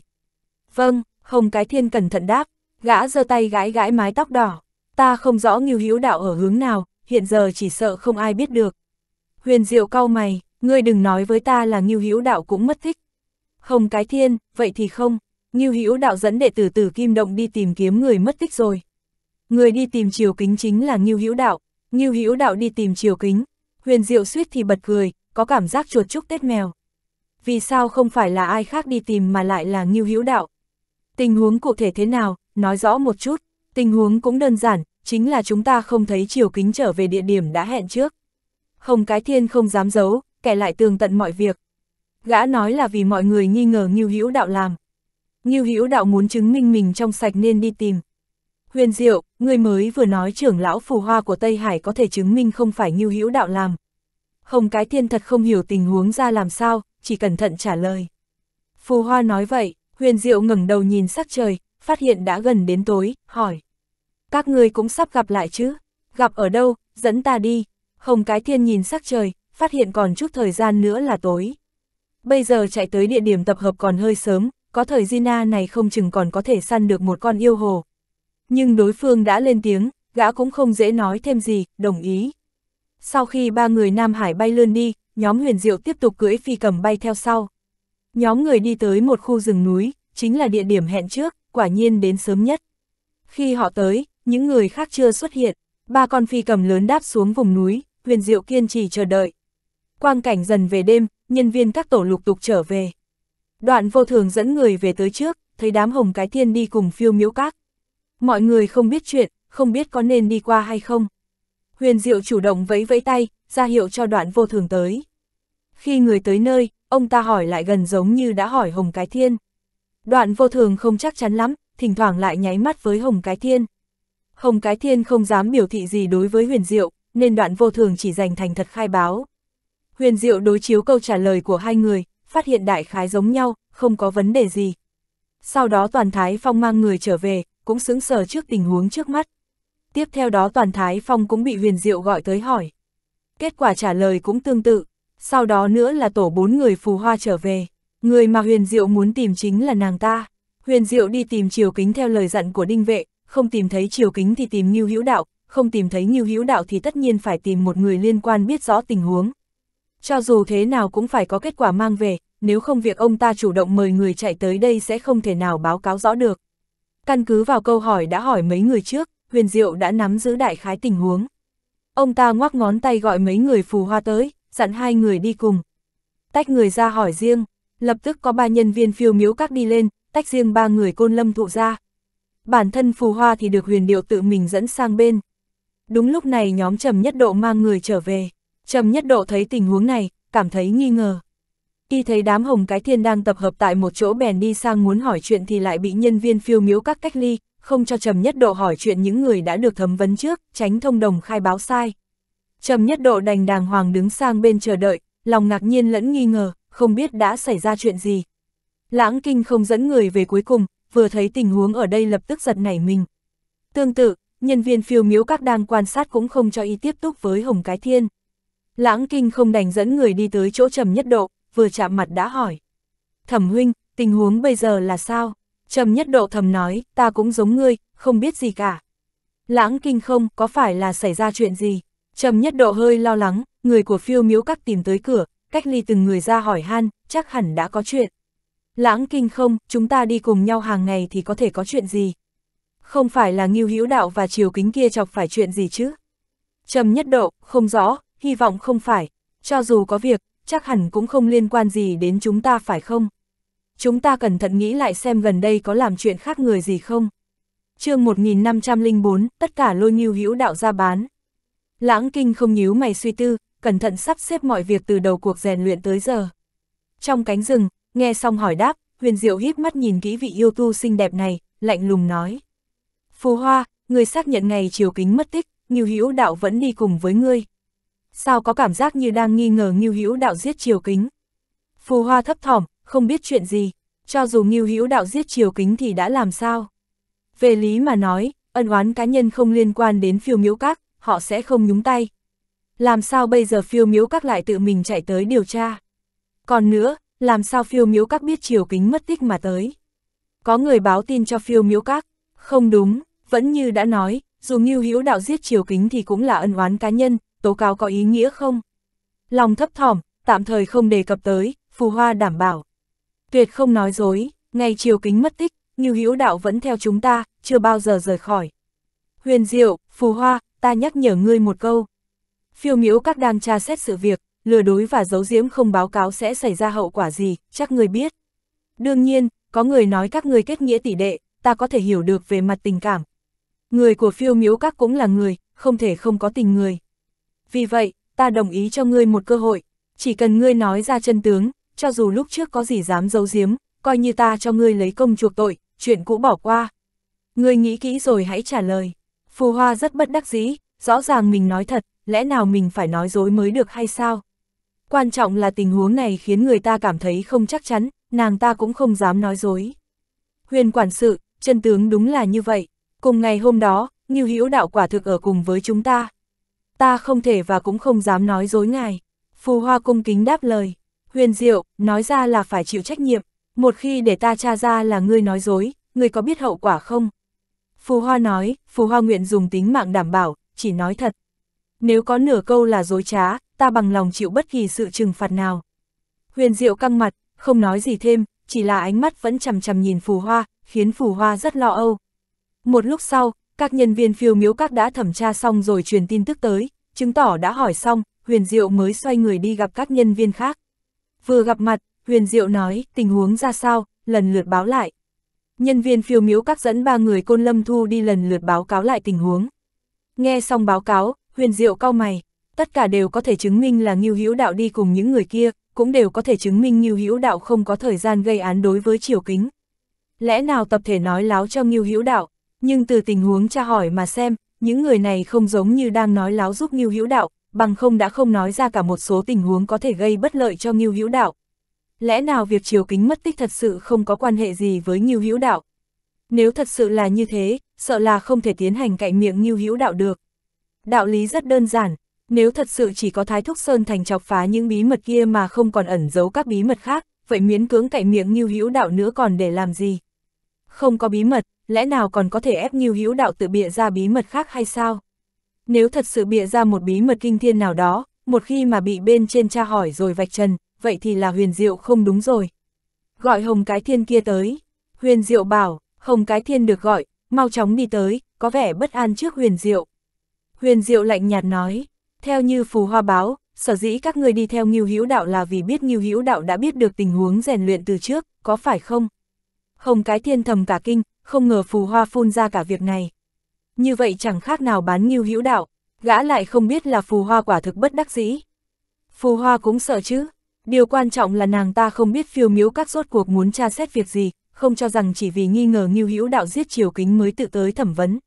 Vâng, Hồng Cái Thiên cẩn thận đáp, gã giơ tay gãi gãi mái tóc đỏ, ta không rõ nghiêu hữu đạo ở hướng nào, hiện giờ chỉ sợ không ai biết được. Huyền Diệu cau mày, ngươi đừng nói với ta là nghiêu hữu đạo cũng mất thích. Hồng Cái Thiên, vậy thì không, nghiêu hữu đạo dẫn đệ tử tử Kim Động đi tìm kiếm người mất tích rồi. Người đi tìm triều kính chính là nghiêu hữu đạo, nghiêu hữu đạo đi tìm triều kính. Huyền Diệu suýt thì bật cười, có cảm giác chuột chúc tết mèo vì sao không phải là ai khác đi tìm mà lại là Ngưu Hữu Đạo. Tình huống cụ thể thế nào, nói rõ một chút, tình huống cũng đơn giản, chính là chúng ta không thấy chiều kính trở về địa điểm đã hẹn trước. không Cái Thiên không dám giấu, kẻ lại tường tận mọi việc. Gã nói là vì mọi người nghi ngờ Ngưu Hữu Đạo làm. Ngưu Hữu Đạo muốn chứng minh mình trong sạch nên đi tìm. Huyền Diệu, người mới vừa nói trưởng lão phù hoa của Tây Hải có thể chứng minh không phải Ngưu Hữu Đạo làm. không Cái Thiên thật không hiểu tình huống ra làm sao, chỉ cẩn thận trả lời. Phù Hoa nói vậy, huyền diệu ngẩng đầu nhìn sắc trời, phát hiện đã gần đến tối, hỏi. Các người cũng sắp gặp lại chứ? Gặp ở đâu, dẫn ta đi. Hồng Cái Thiên nhìn sắc trời, phát hiện còn chút thời gian nữa là tối. Bây giờ chạy tới địa điểm tập hợp còn hơi sớm, có thời Gina này không chừng còn có thể săn được một con yêu hồ. Nhưng đối phương đã lên tiếng, gã cũng không dễ nói thêm gì, đồng ý. Sau khi ba người Nam Hải bay lươn đi, nhóm huyền diệu tiếp tục cưỡi phi cầm bay theo sau. Nhóm người đi tới một khu rừng núi, chính là địa điểm hẹn trước, quả nhiên đến sớm nhất. Khi họ tới, những người khác chưa xuất hiện, ba con phi cầm lớn đáp xuống vùng núi, huyền diệu kiên trì chờ đợi. Quang cảnh dần về đêm, nhân viên các tổ lục tục trở về. Đoạn vô thường dẫn người về tới trước, thấy đám hồng cái thiên đi cùng phiêu miễu các. Mọi người không biết chuyện, không biết có nên đi qua hay không. Huyền diệu chủ động vẫy vẫy tay, ra hiệu cho đoạn vô thường tới. Khi người tới nơi, ông ta hỏi lại gần giống như đã hỏi Hồng Cái Thiên. Đoạn vô thường không chắc chắn lắm, thỉnh thoảng lại nháy mắt với Hồng Cái Thiên. Hồng Cái Thiên không dám biểu thị gì đối với huyền diệu, nên đoạn vô thường chỉ dành thành thật khai báo. Huyền diệu đối chiếu câu trả lời của hai người, phát hiện đại khái giống nhau, không có vấn đề gì. Sau đó Toàn Thái Phong mang người trở về, cũng sững sờ trước tình huống trước mắt. Tiếp theo đó Toàn Thái Phong cũng bị huyền diệu gọi tới hỏi. Kết quả trả lời cũng tương tự sau đó nữa là tổ bốn người phù hoa trở về. Người mà huyền diệu muốn tìm chính là nàng ta. Huyền diệu đi tìm triều kính theo lời dặn của đinh vệ, không tìm thấy triều kính thì tìm Ngưu Hữu Đạo, không tìm thấy Ngưu Hữu Đạo thì tất nhiên phải tìm một người liên quan biết rõ tình huống. Cho dù thế nào cũng phải có kết quả mang về, nếu không việc ông ta chủ động mời người chạy tới đây sẽ không thể nào báo cáo rõ được. Căn cứ vào câu hỏi đã hỏi mấy người trước, Huyền Diệu đã nắm giữ đại khái tình huống. Ông ta ngoắc ngón tay gọi mấy người phù hoa tới, dặn hai người đi cùng. Tách người ra hỏi riêng, lập tức có ba nhân viên phiêu miếu các đi lên, tách riêng ba người côn lâm thụ ra. Bản thân phù hoa thì được huyền điệu tự mình dẫn sang bên. Đúng lúc này nhóm trầm nhất độ mang người trở về, trầm nhất độ thấy tình huống này, cảm thấy nghi ngờ. khi thấy đám hồng cái thiên đang tập hợp tại một chỗ bèn đi sang muốn hỏi chuyện thì lại bị nhân viên phiêu miếu các cách ly, không cho trầm nhất độ hỏi chuyện những người đã được thấm vấn trước, tránh thông đồng khai báo sai. Trầm nhất độ đành đàng hoàng đứng sang bên chờ đợi, lòng ngạc nhiên lẫn nghi ngờ, không biết đã xảy ra chuyện gì. Lãng kinh không dẫn người về cuối cùng, vừa thấy tình huống ở đây lập tức giật nảy mình. Tương tự, nhân viên phiêu miếu các đang quan sát cũng không cho y tiếp tục với Hồng Cái Thiên. Lãng kinh không đành dẫn người đi tới chỗ trầm nhất độ, vừa chạm mặt đã hỏi. Thẩm huynh, tình huống bây giờ là sao? Trầm nhất độ thầm nói, ta cũng giống ngươi, không biết gì cả. Lãng kinh không, có phải là xảy ra chuyện gì? Trầm nhất độ hơi lo lắng, người của phiêu miếu các tìm tới cửa, cách ly từng người ra hỏi han, chắc hẳn đã có chuyện. Lãng kinh không, chúng ta đi cùng nhau hàng ngày thì có thể có chuyện gì? Không phải là nghiêu hữu đạo và chiều kính kia chọc phải chuyện gì chứ? Trầm nhất độ, không rõ, hy vọng không phải, cho dù có việc, chắc hẳn cũng không liên quan gì đến chúng ta phải không? Chúng ta cẩn thận nghĩ lại xem gần đây có làm chuyện khác người gì không? chương 1504, tất cả lôi nghiêu hữu đạo ra bán. Lãng kinh không nhíu mày suy tư, cẩn thận sắp xếp mọi việc từ đầu cuộc rèn luyện tới giờ. Trong cánh rừng, nghe xong hỏi đáp, huyền diệu híp mắt nhìn kỹ vị yêu tu xinh đẹp này, lạnh lùng nói. Phù hoa, người xác nhận ngày chiều kính mất tích, Ngưu Hữu Đạo vẫn đi cùng với ngươi. Sao có cảm giác như đang nghi ngờ Ngưu Hữu Đạo giết chiều kính? Phù hoa thấp thỏm, không biết chuyện gì, cho dù Ngưu Hữu Đạo giết chiều kính thì đã làm sao? Về lý mà nói, ân oán cá nhân không liên quan đến phiêu miễu các, họ sẽ không nhúng tay. Làm sao bây giờ phiêu miếu các lại tự mình chạy tới điều tra? Còn nữa, làm sao phiêu miếu các biết chiều kính mất tích mà tới? Có người báo tin cho phiêu miếu các, không đúng, vẫn như đã nói, dù Ngưu Hữu Đạo giết chiều kính thì cũng là ân oán cá nhân, tố cáo có ý nghĩa không? Lòng thấp thỏm, tạm thời không đề cập tới, Phù Hoa đảm bảo. Tuyệt không nói dối, ngày chiều kính mất tích, Ngưu Hữu Đạo vẫn theo chúng ta, chưa bao giờ rời khỏi. Huyền Diệu, Phù Hoa, ta nhắc nhở ngươi một câu. Phiêu miễu các đang tra xét sự việc, lừa đối và giấu giếm không báo cáo sẽ xảy ra hậu quả gì, chắc ngươi biết. Đương nhiên, có người nói các ngươi kết nghĩa tỷ đệ, ta có thể hiểu được về mặt tình cảm. Người của phiêu miễu các cũng là người, không thể không có tình người. Vì vậy, ta đồng ý cho ngươi một cơ hội, chỉ cần ngươi nói ra chân tướng, cho dù lúc trước có gì dám giấu giếm, coi như ta cho ngươi lấy công chuộc tội, chuyện cũ bỏ qua. Ngươi nghĩ kỹ rồi hãy trả lời. Phù Hoa rất bất đắc dĩ, rõ ràng mình nói thật, lẽ nào mình phải nói dối mới được hay sao? Quan trọng là tình huống này khiến người ta cảm thấy không chắc chắn, nàng ta cũng không dám nói dối. Huyền quản sự, chân tướng đúng là như vậy. Cùng ngày hôm đó, Nghiêu Hữu đạo quả thực ở cùng với chúng ta. Ta không thể và cũng không dám nói dối ngài. Phù Hoa cung kính đáp lời. Huyền Diệu, nói ra là phải chịu trách nhiệm. Một khi để ta tra ra là ngươi nói dối, ngươi có biết hậu quả không? Phù Hoa nói, Phù Hoa nguyện dùng tính mạng đảm bảo, chỉ nói thật. Nếu có nửa câu là dối trá, ta bằng lòng chịu bất kỳ sự trừng phạt nào. Huyền Diệu căng mặt, không nói gì thêm, chỉ là ánh mắt vẫn chằm chằm nhìn Phù Hoa, khiến Phù Hoa rất lo âu. Một lúc sau, các nhân viên phiêu miếu các đã thẩm tra xong rồi truyền tin tức tới, chứng tỏ đã hỏi xong, Huyền Diệu mới xoay người đi gặp các nhân viên khác. Vừa gặp mặt, Huyền Diệu nói tình huống ra sao, lần lượt báo lại nhân viên phiêu miếu các dẫn ba người côn lâm thu đi lần lượt báo cáo lại tình huống. Nghe xong báo cáo, huyền diệu cau mày, tất cả đều có thể chứng minh là Ngưu Hữu Đạo đi cùng những người kia, cũng đều có thể chứng minh Ngưu Hữu Đạo không có thời gian gây án đối với Triều Kính. Lẽ nào tập thể nói láo cho Ngưu Hữu Đạo, nhưng từ tình huống tra hỏi mà xem, những người này không giống như đang nói láo giúp Ngưu Hữu Đạo, bằng không đã không nói ra cả một số tình huống có thể gây bất lợi cho Ngưu Hữu Đạo, lẽ nào việc triều kính mất tích thật sự không có quan hệ gì với Ngưu Hữu Đạo? Nếu thật sự là như thế, sợ là không thể tiến hành cạnh miệng Ngưu Hữu Đạo được. Đạo lý rất đơn giản, nếu thật sự chỉ có Thái Thúc Sơn thành chọc phá những bí mật kia mà không còn ẩn giấu các bí mật khác, vậy miễn cưỡng cạnh miệng Ngưu Hữu Đạo nữa còn để làm gì? Không có bí mật, lẽ nào còn có thể ép Ngưu Hữu Đạo tự bịa ra bí mật khác hay sao? Nếu thật sự bịa ra một bí mật kinh thiên nào đó, một khi mà bị bên trên tra hỏi rồi vạch trần, vậy thì là huyền diệu không đúng rồi. Gọi hồng cái thiên kia tới, huyền diệu bảo, hồng cái thiên được gọi, mau chóng đi tới, có vẻ bất an trước huyền diệu. Huyền diệu lạnh nhạt nói, theo như phù hoa báo, sở dĩ các người đi theo nghiêu hữu đạo là vì biết nghiêu hữu đạo đã biết được tình huống rèn luyện từ trước, có phải không? Hồng cái thiên thầm cả kinh, không ngờ phù hoa phun ra cả việc này. Như vậy chẳng khác nào bán nghiêu hữu đạo, gã lại không biết là phù hoa quả thực bất đắc dĩ. Phù hoa cũng sợ chứ, Điều quan trọng là nàng ta không biết phiêu miếu các rốt cuộc muốn tra xét việc gì, không cho rằng chỉ vì nghi ngờ Ngưu Hữu Đạo giết Triều Kính mới tự tới thẩm vấn.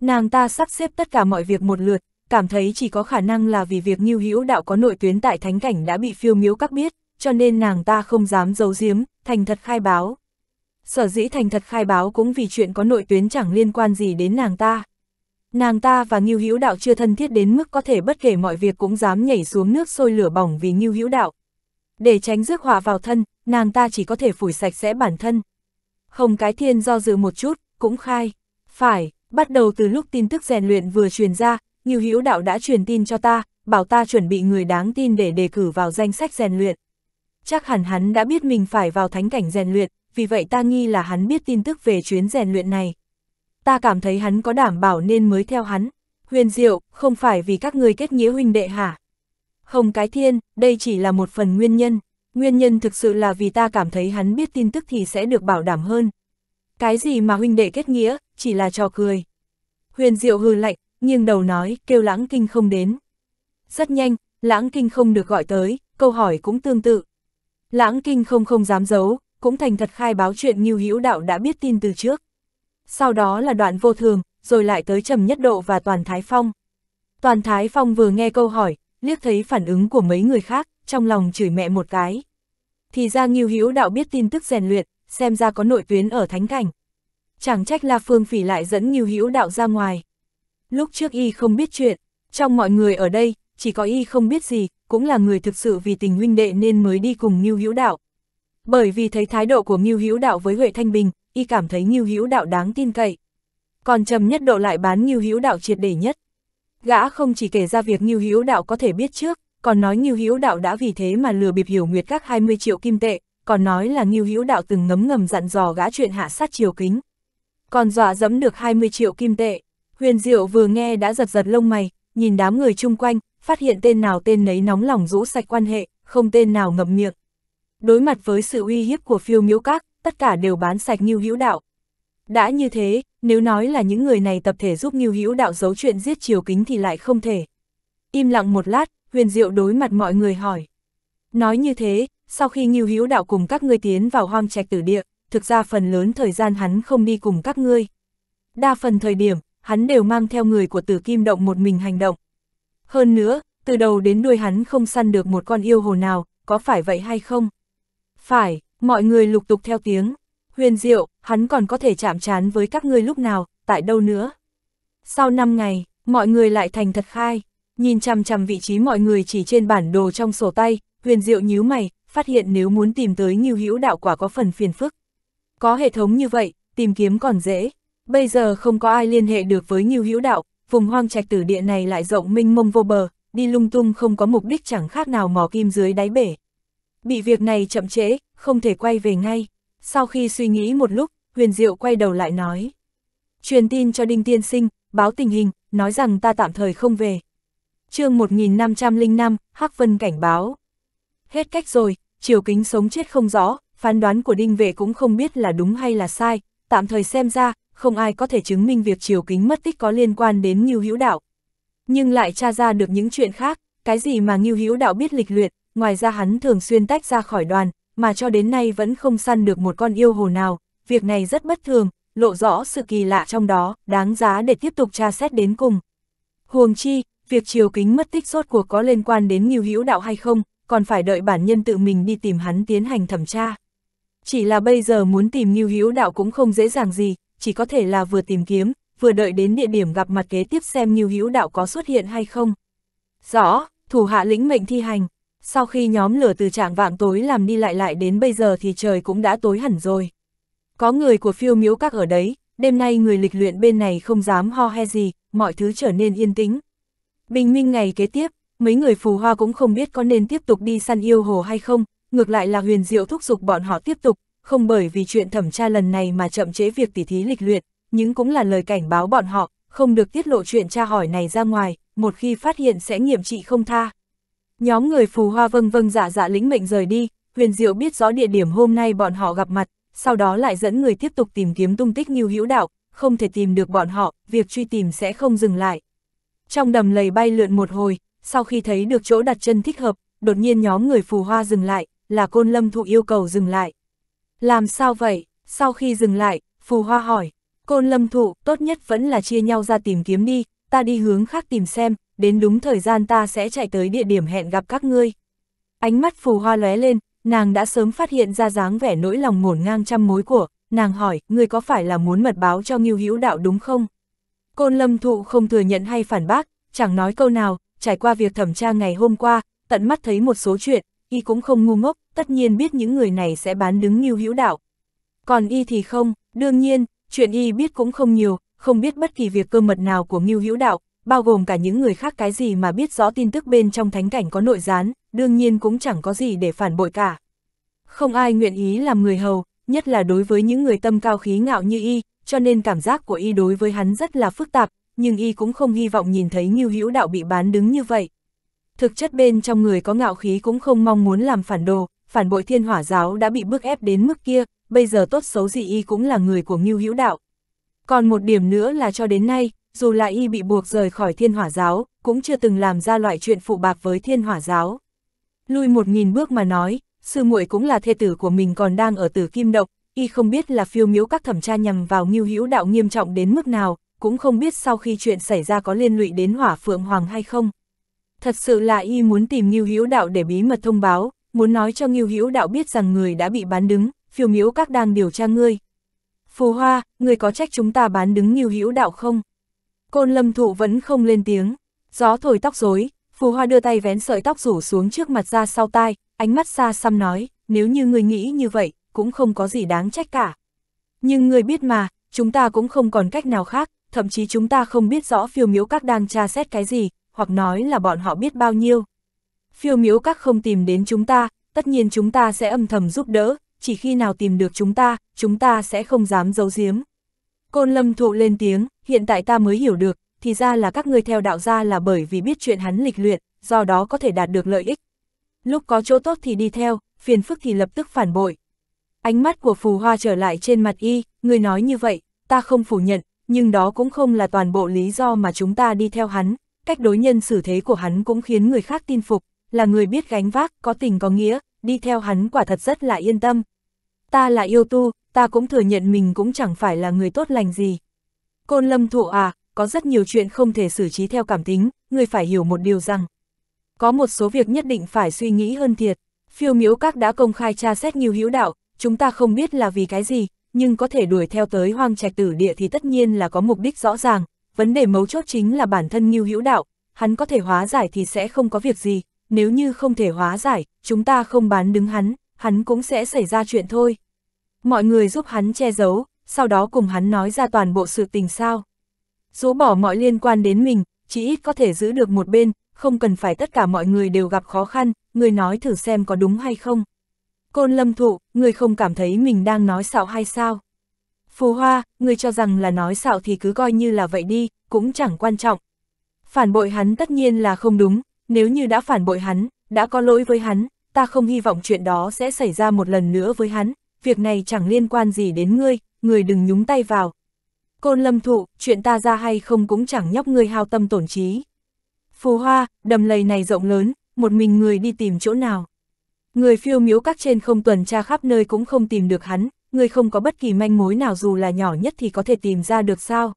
Nàng ta sắp xếp tất cả mọi việc một lượt, cảm thấy chỉ có khả năng là vì việc Ngưu Hữu Đạo có nội tuyến tại thánh cảnh đã bị phiêu miếu các biết, cho nên nàng ta không dám giấu giếm, thành thật khai báo. Sở dĩ thành thật khai báo cũng vì chuyện có nội tuyến chẳng liên quan gì đến nàng ta. Nàng ta và Ngưu Hữu Đạo chưa thân thiết đến mức có thể bất kể mọi việc cũng dám nhảy xuống nước sôi lửa bỏng vì Ngưu Hữu Đạo, để tránh rước họa vào thân, nàng ta chỉ có thể phủi sạch sẽ bản thân. Hồng Cái Thiên do dự một chút, cũng khai, phải, bắt đầu từ lúc tin tức rèn luyện vừa truyền ra, Ngưu Hữu Đạo đã truyền tin cho ta, bảo ta chuẩn bị người đáng tin để đề cử vào danh sách rèn luyện. Chắc hẳn hắn đã biết mình phải vào thánh cảnh rèn luyện, vì vậy ta nghi là hắn biết tin tức về chuyến rèn luyện này. Ta cảm thấy hắn có đảm bảo nên mới theo hắn. Huyền Diệu, không phải vì các người kết nghĩa huynh đệ hả? Không cái thiên, đây chỉ là một phần nguyên nhân, nguyên nhân thực sự là vì ta cảm thấy hắn biết tin tức thì sẽ được bảo đảm hơn. Cái gì mà huynh đệ kết nghĩa, chỉ là trò cười. Huyền Diệu hừ lạnh, nghiêng đầu nói, kêu lãng kinh không đến. Rất nhanh, lãng kinh không được gọi tới, câu hỏi cũng tương tự. Lãng kinh không không dám giấu, cũng thành thật khai báo chuyện Ngưu Hữu Đạo đã biết tin từ trước. Sau đó là đoạn vô thường, rồi lại tới trầm nhất độ và toàn Thái Phong. Toàn Thái Phong vừa nghe câu hỏi, liếc thấy phản ứng của mấy người khác, trong lòng chửi mẹ một cái. Thì ra Ngưu Hữu Đạo biết tin tức rèn luyện, xem ra có nội tuyến ở Thánh Thành. Chẳng trách La Phương Phỉ lại dẫn Ngưu Hữu Đạo ra ngoài. Lúc trước y không biết chuyện, trong mọi người ở đây, chỉ có y không biết gì, cũng là người thực sự vì tình huynh đệ nên mới đi cùng Ngưu Hữu Đạo. Bởi vì thấy thái độ của Ngưu Hữu Đạo với Huệ Thanh Bình, y cảm thấy Ngưu Hữu Đạo đáng tin cậy. Còn Trầm Nhất Độ lại bán Ngưu Hữu Đạo triệt để nhất. Gã không chỉ kể ra việc Ngưu Hữu Đạo có thể biết trước, còn nói Ngưu Hữu Đạo đã vì thế mà lừa bịp Hiểu Nguyệt các 20 triệu kim tệ, còn nói là Ngưu Hữu Đạo từng ngấm ngầm dặn dò gã chuyện hạ sát triều kính. Còn dọa dẫm được 20 triệu kim tệ. Huyền Diệu vừa nghe đã giật giật lông mày, nhìn đám người chung quanh, phát hiện tên nào tên nấy nóng lòng rũ sạch quan hệ, không tên nào ngậm miệng. Đối mặt với sự uy hiếp của phiêu miếu các, tất cả đều bán sạch Ngưu Hữu Đạo. Đã như thế, nếu nói là những người này tập thể giúp Ngưu Hữu đạo giấu chuyện giết Triều Kính thì lại không thể. Im lặng một lát, Huyền Diệu đối mặt mọi người hỏi. Nói như thế, sau khi Ngưu Hữu đạo cùng các ngươi tiến vào hoang trạch tử địa, thực ra phần lớn thời gian hắn không đi cùng các ngươi. Đa phần thời điểm, hắn đều mang theo người của Tử Kim động một mình hành động. Hơn nữa, từ đầu đến đuôi hắn không săn được một con yêu hồ nào, có phải vậy hay không? Phải, mọi người lục tục theo tiếng. Huyền diệu, hắn còn có thể chạm trán với các ngươi lúc nào, tại đâu nữa. Sau 5 ngày, mọi người lại thành thật khai, nhìn chằm chằm vị trí mọi người chỉ trên bản đồ trong sổ tay, huyền diệu nhíu mày, phát hiện nếu muốn tìm tới nghiêu hữu đạo quả có phần phiền phức. Có hệ thống như vậy, tìm kiếm còn dễ. Bây giờ không có ai liên hệ được với nghiêu hữu đạo, vùng hoang trạch tử địa này lại rộng minh mông vô bờ, đi lung tung không có mục đích chẳng khác nào mò kim dưới đáy bể. Bị việc này chậm trễ, không thể quay về ngay. Sau khi suy nghĩ một lúc, huyền diệu quay đầu lại nói. Truyền tin cho Đinh Tiên Sinh, báo tình hình, nói rằng ta tạm thời không về. chương 1505, Hắc Vân cảnh báo. Hết cách rồi, triều kính sống chết không rõ, phán đoán của Đinh Vệ cũng không biết là đúng hay là sai, tạm thời xem ra, không ai có thể chứng minh việc triều kính mất tích có liên quan đến Ngưu Hữu Đạo. Nhưng lại tra ra được những chuyện khác, cái gì mà Ngưu Hữu Đạo biết lịch luyện, ngoài ra hắn thường xuyên tách ra khỏi đoàn, mà cho đến nay vẫn không săn được một con yêu hồ nào, việc này rất bất thường, lộ rõ sự kỳ lạ trong đó, đáng giá để tiếp tục tra xét đến cùng. Huồng chi, việc triều kính mất tích sốt cuộc có liên quan đến nghiêu hữu đạo hay không, còn phải đợi bản nhân tự mình đi tìm hắn tiến hành thẩm tra. Chỉ là bây giờ muốn tìm nghiêu hữu đạo cũng không dễ dàng gì, chỉ có thể là vừa tìm kiếm, vừa đợi đến địa điểm gặp mặt kế tiếp xem nghiêu hữu đạo có xuất hiện hay không. Rõ, thủ hạ lĩnh mệnh thi hành sau khi nhóm lửa từ trạng vạng tối làm đi lại lại đến bây giờ thì trời cũng đã tối hẳn rồi. Có người của phiêu miếu các ở đấy, đêm nay người lịch luyện bên này không dám ho he gì, mọi thứ trở nên yên tĩnh. Bình minh ngày kế tiếp, mấy người phù hoa cũng không biết có nên tiếp tục đi săn yêu hồ hay không, ngược lại là huyền diệu thúc giục bọn họ tiếp tục, không bởi vì chuyện thẩm tra lần này mà chậm chế việc tỉ thí lịch luyện, nhưng cũng là lời cảnh báo bọn họ, không được tiết lộ chuyện tra hỏi này ra ngoài, một khi phát hiện sẽ nghiệm trị không tha. Nhóm người phù hoa vâng vâng dạ dạ lĩnh mệnh rời đi, huyền diệu biết rõ địa điểm hôm nay bọn họ gặp mặt, sau đó lại dẫn người tiếp tục tìm kiếm tung tích nghiêu hữu đạo, không thể tìm được bọn họ, việc truy tìm sẽ không dừng lại. Trong đầm lầy bay lượn một hồi, sau khi thấy được chỗ đặt chân thích hợp, đột nhiên nhóm người phù hoa dừng lại, là côn lâm thụ yêu cầu dừng lại. Làm sao vậy? Sau khi dừng lại, phù hoa hỏi, côn lâm thụ tốt nhất vẫn là chia nhau ra tìm kiếm đi, ta đi hướng khác tìm xem, đến đúng thời gian ta sẽ chạy tới địa điểm hẹn gặp các ngươi. Ánh mắt phù hoa lóe lên, nàng đã sớm phát hiện ra dáng vẻ nỗi lòng ngổn ngang trăm mối của, nàng hỏi, ngươi có phải là muốn mật báo cho Ngưu Hữu Đạo đúng không? Côn Lâm Thụ không thừa nhận hay phản bác, chẳng nói câu nào, trải qua việc thẩm tra ngày hôm qua, tận mắt thấy một số chuyện, y cũng không ngu ngốc, tất nhiên biết những người này sẽ bán đứng Ngưu Hữu Đạo. Còn y thì không, đương nhiên, chuyện y biết cũng không nhiều, không biết bất kỳ việc cơ mật nào của Ngưu Hữu Đạo, bao gồm cả những người khác cái gì mà biết rõ tin tức bên trong thánh cảnh có nội gián, đương nhiên cũng chẳng có gì để phản bội cả. Không ai nguyện ý làm người hầu, nhất là đối với những người tâm cao khí ngạo như y, cho nên cảm giác của y đối với hắn rất là phức tạp, nhưng y cũng không hy vọng nhìn thấy Ngưu Hữu Đạo bị bán đứng như vậy. Thực chất bên trong người có ngạo khí cũng không mong muốn làm phản đồ, phản bội thiên hỏa giáo đã bị bức ép đến mức kia, bây giờ tốt xấu gì y cũng là người của Ngưu Hữu Đạo. Còn một điểm nữa là cho đến nay, dù lại y bị buộc rời khỏi thiên hỏa giáo, cũng chưa từng làm ra loại chuyện phụ bạc với thiên hỏa giáo. Lui một nghìn bước mà nói, sư muội cũng là thê tử của mình còn đang ở tử kim độc, y không biết là phiêu miếu các thẩm tra nhằm vào nghiêu hữu đạo nghiêm trọng đến mức nào, cũng không biết sau khi chuyện xảy ra có liên lụy đến hỏa phượng hoàng hay không. Thật sự là y muốn tìm nghiêu hữu đạo để bí mật thông báo, muốn nói cho nghiêu hữu đạo biết rằng người đã bị bán đứng, phiêu miếu các đang điều tra ngươi. Phù hoa, người có trách chúng ta bán đứng nghiêu hữu đạo không? Côn lâm thụ vẫn không lên tiếng, gió thổi tóc rối, phù hoa đưa tay vén sợi tóc rủ xuống trước mặt ra sau tai, ánh mắt xa xăm nói, nếu như người nghĩ như vậy, cũng không có gì đáng trách cả. Nhưng người biết mà, chúng ta cũng không còn cách nào khác, thậm chí chúng ta không biết rõ phiêu miếu các đang tra xét cái gì, hoặc nói là bọn họ biết bao nhiêu. Phiêu miếu các không tìm đến chúng ta, tất nhiên chúng ta sẽ âm thầm giúp đỡ, chỉ khi nào tìm được chúng ta, chúng ta sẽ không dám giấu giếm. Côn lâm thụ lên tiếng, hiện tại ta mới hiểu được, thì ra là các ngươi theo đạo gia là bởi vì biết chuyện hắn lịch luyện, do đó có thể đạt được lợi ích. Lúc có chỗ tốt thì đi theo, phiền phức thì lập tức phản bội. Ánh mắt của phù hoa trở lại trên mặt y, người nói như vậy, ta không phủ nhận, nhưng đó cũng không là toàn bộ lý do mà chúng ta đi theo hắn, cách đối nhân xử thế của hắn cũng khiến người khác tin phục, là người biết gánh vác, có tình có nghĩa, đi theo hắn quả thật rất là yên tâm ta là yêu tu, ta cũng thừa nhận mình cũng chẳng phải là người tốt lành gì. Côn lâm thụ à, có rất nhiều chuyện không thể xử trí theo cảm tính, người phải hiểu một điều rằng. Có một số việc nhất định phải suy nghĩ hơn thiệt. Phiêu miếu các đã công khai tra xét nhiều hữu đạo, chúng ta không biết là vì cái gì, nhưng có thể đuổi theo tới hoang trạch tử địa thì tất nhiên là có mục đích rõ ràng. Vấn đề mấu chốt chính là bản thân nghiêu hữu đạo, hắn có thể hóa giải thì sẽ không có việc gì, nếu như không thể hóa giải, chúng ta không bán đứng hắn hắn cũng sẽ xảy ra chuyện thôi. Mọi người giúp hắn che giấu, sau đó cùng hắn nói ra toàn bộ sự tình sao. Dũ bỏ mọi liên quan đến mình, chỉ ít có thể giữ được một bên, không cần phải tất cả mọi người đều gặp khó khăn, người nói thử xem có đúng hay không. Côn lâm thụ, người không cảm thấy mình đang nói xạo hay sao? Phù hoa, người cho rằng là nói xạo thì cứ coi như là vậy đi, cũng chẳng quan trọng. Phản bội hắn tất nhiên là không đúng, nếu như đã phản bội hắn, đã có lỗi với hắn, ta không hy vọng chuyện đó sẽ xảy ra một lần nữa với hắn, việc này chẳng liên quan gì đến ngươi, người đừng nhúng tay vào. Côn lâm thụ, chuyện ta ra hay không cũng chẳng nhóc ngươi hao tâm tổn trí. Phù hoa, đầm lầy này rộng lớn, một mình người đi tìm chỗ nào. Người phiêu miếu các trên không tuần tra khắp nơi cũng không tìm được hắn, người không có bất kỳ manh mối nào dù là nhỏ nhất thì có thể tìm ra được sao.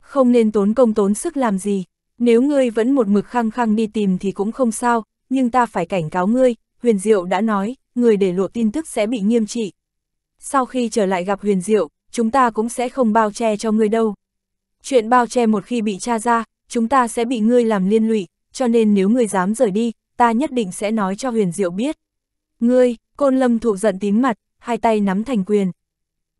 Không nên tốn công tốn sức làm gì, nếu ngươi vẫn một mực khăng khăng đi tìm thì cũng không sao, nhưng ta phải cảnh cáo ngươi, Huyền Diệu đã nói, người để lộ tin tức sẽ bị nghiêm trị. Sau khi trở lại gặp Huyền Diệu, chúng ta cũng sẽ không bao che cho ngươi đâu. Chuyện bao che một khi bị tra ra, chúng ta sẽ bị ngươi làm liên lụy, cho nên nếu ngươi dám rời đi, ta nhất định sẽ nói cho Huyền Diệu biết. Ngươi, Côn Lâm thụ giận tím mặt, hai tay nắm thành quyền.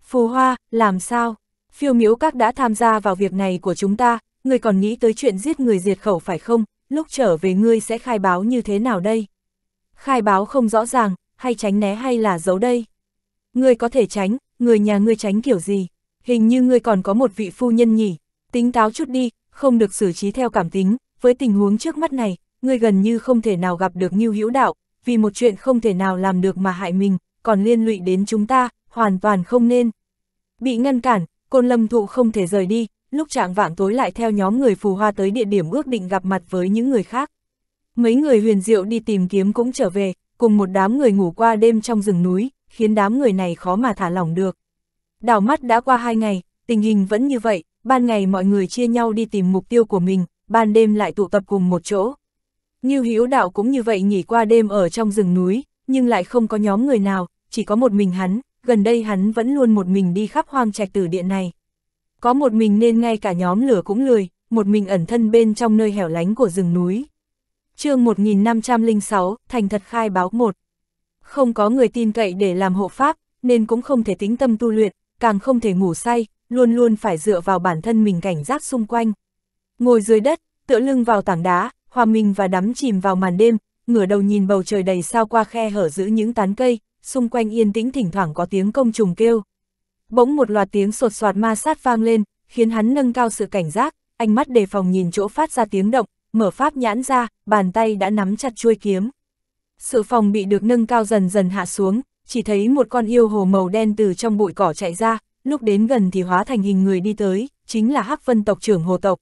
Phù Hoa, làm sao? Phiêu miếu các đã tham gia vào việc này của chúng ta, ngươi còn nghĩ tới chuyện giết người diệt khẩu phải không? Lúc trở về ngươi sẽ khai báo như thế nào đây? khai báo không rõ ràng, hay tránh né hay là giấu đây. Ngươi có thể tránh, người nhà ngươi tránh kiểu gì, hình như ngươi còn có một vị phu nhân nhỉ, tính táo chút đi, không được xử trí theo cảm tính, với tình huống trước mắt này, ngươi gần như không thể nào gặp được Ngưu Hữu Đạo, vì một chuyện không thể nào làm được mà hại mình, còn liên lụy đến chúng ta, hoàn toàn không nên. Bị ngăn cản, Côn Lâm Thụ không thể rời đi, lúc trạng vạng tối lại theo nhóm người phù hoa tới địa điểm ước định gặp mặt với những người khác. Mấy người huyền diệu đi tìm kiếm cũng trở về, cùng một đám người ngủ qua đêm trong rừng núi, khiến đám người này khó mà thả lỏng được. Đảo mắt đã qua hai ngày, tình hình vẫn như vậy, ban ngày mọi người chia nhau đi tìm mục tiêu của mình, ban đêm lại tụ tập cùng một chỗ. Như hiếu đạo cũng như vậy nghỉ qua đêm ở trong rừng núi, nhưng lại không có nhóm người nào, chỉ có một mình hắn, gần đây hắn vẫn luôn một mình đi khắp hoang trạch tử điện này. Có một mình nên ngay cả nhóm lửa cũng lười, một mình ẩn thân bên trong nơi hẻo lánh của rừng núi chương 1506, thành thật khai báo một Không có người tin cậy để làm hộ pháp, nên cũng không thể tính tâm tu luyện, càng không thể ngủ say, luôn luôn phải dựa vào bản thân mình cảnh giác xung quanh. Ngồi dưới đất, tựa lưng vào tảng đá, hòa mình và đắm chìm vào màn đêm, ngửa đầu nhìn bầu trời đầy sao qua khe hở giữa những tán cây, xung quanh yên tĩnh thỉnh thoảng có tiếng công trùng kêu. Bỗng một loạt tiếng sột soạt ma sát vang lên, khiến hắn nâng cao sự cảnh giác, ánh mắt đề phòng nhìn chỗ phát ra tiếng động, mở pháp nhãn ra, bàn tay đã nắm chặt chuôi kiếm. Sự phòng bị được nâng cao dần dần hạ xuống, chỉ thấy một con yêu hồ màu đen từ trong bụi cỏ chạy ra, lúc đến gần thì hóa thành hình người đi tới, chính là Hắc Vân tộc trưởng hồ tộc.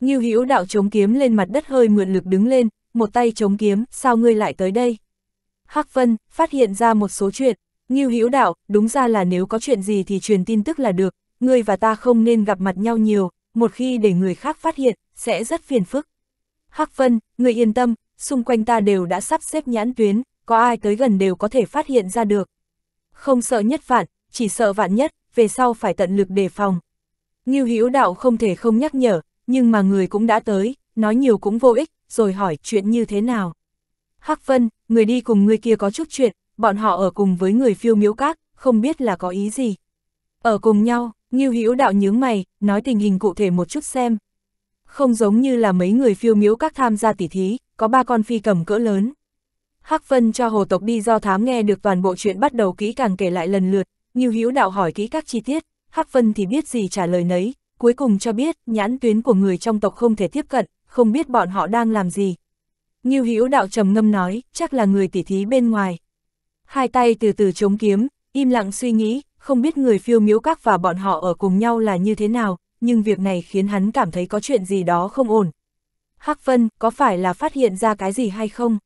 Ngưu Hữu đạo chống kiếm lên mặt đất hơi mượn lực đứng lên, một tay chống kiếm, sao ngươi lại tới đây? Hắc Vân phát hiện ra một số chuyện, Ngưu Hữu đạo, đúng ra là nếu có chuyện gì thì truyền tin tức là được, ngươi và ta không nên gặp mặt nhau nhiều, một khi để người khác phát hiện, sẽ rất phiền phức. Hắc Vân, người yên tâm, xung quanh ta đều đã sắp xếp nhãn tuyến, có ai tới gần đều có thể phát hiện ra được. Không sợ nhất phản, chỉ sợ vạn nhất, về sau phải tận lực đề phòng. Ngưu Hữu Đạo không thể không nhắc nhở, nhưng mà người cũng đã tới, nói nhiều cũng vô ích, rồi hỏi chuyện như thế nào. Hắc Vân, người đi cùng người kia có chút chuyện, bọn họ ở cùng với người phiêu miếu các, không biết là có ý gì. Ở cùng nhau, Ngưu Hữu Đạo nhướng mày, nói tình hình cụ thể một chút xem không giống như là mấy người phiêu miếu các tham gia tỉ thí, có ba con phi cầm cỡ lớn. Hắc Vân cho hồ tộc đi do thám nghe được toàn bộ chuyện bắt đầu kỹ càng kể lại lần lượt, như hữu đạo hỏi kỹ các chi tiết, Hắc Vân thì biết gì trả lời nấy, cuối cùng cho biết nhãn tuyến của người trong tộc không thể tiếp cận, không biết bọn họ đang làm gì. Như hữu đạo trầm ngâm nói, chắc là người tỉ thí bên ngoài. Hai tay từ từ chống kiếm, im lặng suy nghĩ, không biết người phiêu miếu các và bọn họ ở cùng nhau là như thế nào, nhưng việc này khiến hắn cảm thấy có chuyện gì đó không ổn. Hắc Vân, có phải là phát hiện ra cái gì hay không?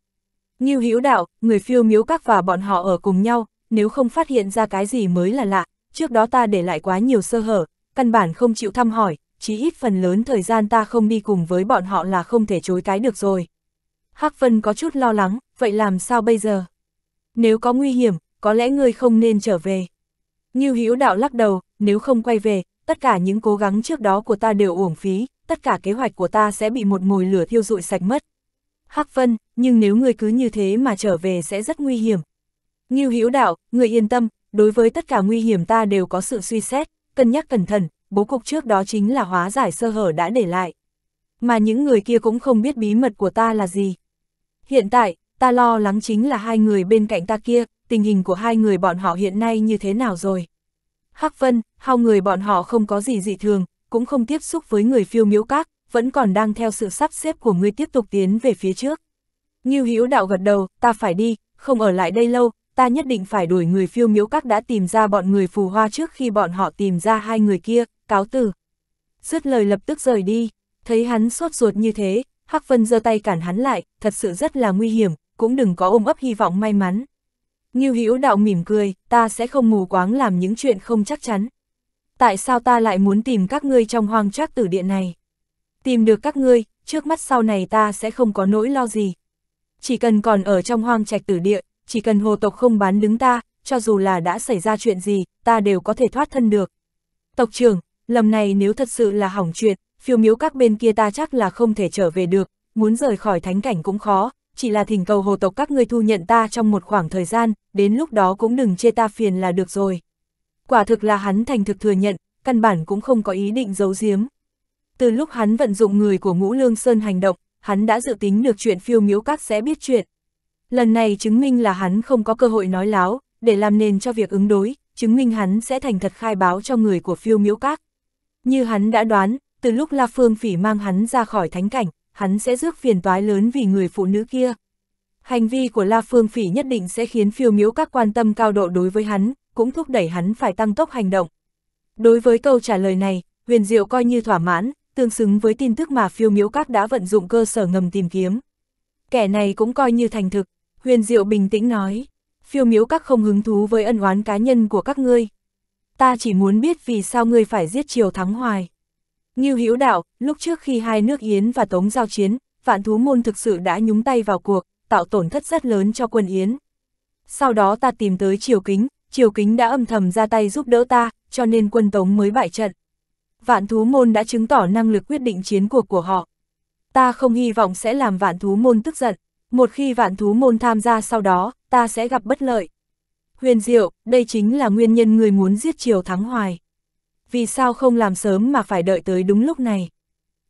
Như Hữu Đạo, người phiêu miếu các và bọn họ ở cùng nhau, nếu không phát hiện ra cái gì mới là lạ, trước đó ta để lại quá nhiều sơ hở, căn bản không chịu thăm hỏi, chí ít phần lớn thời gian ta không đi cùng với bọn họ là không thể chối cái được rồi. Hắc Vân có chút lo lắng, vậy làm sao bây giờ? Nếu có nguy hiểm, có lẽ ngươi không nên trở về. Như Hữu Đạo lắc đầu, nếu không quay về, tất cả những cố gắng trước đó của ta đều uổng phí, tất cả kế hoạch của ta sẽ bị một mồi lửa thiêu rụi sạch mất. Hắc Vân, nhưng nếu ngươi cứ như thế mà trở về sẽ rất nguy hiểm. Ngưu Hữu Đạo, ngươi yên tâm, đối với tất cả nguy hiểm ta đều có sự suy xét, cân nhắc cẩn thận, bố cục trước đó chính là hóa giải sơ hở đã để lại. Mà những người kia cũng không biết bí mật của ta là gì. Hiện tại, ta lo lắng chính là hai người bên cạnh ta kia, tình hình của hai người bọn họ hiện nay như thế nào rồi. Hắc Vân, hao người bọn họ không có gì dị thường, cũng không tiếp xúc với người phiêu miếu các, vẫn còn đang theo sự sắp xếp của ngươi tiếp tục tiến về phía trước. Ngưu Hữu đạo gật đầu, ta phải đi, không ở lại đây lâu, ta nhất định phải đuổi người phiêu miếu các đã tìm ra bọn người phù hoa trước khi bọn họ tìm ra hai người kia, cáo từ. Dứt lời lập tức rời đi, thấy hắn sốt ruột như thế, Hắc Vân giơ tay cản hắn lại, thật sự rất là nguy hiểm, cũng đừng có ôm ấp hy vọng may mắn. Ngưu Hữu Đạo mỉm cười, ta sẽ không mù quáng làm những chuyện không chắc chắn. Tại sao ta lại muốn tìm các ngươi trong hoang trác tử điện này? Tìm được các ngươi, trước mắt sau này ta sẽ không có nỗi lo gì. Chỉ cần còn ở trong hoang trạch tử địa, chỉ cần hồ tộc không bán đứng ta, cho dù là đã xảy ra chuyện gì, ta đều có thể thoát thân được. Tộc trưởng, lầm này nếu thật sự là hỏng chuyện, phiêu miếu các bên kia ta chắc là không thể trở về được, muốn rời khỏi thánh cảnh cũng khó, chỉ là thỉnh cầu hồ tộc các ngươi thu nhận ta trong một khoảng thời gian, đến lúc đó cũng đừng chê ta phiền là được rồi. Quả thực là hắn thành thực thừa nhận, căn bản cũng không có ý định giấu giếm. Từ lúc hắn vận dụng người của ngũ lương sơn hành động, hắn đã dự tính được chuyện phiêu miếu các sẽ biết chuyện. Lần này chứng minh là hắn không có cơ hội nói láo, để làm nền cho việc ứng đối, chứng minh hắn sẽ thành thật khai báo cho người của phiêu miếu các. Như hắn đã đoán, từ lúc La Phương Phỉ mang hắn ra khỏi thánh cảnh, hắn sẽ rước phiền toái lớn vì người phụ nữ kia. Hành vi của La Phương Phỉ nhất định sẽ khiến phiêu miếu các quan tâm cao độ đối với hắn, cũng thúc đẩy hắn phải tăng tốc hành động. Đối với câu trả lời này, huyền diệu coi như thỏa mãn, tương xứng với tin tức mà phiêu miếu các đã vận dụng cơ sở ngầm tìm kiếm. Kẻ này cũng coi như thành thực, huyền diệu bình tĩnh nói, phiêu miếu các không hứng thú với ân oán cá nhân của các ngươi. Ta chỉ muốn biết vì sao ngươi phải giết Triều Thắng Hoài. Như Hữu Đạo, lúc trước khi hai nước Yến và Tống giao chiến, Vạn Thú Môn thực sự đã nhúng tay vào cuộc, tạo tổn thất rất lớn cho quân Yến. Sau đó ta tìm tới Triều Kính, Triều Kính đã âm thầm ra tay giúp đỡ ta, cho nên quân Tống mới bại trận. Vạn Thú Môn đã chứng tỏ năng lực quyết định chiến cuộc của họ. Ta không hy vọng sẽ làm Vạn Thú Môn tức giận, một khi Vạn Thú Môn tham gia sau đó, ta sẽ gặp bất lợi. Huyền Diệu, đây chính là nguyên nhân người muốn giết Triều Thắng Hoài vì sao không làm sớm mà phải đợi tới đúng lúc này.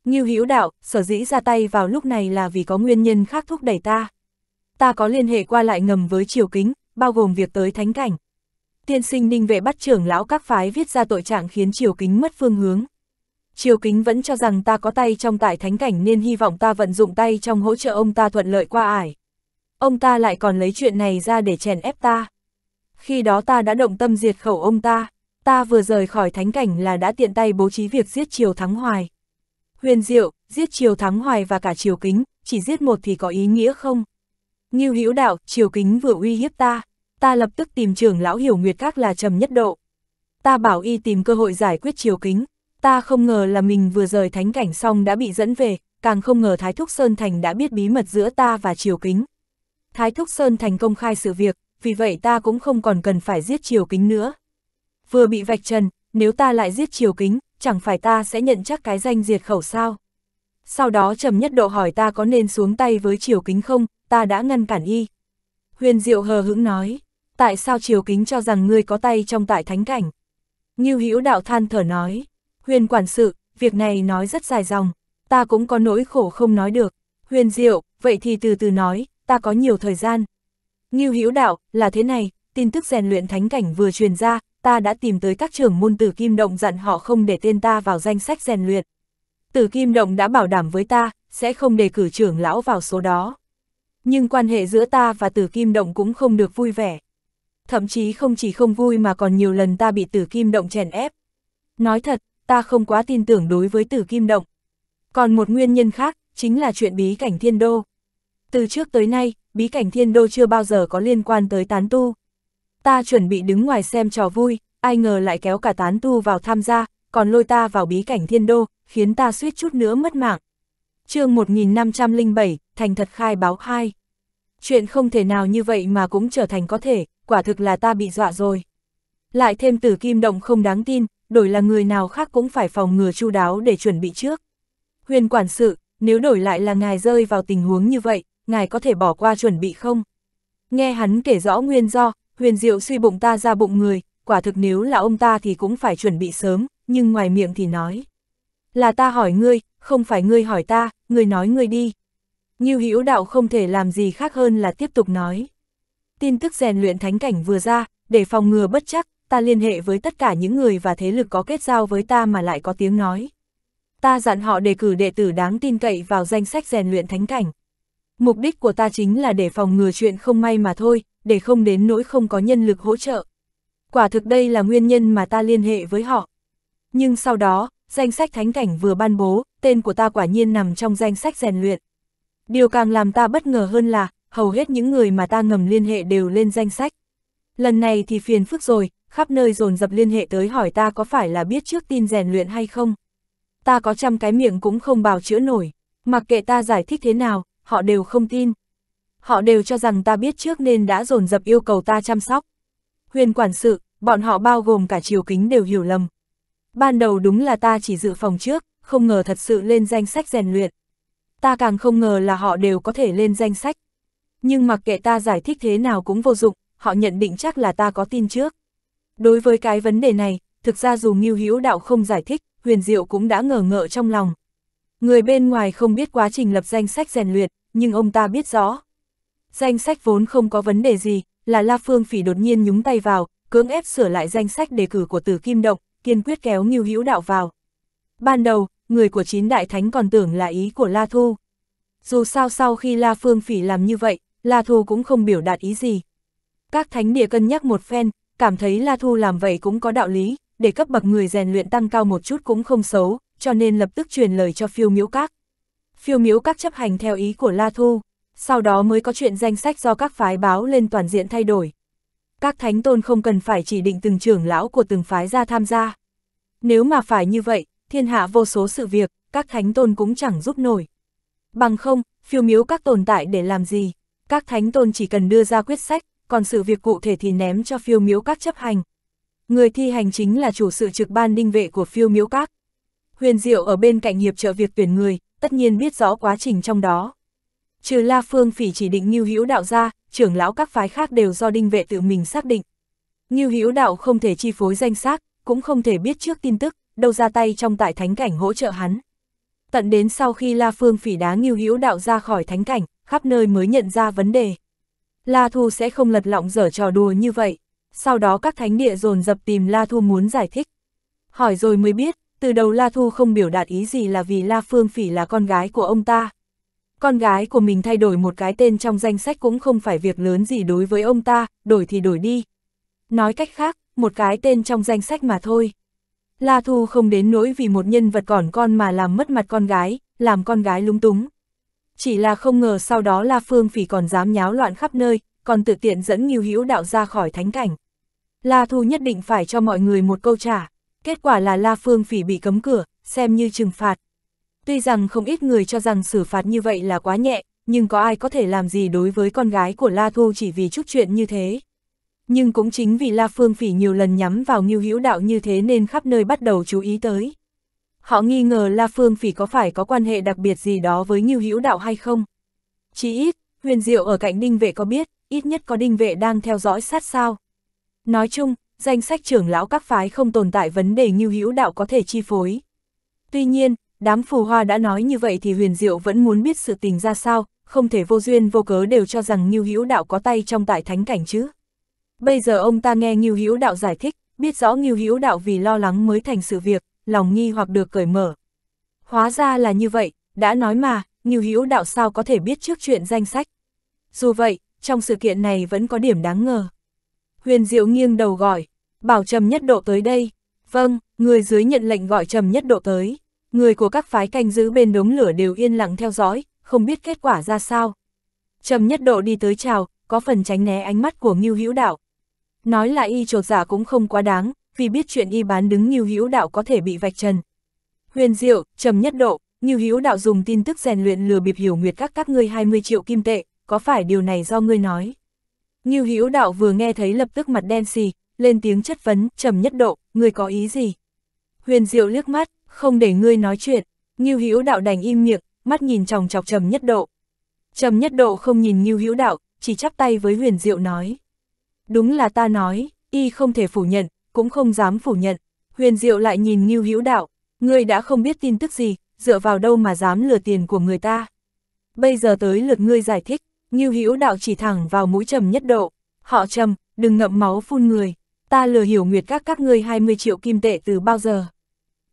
Ngưu Hữu Đạo, sở dĩ ra tay vào lúc này là vì có nguyên nhân khác thúc đẩy ta. Ta có liên hệ qua lại ngầm với triều kính, bao gồm việc tới thánh cảnh. Tiên sinh ninh vệ bắt trưởng lão các phái viết ra tội trạng khiến triều kính mất phương hướng. Triều kính vẫn cho rằng ta có tay trong tại thánh cảnh nên hy vọng ta vận dụng tay trong hỗ trợ ông ta thuận lợi qua ải. Ông ta lại còn lấy chuyện này ra để chèn ép ta. Khi đó ta đã động tâm diệt khẩu ông ta ta vừa rời khỏi thánh cảnh là đã tiện tay bố trí việc giết Triều Thắng Hoài. Huyền Diệu, giết Triều Thắng Hoài và cả Triều Kính, chỉ giết một thì có ý nghĩa không? Ngưu Hữu Đạo, Triều Kính vừa uy hiếp ta, ta lập tức tìm trưởng lão Hiểu Nguyệt Các là Trầm Nhất Độ. Ta bảo y tìm cơ hội giải quyết Triều Kính, ta không ngờ là mình vừa rời thánh cảnh xong đã bị dẫn về, càng không ngờ Thái Thúc Sơn Thành đã biết bí mật giữa ta và Triều Kính. Thái Thúc Sơn Thành công khai sự việc, vì vậy ta cũng không còn cần phải giết Triều Kính nữa vừa bị vạch trần, nếu ta lại giết triều kính, chẳng phải ta sẽ nhận chắc cái danh diệt khẩu sao. Sau đó trầm nhất độ hỏi ta có nên xuống tay với triều kính không, ta đã ngăn cản y. Huyền Diệu hờ hững nói, tại sao triều kính cho rằng ngươi có tay trong tại thánh cảnh? Như hữu đạo than thở nói, huyền quản sự, việc này nói rất dài dòng, ta cũng có nỗi khổ không nói được. Huyền Diệu, vậy thì từ từ nói, ta có nhiều thời gian. Như hữu đạo, là thế này, tin tức rèn luyện thánh cảnh vừa truyền ra, ta đã tìm tới các trưởng môn tử kim động dặn họ không để tên ta vào danh sách rèn luyện. Tử kim động đã bảo đảm với ta, sẽ không đề cử trưởng lão vào số đó. Nhưng quan hệ giữa ta và tử kim động cũng không được vui vẻ. Thậm chí không chỉ không vui mà còn nhiều lần ta bị tử kim động chèn ép. Nói thật, ta không quá tin tưởng đối với tử kim động. Còn một nguyên nhân khác, chính là chuyện bí cảnh thiên đô. Từ trước tới nay, bí cảnh thiên đô chưa bao giờ có liên quan tới tán tu ta chuẩn bị đứng ngoài xem trò vui, ai ngờ lại kéo cả tán tu vào tham gia, còn lôi ta vào bí cảnh thiên đô, khiến ta suýt chút nữa mất mạng. chương 1507, thành thật khai báo 2. Chuyện không thể nào như vậy mà cũng trở thành có thể, quả thực là ta bị dọa rồi. Lại thêm tử kim động không đáng tin, đổi là người nào khác cũng phải phòng ngừa chu đáo để chuẩn bị trước. Huyền quản sự, nếu đổi lại là ngài rơi vào tình huống như vậy, ngài có thể bỏ qua chuẩn bị không? Nghe hắn kể rõ nguyên do, huyền diệu suy bụng ta ra bụng người, quả thực nếu là ông ta thì cũng phải chuẩn bị sớm, nhưng ngoài miệng thì nói. Là ta hỏi ngươi, không phải ngươi hỏi ta, ngươi nói ngươi đi. Như hữu đạo không thể làm gì khác hơn là tiếp tục nói. Tin tức rèn luyện thánh cảnh vừa ra, để phòng ngừa bất chắc, ta liên hệ với tất cả những người và thế lực có kết giao với ta mà lại có tiếng nói. Ta dặn họ đề cử đệ tử đáng tin cậy vào danh sách rèn luyện thánh cảnh. Mục đích của ta chính là để phòng ngừa chuyện không may mà thôi, để không đến nỗi không có nhân lực hỗ trợ. Quả thực đây là nguyên nhân mà ta liên hệ với họ. Nhưng sau đó, danh sách thánh cảnh vừa ban bố, tên của ta quả nhiên nằm trong danh sách rèn luyện. Điều càng làm ta bất ngờ hơn là, hầu hết những người mà ta ngầm liên hệ đều lên danh sách. Lần này thì phiền phức rồi, khắp nơi dồn dập liên hệ tới hỏi ta có phải là biết trước tin rèn luyện hay không. Ta có trăm cái miệng cũng không bào chữa nổi, mặc kệ ta giải thích thế nào, họ đều không tin. Họ đều cho rằng ta biết trước nên đã dồn dập yêu cầu ta chăm sóc. Huyền quản sự, bọn họ bao gồm cả triều kính đều hiểu lầm. Ban đầu đúng là ta chỉ dự phòng trước, không ngờ thật sự lên danh sách rèn luyện. Ta càng không ngờ là họ đều có thể lên danh sách. Nhưng mặc kệ ta giải thích thế nào cũng vô dụng, họ nhận định chắc là ta có tin trước. Đối với cái vấn đề này, thực ra dù Ngưu Hữu Đạo không giải thích, Huyền Diệu cũng đã ngờ ngợ trong lòng. Người bên ngoài không biết quá trình lập danh sách rèn luyện, nhưng ông ta biết rõ. Danh sách vốn không có vấn đề gì, là La Phương Phỉ đột nhiên nhúng tay vào, cưỡng ép sửa lại danh sách đề cử của Tử Kim Động, kiên quyết kéo Ngưu Hữu Đạo vào. Ban đầu, người của chín đại thánh còn tưởng là ý của La Thu. Dù sao sau khi La Phương Phỉ làm như vậy, La Thu cũng không biểu đạt ý gì. Các thánh địa cân nhắc một phen, cảm thấy La Thu làm vậy cũng có đạo lý, để cấp bậc người rèn luyện tăng cao một chút cũng không xấu, cho nên lập tức truyền lời cho phiêu miếu các. Phiêu miếu các chấp hành theo ý của La Thu, sau đó mới có chuyện danh sách do các phái báo lên toàn diện thay đổi. Các thánh tôn không cần phải chỉ định từng trưởng lão của từng phái ra tham gia. Nếu mà phải như vậy, thiên hạ vô số sự việc, các thánh tôn cũng chẳng giúp nổi. Bằng không, phiêu miếu các tồn tại để làm gì? Các thánh tôn chỉ cần đưa ra quyết sách, còn sự việc cụ thể thì ném cho phiêu miếu các chấp hành. Người thi hành chính là chủ sự trực ban đinh vệ của phiêu miếu các. Huyền Diệu ở bên cạnh hiệp trợ việc tuyển người, tất nhiên biết rõ quá trình trong đó. Trừ La Phương Phỉ chỉ định Ngưu Hữu Đạo ra, trưởng lão các phái khác đều do đinh vệ tự mình xác định. Ngưu Hữu Đạo không thể chi phối danh xác, cũng không thể biết trước tin tức, đâu ra tay trong tại thánh cảnh hỗ trợ hắn. Tận đến sau khi La Phương Phỉ đá Ngưu Hữu Đạo ra khỏi thánh cảnh, khắp nơi mới nhận ra vấn đề. La Thu sẽ không lật lọng dở trò đùa như vậy. Sau đó các thánh địa dồn dập tìm La Thu muốn giải thích. Hỏi rồi mới biết, từ đầu La Thu không biểu đạt ý gì là vì La Phương Phỉ là con gái của ông ta. Con gái của mình thay đổi một cái tên trong danh sách cũng không phải việc lớn gì đối với ông ta, đổi thì đổi đi. Nói cách khác, một cái tên trong danh sách mà thôi. La Thu không đến nỗi vì một nhân vật còn con mà làm mất mặt con gái, làm con gái lúng túng. Chỉ là không ngờ sau đó La Phương Phỉ còn dám nháo loạn khắp nơi, còn tự tiện dẫn Nghiêu Hữu Đạo ra khỏi thánh cảnh. La Thu nhất định phải cho mọi người một câu trả kết quả là La Phương Phỉ bị cấm cửa, xem như trừng phạt. Tuy rằng không ít người cho rằng xử phạt như vậy là quá nhẹ, nhưng có ai có thể làm gì đối với con gái của La Thu chỉ vì chút chuyện như thế. Nhưng cũng chính vì La Phương Phỉ nhiều lần nhắm vào Ngưu Hữu Đạo như thế nên khắp nơi bắt đầu chú ý tới. Họ nghi ngờ La Phương Phỉ có phải có quan hệ đặc biệt gì đó với Ngưu Hữu Đạo hay không. Chỉ ít, Huyền Diệu ở cạnh Đinh Vệ có biết, ít nhất có Đinh Vệ đang theo dõi sát sao. Nói chung, danh sách trưởng lão các phái không tồn tại vấn đề như hữu đạo có thể chi phối. Tuy nhiên, đám phù hoa đã nói như vậy thì huyền diệu vẫn muốn biết sự tình ra sao, không thể vô duyên vô cớ đều cho rằng như hữu đạo có tay trong tại thánh cảnh chứ. Bây giờ ông ta nghe như hữu đạo giải thích, biết rõ như hữu đạo vì lo lắng mới thành sự việc, lòng nghi hoặc được cởi mở. Hóa ra là như vậy, đã nói mà, như hữu đạo sao có thể biết trước chuyện danh sách. Dù vậy, trong sự kiện này vẫn có điểm đáng ngờ. Huyền Diệu nghiêng đầu gọi, bảo trầm nhất độ tới đây. Vâng, người dưới nhận lệnh gọi trầm nhất độ tới. Người của các phái canh giữ bên đống lửa đều yên lặng theo dõi, không biết kết quả ra sao. Trầm nhất độ đi tới chào, có phần tránh né ánh mắt của Ngưu Hữu Đạo. Nói là y trột giả dạ cũng không quá đáng, vì biết chuyện y bán đứng Ngưu Hữu Đạo có thể bị vạch trần. Huyền Diệu, Trầm Nhất Độ, Ngưu Hữu Đạo dùng tin tức rèn luyện lừa bịp hiểu nguyệt các các ngươi 20 triệu kim tệ, có phải điều này do ngươi nói? Ngưu Hữu Đạo vừa nghe thấy lập tức mặt đen xì, lên tiếng chất vấn, trầm nhất độ, ngươi có ý gì? Huyền Diệu liếc mắt, không để ngươi nói chuyện, Ngưu Hữu Đạo đành im miệng, mắt nhìn chòng chọc trầm nhất độ. Trầm nhất độ không nhìn Ngưu Hữu Đạo, chỉ chắp tay với Huyền Diệu nói. Đúng là ta nói, y không thể phủ nhận, cũng không dám phủ nhận. Huyền Diệu lại nhìn Ngưu Hữu Đạo, ngươi đã không biết tin tức gì, dựa vào đâu mà dám lừa tiền của người ta. Bây giờ tới lượt ngươi giải thích, Ngưu Hữu Đạo chỉ thẳng vào mũi trầm nhất độ. Họ trầm, đừng ngậm máu phun người, ta lừa hiểu nguyệt các các ngươi 20 triệu kim tệ từ bao giờ.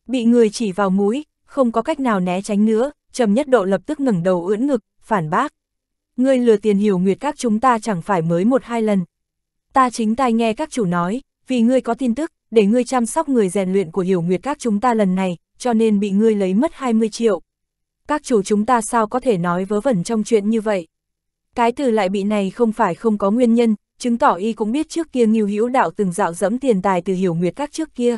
Bị người chỉ vào mũi, không có cách nào né tránh nữa, trầm nhất độ lập tức ngẩng đầu ưỡn ngực, phản bác. Ngươi lừa tiền hiểu nguyệt các chúng ta chẳng phải mới một hai lần. Ta chính tai nghe các chủ nói, vì ngươi có tin tức, để ngươi chăm sóc người rèn luyện của hiểu nguyệt các chúng ta lần này, cho nên bị ngươi lấy mất 20 triệu. Các chủ chúng ta sao có thể nói vớ vẩn trong chuyện như vậy? Cái từ lại bị này không phải không có nguyên nhân, chứng tỏ y cũng biết trước kia Ngưu Hữu Đạo từng dạo dẫm tiền tài từ Hiểu Nguyệt Các trước kia.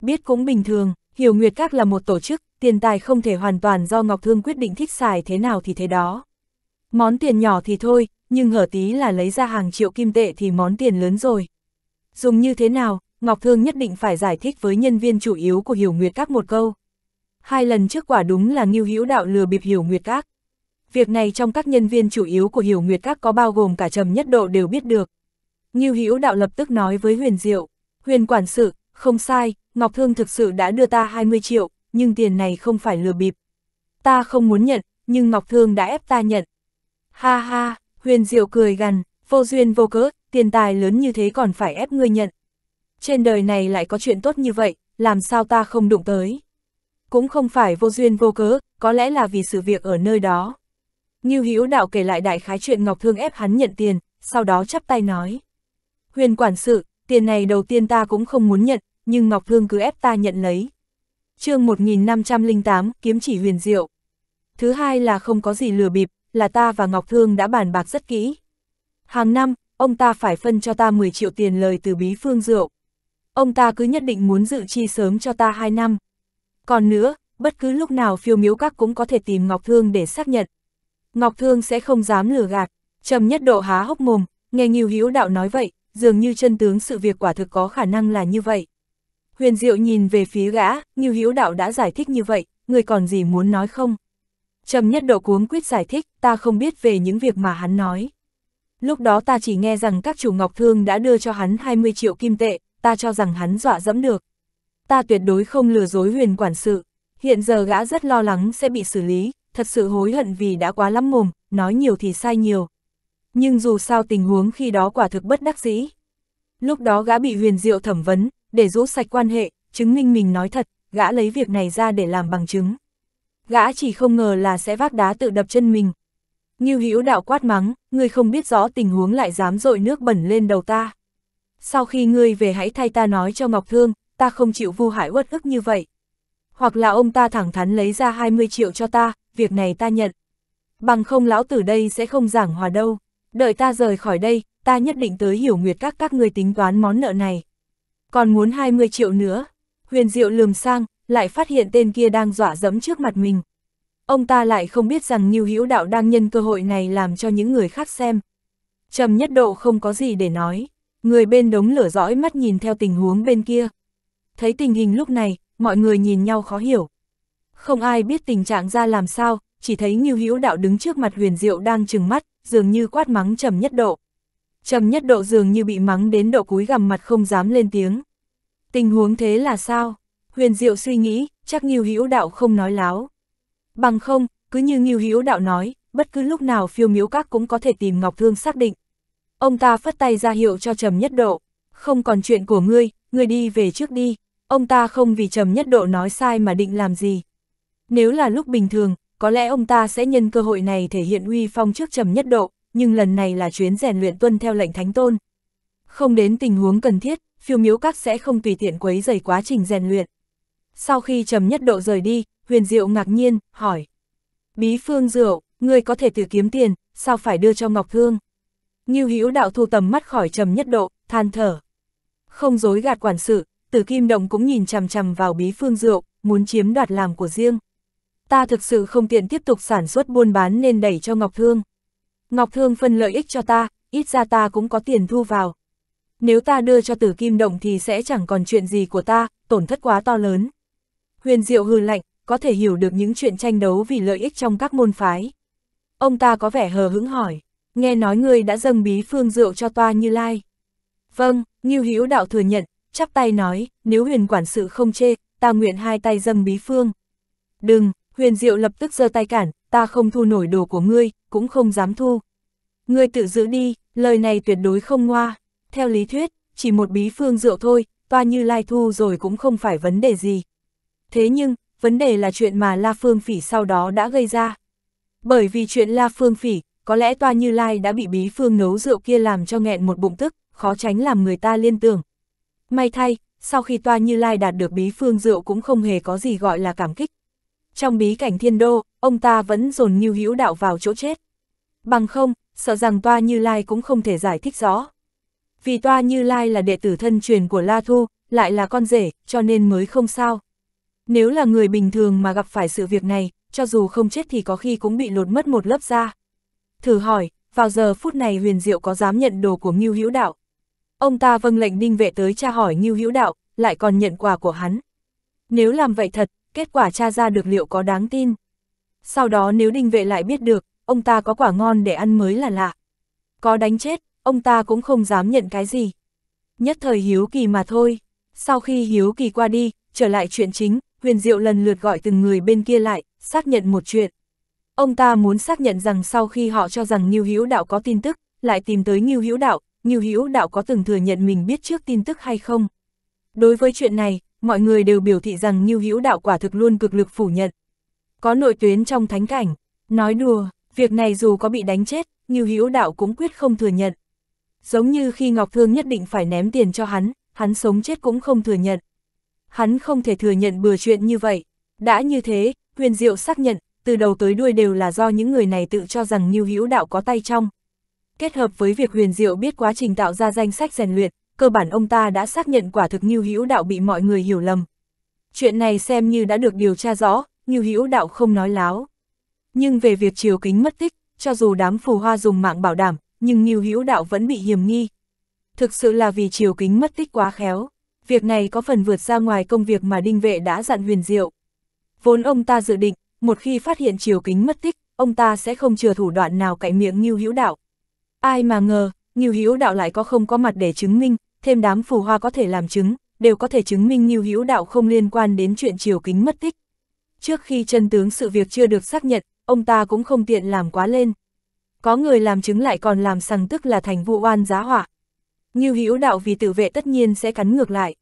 Biết cũng bình thường, Hiểu Nguyệt Các là một tổ chức, tiền tài không thể hoàn toàn do Ngọc Thương quyết định thích xài thế nào thì thế đó. Món tiền nhỏ thì thôi, nhưng hở tí là lấy ra hàng triệu kim tệ thì món tiền lớn rồi. Dùng như thế nào, Ngọc Thương nhất định phải giải thích với nhân viên chủ yếu của Hiểu Nguyệt Các một câu. Hai lần trước quả đúng là Ngưu Hữu Đạo lừa bịp Hiểu Nguyệt Các việc này trong các nhân viên chủ yếu của Hiểu Nguyệt Các có bao gồm cả Trầm Nhất Độ đều biết được. Ngưu Hữu Đạo lập tức nói với Huyền Diệu, Huyền Quản sự, không sai, Ngọc Thương thực sự đã đưa ta 20 triệu, nhưng tiền này không phải lừa bịp. Ta không muốn nhận, nhưng Ngọc Thương đã ép ta nhận. Ha ha, Huyền Diệu cười gằn, vô duyên vô cớ, tiền tài lớn như thế còn phải ép ngươi nhận. Trên đời này lại có chuyện tốt như vậy, làm sao ta không đụng tới. Cũng không phải vô duyên vô cớ, có lẽ là vì sự việc ở nơi đó. Ngưu Hữu Đạo kể lại đại khái chuyện Ngọc Thương ép hắn nhận tiền, sau đó chắp tay nói. Huyền quản sự, tiền này đầu tiên ta cũng không muốn nhận, nhưng Ngọc Thương cứ ép ta nhận lấy. chương 1508, kiếm chỉ huyền diệu. Thứ hai là không có gì lừa bịp, là ta và Ngọc Thương đã bàn bạc rất kỹ. Hàng năm, ông ta phải phân cho ta 10 triệu tiền lời từ bí phương rượu. Ông ta cứ nhất định muốn dự chi sớm cho ta 2 năm. Còn nữa, bất cứ lúc nào phiêu miếu các cũng có thể tìm Ngọc Thương để xác nhận. Ngọc Thương sẽ không dám lừa gạt. Trầm nhất độ há hốc mồm, nghe Ngưu Hữu Đạo nói vậy, dường như chân tướng sự việc quả thực có khả năng là như vậy. Huyền Diệu nhìn về phía gã, Ngưu Hữu Đạo đã giải thích như vậy, người còn gì muốn nói không? Trầm nhất độ cuống quyết giải thích, ta không biết về những việc mà hắn nói. Lúc đó ta chỉ nghe rằng các chủ Ngọc Thương đã đưa cho hắn 20 triệu kim tệ, ta cho rằng hắn dọa dẫm được. Ta tuyệt đối không lừa dối huyền quản sự, hiện giờ gã rất lo lắng sẽ bị xử lý, thật sự hối hận vì đã quá lắm mồm, nói nhiều thì sai nhiều. Nhưng dù sao tình huống khi đó quả thực bất đắc dĩ. Lúc đó gã bị huyền diệu thẩm vấn, để rũ sạch quan hệ, chứng minh mình nói thật, gã lấy việc này ra để làm bằng chứng. Gã chỉ không ngờ là sẽ vác đá tự đập chân mình. Như hữu đạo quát mắng, ngươi không biết rõ tình huống lại dám dội nước bẩn lên đầu ta. Sau khi ngươi về hãy thay ta nói cho Ngọc Thương, ta không chịu vu hại uất ức như vậy. Hoặc là ông ta thẳng thắn lấy ra 20 triệu cho ta, việc này ta nhận. Bằng không lão tử đây sẽ không giảng hòa đâu, đợi ta rời khỏi đây, ta nhất định tới hiểu nguyệt các các người tính toán món nợ này. Còn muốn 20 triệu nữa, huyền diệu lườm sang, lại phát hiện tên kia đang dọa dẫm trước mặt mình. Ông ta lại không biết rằng Nhiêu Hữu Đạo đang nhân cơ hội này làm cho những người khác xem. Trầm nhất độ không có gì để nói, người bên đống lửa dõi mắt nhìn theo tình huống bên kia. Thấy tình hình lúc này, mọi người nhìn nhau khó hiểu. Không ai biết tình trạng ra làm sao, chỉ thấy Ngưu Hữu Đạo đứng trước mặt Huyền Diệu đang trừng mắt, dường như quát mắng Trầm Nhất Độ. Trầm Nhất Độ dường như bị mắng đến độ cúi gằm mặt không dám lên tiếng. Tình huống thế là sao? Huyền Diệu suy nghĩ, chắc Ngưu Hữu Đạo không nói láo. Bằng không, cứ như Ngưu Hữu Đạo nói, bất cứ lúc nào phiêu miếu các cũng có thể tìm Ngọc Thương xác định. Ông ta phất tay ra hiệu cho Trầm Nhất Độ, không còn chuyện của ngươi, ngươi đi về trước đi. Ông ta không vì Trầm Nhất Độ nói sai mà định làm gì, nếu là lúc bình thường, có lẽ ông ta sẽ nhân cơ hội này thể hiện uy phong trước trầm nhất độ, nhưng lần này là chuyến rèn luyện tuân theo lệnh thánh tôn. Không đến tình huống cần thiết, phiêu miếu các sẽ không tùy tiện quấy dày quá trình rèn luyện. Sau khi trầm nhất độ rời đi, huyền diệu ngạc nhiên, hỏi. Bí phương rượu, ngươi có thể tự kiếm tiền, sao phải đưa cho Ngọc Thương? Nghiêu hữu đạo thu tầm mắt khỏi trầm nhất độ, than thở. Không dối gạt quản sự, tử kim động cũng nhìn chằm chằm vào bí phương rượu, muốn chiếm đoạt làm của riêng ta thực sự không tiện tiếp tục sản xuất buôn bán nên đẩy cho Ngọc Thương. Ngọc Thương phân lợi ích cho ta, ít ra ta cũng có tiền thu vào. Nếu ta đưa cho tử kim động thì sẽ chẳng còn chuyện gì của ta, tổn thất quá to lớn. Huyền Diệu hừ lạnh, có thể hiểu được những chuyện tranh đấu vì lợi ích trong các môn phái. Ông ta có vẻ hờ hững hỏi, nghe nói ngươi đã dâng bí phương rượu cho toa như lai. Vâng, Ngưu Hữu Đạo thừa nhận, chắp tay nói, nếu huyền quản sự không chê, ta nguyện hai tay dâng bí phương. Đừng, Huyền Diệu lập tức giơ tay cản, ta không thu nổi đồ của ngươi, cũng không dám thu. Ngươi tự giữ đi, lời này tuyệt đối không ngoa. Theo lý thuyết, chỉ một bí phương rượu thôi, toa như lai thu rồi cũng không phải vấn đề gì. Thế nhưng, vấn đề là chuyện mà La Phương Phỉ sau đó đã gây ra. Bởi vì chuyện La Phương Phỉ, có lẽ toa như lai đã bị bí phương nấu rượu kia làm cho nghẹn một bụng tức, khó tránh làm người ta liên tưởng. May thay, sau khi toa như lai đạt được bí phương rượu cũng không hề có gì gọi là cảm kích, trong bí cảnh thiên đô, ông ta vẫn dồn như hữu đạo vào chỗ chết. Bằng không, sợ rằng Toa Như Lai cũng không thể giải thích rõ. Vì Toa Như Lai là đệ tử thân truyền của La Thu, lại là con rể, cho nên mới không sao. Nếu là người bình thường mà gặp phải sự việc này, cho dù không chết thì có khi cũng bị lột mất một lớp da. Thử hỏi, vào giờ phút này huyền diệu có dám nhận đồ của Ngưu Hữu Đạo? Ông ta vâng lệnh ninh vệ tới tra hỏi Ngưu Hữu Đạo, lại còn nhận quà của hắn. Nếu làm vậy thật, kết quả tra ra được liệu có đáng tin. Sau đó nếu đinh vệ lại biết được, ông ta có quả ngon để ăn mới là lạ. Có đánh chết, ông ta cũng không dám nhận cái gì. Nhất thời hiếu kỳ mà thôi. Sau khi hiếu kỳ qua đi, trở lại chuyện chính, huyền diệu lần lượt gọi từng người bên kia lại, xác nhận một chuyện. Ông ta muốn xác nhận rằng sau khi họ cho rằng Ngưu Hữu Đạo có tin tức, lại tìm tới Ngưu Hữu Đạo, Ngưu Hữu Đạo có từng thừa nhận mình biết trước tin tức hay không. Đối với chuyện này, mọi người đều biểu thị rằng Nhiêu Hữu Đạo quả thực luôn cực lực phủ nhận. Có nội tuyến trong thánh cảnh, nói đùa, việc này dù có bị đánh chết, Nhiêu Hữu Đạo cũng quyết không thừa nhận. Giống như khi Ngọc Thương nhất định phải ném tiền cho hắn, hắn sống chết cũng không thừa nhận. Hắn không thể thừa nhận bừa chuyện như vậy. Đã như thế, Huyền Diệu xác nhận, từ đầu tới đuôi đều là do những người này tự cho rằng Nhiêu Hữu Đạo có tay trong. Kết hợp với việc Huyền Diệu biết quá trình tạo ra danh sách rèn luyện, cơ bản ông ta đã xác nhận quả thực Ngưu Hữu Đạo bị mọi người hiểu lầm. Chuyện này xem như đã được điều tra rõ, Ngưu Hữu Đạo không nói láo. Nhưng về việc Triều Kính mất tích, cho dù đám phù hoa dùng mạng bảo đảm, nhưng Ngưu Hữu Đạo vẫn bị hiểm nghi. Thực sự là vì Triều Kính mất tích quá khéo, việc này có phần vượt ra ngoài công việc mà Đinh Vệ đã dặn huyền diệu. Vốn ông ta dự định, một khi phát hiện Triều Kính mất tích, ông ta sẽ không chừa thủ đoạn nào cậy miệng Ngưu Hữu Đạo. Ai mà ngờ, Ngưu Hữu Đạo lại có không có mặt để chứng minh, thêm đám phù hoa có thể làm chứng, đều có thể chứng minh Ngưu Hữu Đạo không liên quan đến chuyện triều kính mất tích. Trước khi chân tướng sự việc chưa được xác nhận, ông ta cũng không tiện làm quá lên. Có người làm chứng lại còn làm sằng tức là thành vụ oan giá họa. Ngưu Hữu Đạo vì tự vệ tất nhiên sẽ cắn ngược lại.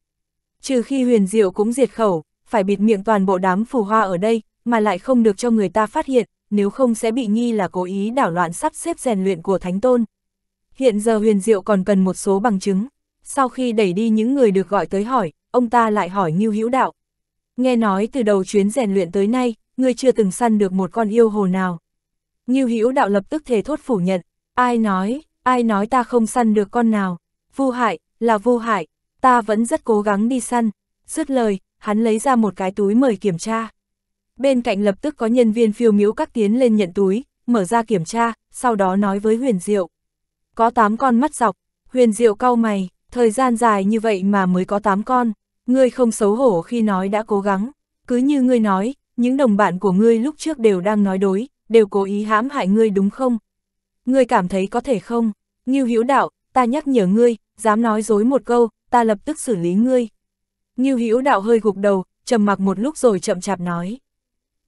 Trừ khi Huyền Diệu cũng diệt khẩu, phải bịt miệng toàn bộ đám phù hoa ở đây, mà lại không được cho người ta phát hiện, nếu không sẽ bị nghi là cố ý đảo loạn sắp xếp rèn luyện của Thánh Tôn. Hiện giờ Huyền Diệu còn cần một số bằng chứng. Sau khi đẩy đi những người được gọi tới hỏi, ông ta lại hỏi Ngưu Hữu Đạo. Nghe nói từ đầu chuyến rèn luyện tới nay, ngươi chưa từng săn được một con yêu hồ nào. Ngưu Hữu Đạo lập tức thề thốt phủ nhận, ai nói, ai nói ta không săn được con nào. Vu hại, là vu hại, ta vẫn rất cố gắng đi săn. Dứt lời, hắn lấy ra một cái túi mời kiểm tra. Bên cạnh lập tức có nhân viên phiêu miếu các tiến lên nhận túi, mở ra kiểm tra, sau đó nói với huyền diệu. Có 8 con mắt dọc, huyền diệu cau mày, thời gian dài như vậy mà mới có 8 con, ngươi không xấu hổ khi nói đã cố gắng, cứ như ngươi nói, những đồng bạn của ngươi lúc trước đều đang nói đối, đều cố ý hãm hại ngươi đúng không? Ngươi cảm thấy có thể không? Ngưu Hữu Đạo, ta nhắc nhở ngươi, dám nói dối một câu, ta lập tức xử lý ngươi. Ngưu Hữu Đạo hơi gục đầu, trầm mặc một lúc rồi chậm chạp nói.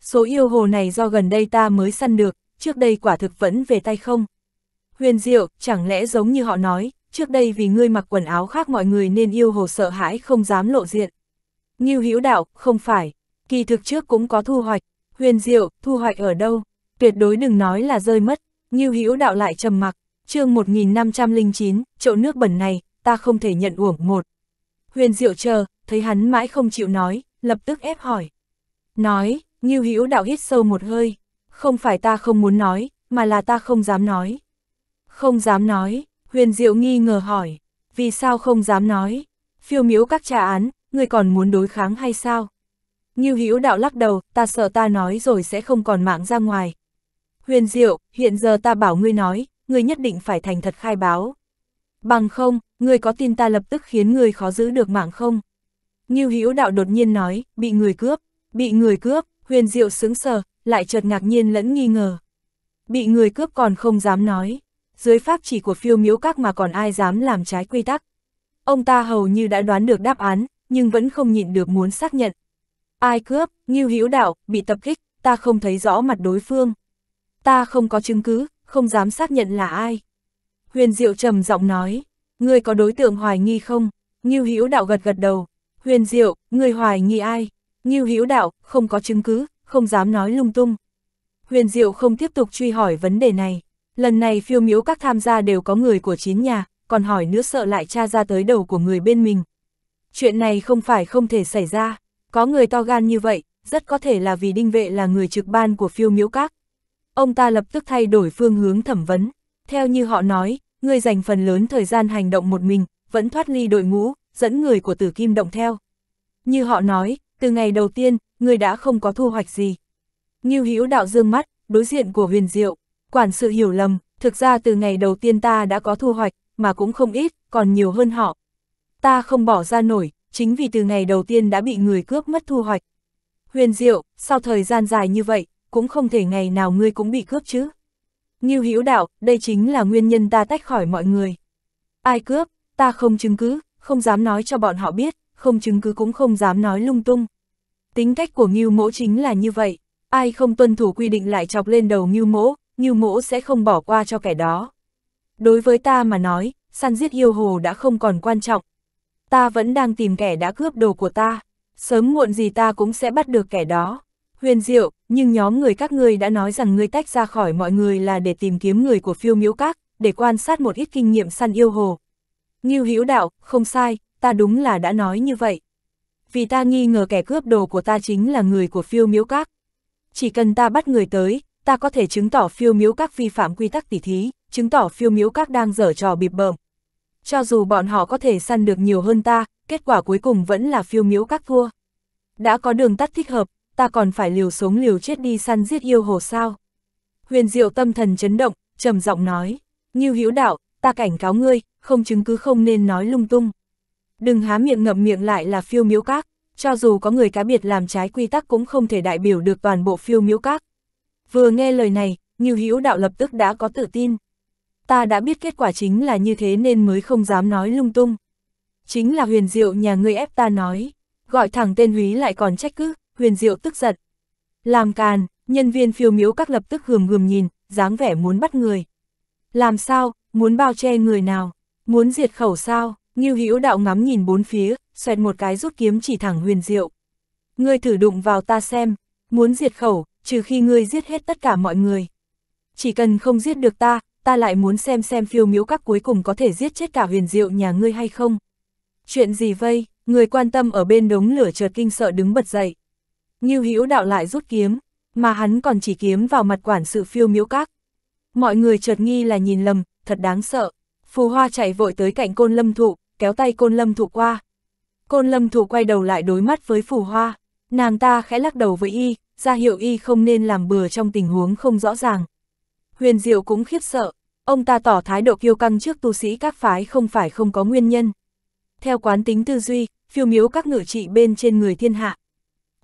Số yêu hồ này do gần đây ta mới săn được, trước đây quả thực vẫn về tay không. Huyền Diệu, chẳng lẽ giống như họ nói, trước đây vì ngươi mặc quần áo khác mọi người nên yêu hồ sợ hãi không dám lộ diện. Ngưu hữu đạo, không phải, kỳ thực trước cũng có thu hoạch, huyền diệu, thu hoạch ở đâu, tuyệt đối đừng nói là rơi mất, Ngưu hữu đạo lại trầm mặc, chương 1509, chỗ nước bẩn này, ta không thể nhận uổng một. Huyền diệu chờ, thấy hắn mãi không chịu nói, lập tức ép hỏi. Nói, Ngưu hữu đạo hít sâu một hơi, không phải ta không muốn nói, mà là ta không dám nói. Không dám nói, Huyền Diệu nghi ngờ hỏi, vì sao không dám nói? Phiêu miếu các trà án, ngươi còn muốn đối kháng hay sao? Ngưu Hữu đạo lắc đầu, ta sợ ta nói rồi sẽ không còn mạng ra ngoài. Huyền Diệu, hiện giờ ta bảo ngươi nói, ngươi nhất định phải thành thật khai báo. Bằng không, ngươi có tin ta lập tức khiến ngươi khó giữ được mạng không? Ngưu Hữu đạo đột nhiên nói, bị người cướp, bị người cướp, Huyền Diệu sững sờ, lại chợt ngạc nhiên lẫn nghi ngờ. Bị người cướp còn không dám nói, dưới pháp chỉ của phiêu miếu các mà còn ai dám làm trái quy tắc. Ông ta hầu như đã đoán được đáp án, nhưng vẫn không nhịn được muốn xác nhận. Ai cướp, Ngưu Hữu Đạo, bị tập kích, ta không thấy rõ mặt đối phương. Ta không có chứng cứ, không dám xác nhận là ai. Huyền Diệu trầm giọng nói, ngươi có đối tượng hoài nghi không? Ngưu Hữu Đạo gật gật đầu. Huyền Diệu, ngươi hoài nghi ai? Ngưu Hữu Đạo, không có chứng cứ, không dám nói lung tung. Huyền Diệu không tiếp tục truy hỏi vấn đề này. Lần này phiêu miếu các tham gia đều có người của chín nhà, còn hỏi nữa sợ lại tra ra tới đầu của người bên mình. Chuyện này không phải không thể xảy ra, có người to gan như vậy, rất có thể là vì đinh vệ là người trực ban của phiêu miếu các. Ông ta lập tức thay đổi phương hướng thẩm vấn, theo như họ nói, người dành phần lớn thời gian hành động một mình, vẫn thoát ly đội ngũ, dẫn người của tử kim động theo. Như họ nói, từ ngày đầu tiên, người đã không có thu hoạch gì. như Hữu đạo dương mắt, đối diện của huyền diệu, Quản sự hiểu lầm, thực ra từ ngày đầu tiên ta đã có thu hoạch, mà cũng không ít, còn nhiều hơn họ. Ta không bỏ ra nổi, chính vì từ ngày đầu tiên đã bị người cướp mất thu hoạch. Huyền Diệu, sau thời gian dài như vậy, cũng không thể ngày nào ngươi cũng bị cướp chứ. Ngưu Hữu Đạo, đây chính là nguyên nhân ta tách khỏi mọi người. Ai cướp, ta không chứng cứ, không dám nói cho bọn họ biết, không chứng cứ cũng không dám nói lung tung. Tính cách của Ngưu Mỗ chính là như vậy, ai không tuân thủ quy định lại chọc lên đầu Ngưu Mỗ, Ngưu mỗ sẽ không bỏ qua cho kẻ đó. Đối với ta mà nói, săn giết yêu hồ đã không còn quan trọng. Ta vẫn đang tìm kẻ đã cướp đồ của ta. Sớm muộn gì ta cũng sẽ bắt được kẻ đó. Huyền diệu, nhưng nhóm người các ngươi đã nói rằng ngươi tách ra khỏi mọi người là để tìm kiếm người của phiêu miếu các, để quan sát một ít kinh nghiệm săn yêu hồ. Ngưu Hữu đạo, không sai, ta đúng là đã nói như vậy. Vì ta nghi ngờ kẻ cướp đồ của ta chính là người của phiêu miếu các. Chỉ cần ta bắt người tới, ta có thể chứng tỏ phiêu miếu các vi phạm quy tắc tỉ thí, chứng tỏ phiêu miếu các đang dở trò bịp bợm. Cho dù bọn họ có thể săn được nhiều hơn ta, kết quả cuối cùng vẫn là phiêu miếu các thua. Đã có đường tắt thích hợp, ta còn phải liều sống liều chết đi săn giết yêu hồ sao. Huyền diệu tâm thần chấn động, trầm giọng nói, như hữu đạo, ta cảnh cáo ngươi, không chứng cứ không nên nói lung tung. Đừng há miệng ngậm miệng lại là phiêu miếu các, cho dù có người cá biệt làm trái quy tắc cũng không thể đại biểu được toàn bộ phiêu miếu các. Vừa nghe lời này, Ngưu Hữu Đạo lập tức đã có tự tin. Ta đã biết kết quả chính là như thế nên mới không dám nói lung tung. Chính là huyền diệu nhà ngươi ép ta nói. Gọi thẳng tên húy lại còn trách cứ, huyền diệu tức giận. Làm càn, nhân viên phiêu miếu các lập tức gườm gườm nhìn, dáng vẻ muốn bắt người. Làm sao, muốn bao che người nào, muốn diệt khẩu sao, Ngưu Hữu Đạo ngắm nhìn bốn phía, xoẹt một cái rút kiếm chỉ thẳng huyền diệu. Ngươi thử đụng vào ta xem, muốn diệt khẩu, trừ khi ngươi giết hết tất cả mọi người. Chỉ cần không giết được ta, ta lại muốn xem xem phiêu miếu các cuối cùng có thể giết chết cả huyền diệu nhà ngươi hay không. Chuyện gì vây, người quan tâm ở bên đống lửa chợt kinh sợ đứng bật dậy. Ngưu Hữu đạo lại rút kiếm, mà hắn còn chỉ kiếm vào mặt quản sự phiêu miếu các. Mọi người chợt nghi là nhìn lầm, thật đáng sợ. Phù Hoa chạy vội tới cạnh côn lâm thụ, kéo tay côn lâm thụ qua. Côn lâm thụ quay đầu lại đối mắt với Phù Hoa, nàng ta khẽ lắc đầu với y, ra hiệu y không nên làm bừa trong tình huống không rõ ràng. Huyền Diệu cũng khiếp sợ, ông ta tỏ thái độ kiêu căng trước tu sĩ các phái không phải không có nguyên nhân. Theo quán tính tư duy, phiêu miếu các ngự trị bên trên người thiên hạ.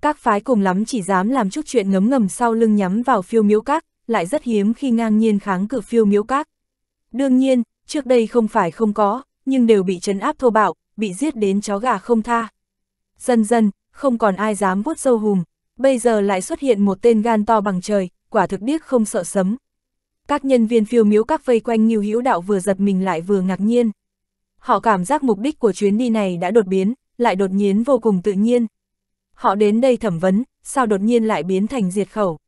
Các phái cùng lắm chỉ dám làm chút chuyện ngấm ngầm sau lưng nhắm vào phiêu miếu các, lại rất hiếm khi ngang nhiên kháng cự phiêu miếu các. Đương nhiên, trước đây không phải không có, nhưng đều bị trấn áp thô bạo, bị giết đến chó gà không tha. Dần dần, không còn ai dám vuốt dâu hùm, bây giờ lại xuất hiện một tên gan to bằng trời, quả thực điếc không sợ sấm. Các nhân viên phiêu miếu các vây quanh Ngưu Hữu Đạo vừa giật mình lại vừa ngạc nhiên. Họ cảm giác mục đích của chuyến đi này đã đột biến, lại đột nhiên vô cùng tự nhiên. Họ đến đây thẩm vấn, sao đột nhiên lại biến thành diệt khẩu.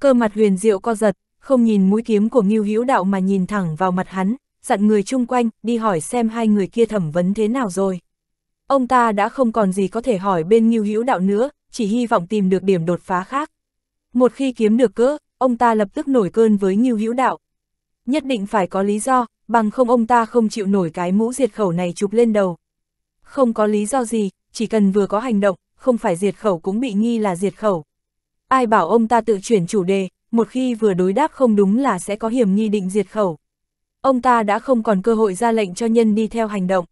Cơ mặt huyền diệu co giật, không nhìn mũi kiếm của Ngưu Hữu Đạo mà nhìn thẳng vào mặt hắn, dặn người chung quanh đi hỏi xem hai người kia thẩm vấn thế nào rồi. Ông ta đã không còn gì có thể hỏi bên Ngưu Hữu Đạo nữa, chỉ hy vọng tìm được điểm đột phá khác. Một khi kiếm được cỡ, ông ta lập tức nổi cơn với Ngưu Hữu Đạo. Nhất định phải có lý do, bằng không ông ta không chịu nổi cái mũ diệt khẩu này chụp lên đầu. Không có lý do gì, chỉ cần vừa có hành động, không phải diệt khẩu cũng bị nghi là diệt khẩu. Ai bảo ông ta tự chuyển chủ đề, một khi vừa đối đáp không đúng là sẽ có hiểm nghi định diệt khẩu. Ông ta đã không còn cơ hội ra lệnh cho nhân đi theo hành động.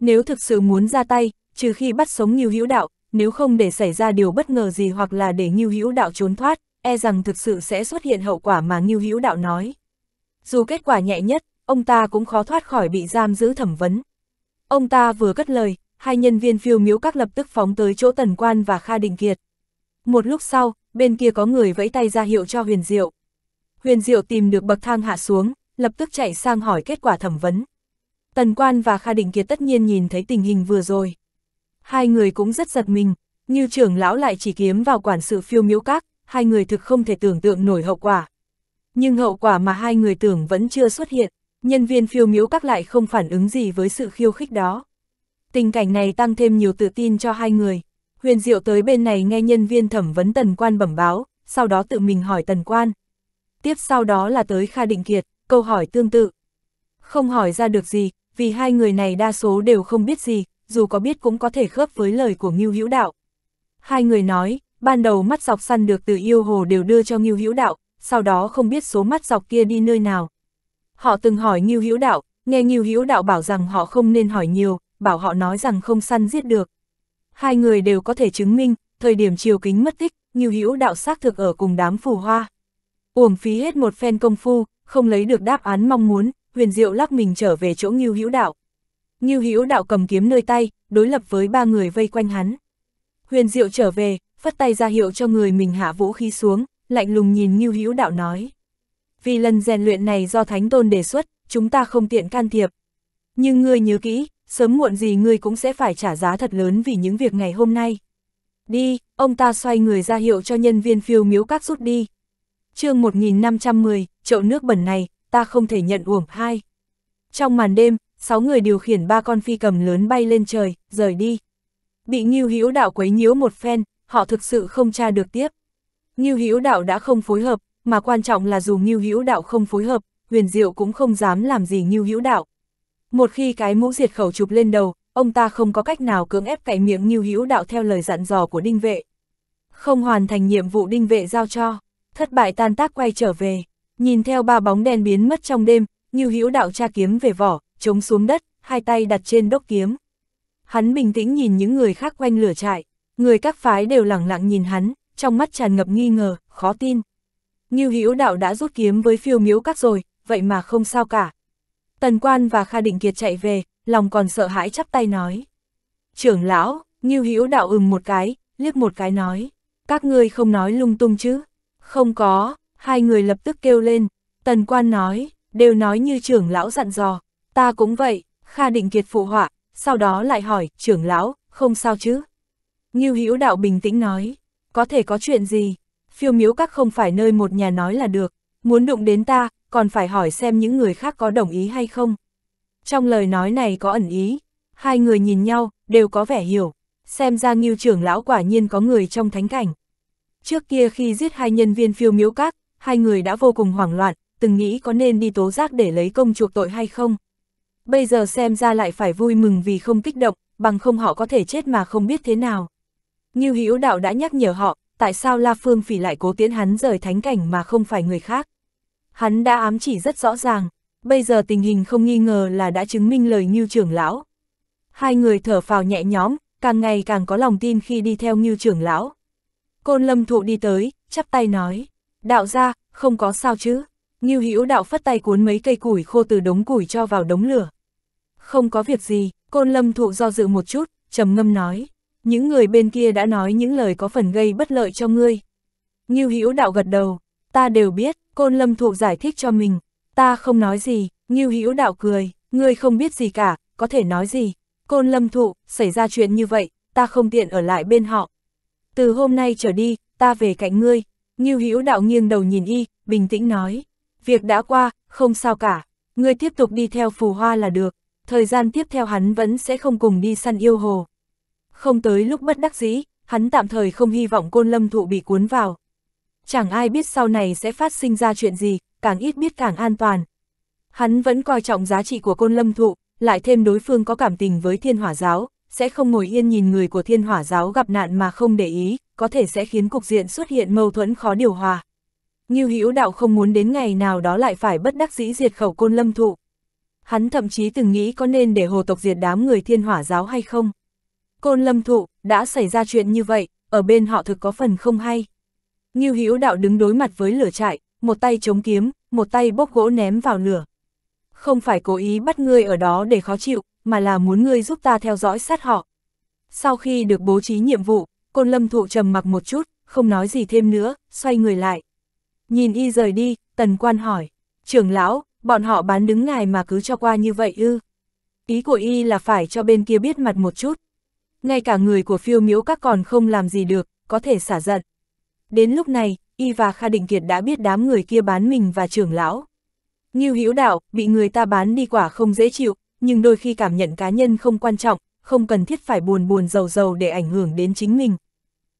Nếu thực sự muốn ra tay, trừ khi bắt sống nhiều hữu đạo, nếu không để xảy ra điều bất ngờ gì hoặc là để Ngưu Hữu Đạo trốn thoát, e rằng thực sự sẽ xuất hiện hậu quả mà Ngưu Hữu Đạo nói. Dù kết quả nhẹ nhất, ông ta cũng khó thoát khỏi bị giam giữ thẩm vấn. Ông ta vừa cất lời, hai nhân viên phiêu miếu các lập tức phóng tới chỗ Tần Quan và Kha Định Kiệt. Một lúc sau, bên kia có người vẫy tay ra hiệu cho Huyền Diệu. Huyền Diệu tìm được bậc thang hạ xuống, lập tức chạy sang hỏi kết quả thẩm vấn. Tần Quan và Kha Định Kiệt tất nhiên nhìn thấy tình hình vừa rồi hai người cũng rất giật mình, như trưởng lão lại chỉ kiếm vào quản sự phiêu miếu các, hai người thực không thể tưởng tượng nổi hậu quả. Nhưng hậu quả mà hai người tưởng vẫn chưa xuất hiện, nhân viên phiêu miếu các lại không phản ứng gì với sự khiêu khích đó. Tình cảnh này tăng thêm nhiều tự tin cho hai người. Huyền Diệu tới bên này nghe nhân viên thẩm vấn tần quan bẩm báo, sau đó tự mình hỏi tần quan. Tiếp sau đó là tới Kha Định Kiệt, câu hỏi tương tự. Không hỏi ra được gì, vì hai người này đa số đều không biết gì, dù có biết cũng có thể khớp với lời của Ngưu Hữu Đạo. Hai người nói, ban đầu mắt dọc săn được từ yêu hồ đều đưa cho Ngưu Hữu Đạo, sau đó không biết số mắt dọc kia đi nơi nào. Họ từng hỏi Ngưu Hữu Đạo, nghe Ngưu Hữu Đạo bảo rằng họ không nên hỏi nhiều, bảo họ nói rằng không săn giết được. Hai người đều có thể chứng minh, thời điểm chiều kính mất tích, Ngưu Hữu Đạo xác thực ở cùng đám phù hoa. Uổng phí hết một phen công phu, không lấy được đáp án mong muốn, Huyền Diệu lắc mình trở về chỗ Ngưu Hữu Đạo. Ngưu Hữu Đạo cầm kiếm nơi tay, đối lập với ba người vây quanh hắn. Huyền Diệu trở về, phất tay ra hiệu cho người mình hạ vũ khí xuống, lạnh lùng nhìn Ngưu Hữu Đạo nói: "Vì lần rèn luyện này do Thánh Tôn đề xuất, chúng ta không tiện can thiệp. Nhưng ngươi nhớ kỹ, sớm muộn gì ngươi cũng sẽ phải trả giá thật lớn vì những việc ngày hôm nay." Đi, ông ta xoay người ra hiệu cho nhân viên phiêu miếu các rút đi. chương 1510, chậu nước bẩn này, ta không thể nhận uổng hai. Trong màn đêm, sáu người điều khiển ba con phi cầm lớn bay lên trời, rời đi. Bị Ngưu Hữu Đạo quấy nhiễu một phen, họ thực sự không tra được tiếp. Ngưu Hữu Đạo đã không phối hợp, mà quan trọng là dù Ngưu Hữu Đạo không phối hợp, Huyền Diệu cũng không dám làm gì Ngưu Hữu Đạo. Một khi cái mũ diệt khẩu chụp lên đầu, ông ta không có cách nào cưỡng ép cạy miệng Ngưu Hữu Đạo theo lời dặn dò của Đinh Vệ. Không hoàn thành nhiệm vụ Đinh Vệ giao cho, thất bại tan tác quay trở về, nhìn theo ba bóng đen biến mất trong đêm, Ngưu Hữu Đạo tra kiếm về vỏ, chống xuống đất, hai tay đặt trên đốc kiếm. Hắn bình tĩnh nhìn những người khác quanh lửa trại, người các phái đều lẳng lặng nhìn hắn, trong mắt tràn ngập nghi ngờ, khó tin. Ngưu Hữu Đạo đã rút kiếm với phiêu miếu các rồi, vậy mà không sao cả. Tần Quan và Kha Định Kiệt chạy về, lòng còn sợ hãi chắp tay nói. Trưởng lão, Ngưu Hữu Đạo ừm một cái, liếc một cái nói. Các ngươi không nói lung tung chứ? Không có, hai người lập tức kêu lên. Tần Quan nói, đều nói như trưởng lão dặn dò. Ta cũng vậy, Kha Định Kiệt phụ họa, sau đó lại hỏi, trưởng lão, không sao chứ? Ngưu Hữu Đạo bình tĩnh nói, có thể có chuyện gì? Phiêu miếu các không phải nơi một nhà nói là được, muốn đụng đến ta, còn phải hỏi xem những người khác có đồng ý hay không. Trong lời nói này có ẩn ý, hai người nhìn nhau, đều có vẻ hiểu, xem ra Ngưu trưởng lão quả nhiên có người trong thánh cảnh. Trước kia khi giết hai nhân viên phiêu miếu các, hai người đã vô cùng hoảng loạn, từng nghĩ có nên đi tố giác để lấy công chuộc tội hay không bây giờ xem ra lại phải vui mừng vì không kích động, bằng không họ có thể chết mà không biết thế nào. Như Hữu Đạo đã nhắc nhở họ, tại sao La Phương Phỉ lại cố tiến hắn rời thánh cảnh mà không phải người khác. Hắn đã ám chỉ rất rõ ràng, bây giờ tình hình không nghi ngờ là đã chứng minh lời như trưởng lão. Hai người thở phào nhẹ nhõm, càng ngày càng có lòng tin khi đi theo như trưởng lão. Côn Lâm Thụ đi tới, chắp tay nói, đạo ra, không có sao chứ. như Hữu Đạo phất tay cuốn mấy cây củi khô từ đống củi cho vào đống lửa. Không có việc gì, côn lâm thụ do dự một chút, trầm ngâm nói. Những người bên kia đã nói những lời có phần gây bất lợi cho ngươi. Ngưu Hữu đạo gật đầu, ta đều biết, côn lâm thụ giải thích cho mình. Ta không nói gì, Ngưu Hữu đạo cười, ngươi không biết gì cả, có thể nói gì. Côn lâm thụ, xảy ra chuyện như vậy, ta không tiện ở lại bên họ. Từ hôm nay trở đi, ta về cạnh ngươi. Ngưu Hữu đạo nghiêng đầu nhìn y, bình tĩnh nói. Việc đã qua, không sao cả, ngươi tiếp tục đi theo phù hoa là được thời gian tiếp theo hắn vẫn sẽ không cùng đi săn yêu hồ. Không tới lúc bất đắc dĩ, hắn tạm thời không hy vọng côn lâm thụ bị cuốn vào. Chẳng ai biết sau này sẽ phát sinh ra chuyện gì, càng ít biết càng an toàn. Hắn vẫn coi trọng giá trị của côn lâm thụ, lại thêm đối phương có cảm tình với thiên hỏa giáo, sẽ không ngồi yên nhìn người của thiên hỏa giáo gặp nạn mà không để ý, có thể sẽ khiến cục diện xuất hiện mâu thuẫn khó điều hòa. Như hữu đạo không muốn đến ngày nào đó lại phải bất đắc dĩ diệt khẩu côn lâm thụ hắn thậm chí từng nghĩ có nên để hồ tộc diệt đám người thiên hỏa giáo hay không. Côn lâm thụ, đã xảy ra chuyện như vậy, ở bên họ thực có phần không hay. Nghiêu Hữu đạo đứng đối mặt với lửa trại, một tay chống kiếm, một tay bốc gỗ ném vào lửa. Không phải cố ý bắt ngươi ở đó để khó chịu, mà là muốn ngươi giúp ta theo dõi sát họ. Sau khi được bố trí nhiệm vụ, côn lâm thụ trầm mặc một chút, không nói gì thêm nữa, xoay người lại. Nhìn y rời đi, tần quan hỏi, trưởng lão, bọn họ bán đứng ngài mà cứ cho qua như vậy ư. Ý của y là phải cho bên kia biết mặt một chút. Ngay cả người của phiêu miếu các còn không làm gì được, có thể xả giận. Đến lúc này, y và Kha Định Kiệt đã biết đám người kia bán mình và trưởng lão. Nghiêu hữu đạo, bị người ta bán đi quả không dễ chịu, nhưng đôi khi cảm nhận cá nhân không quan trọng, không cần thiết phải buồn buồn giàu giàu để ảnh hưởng đến chính mình.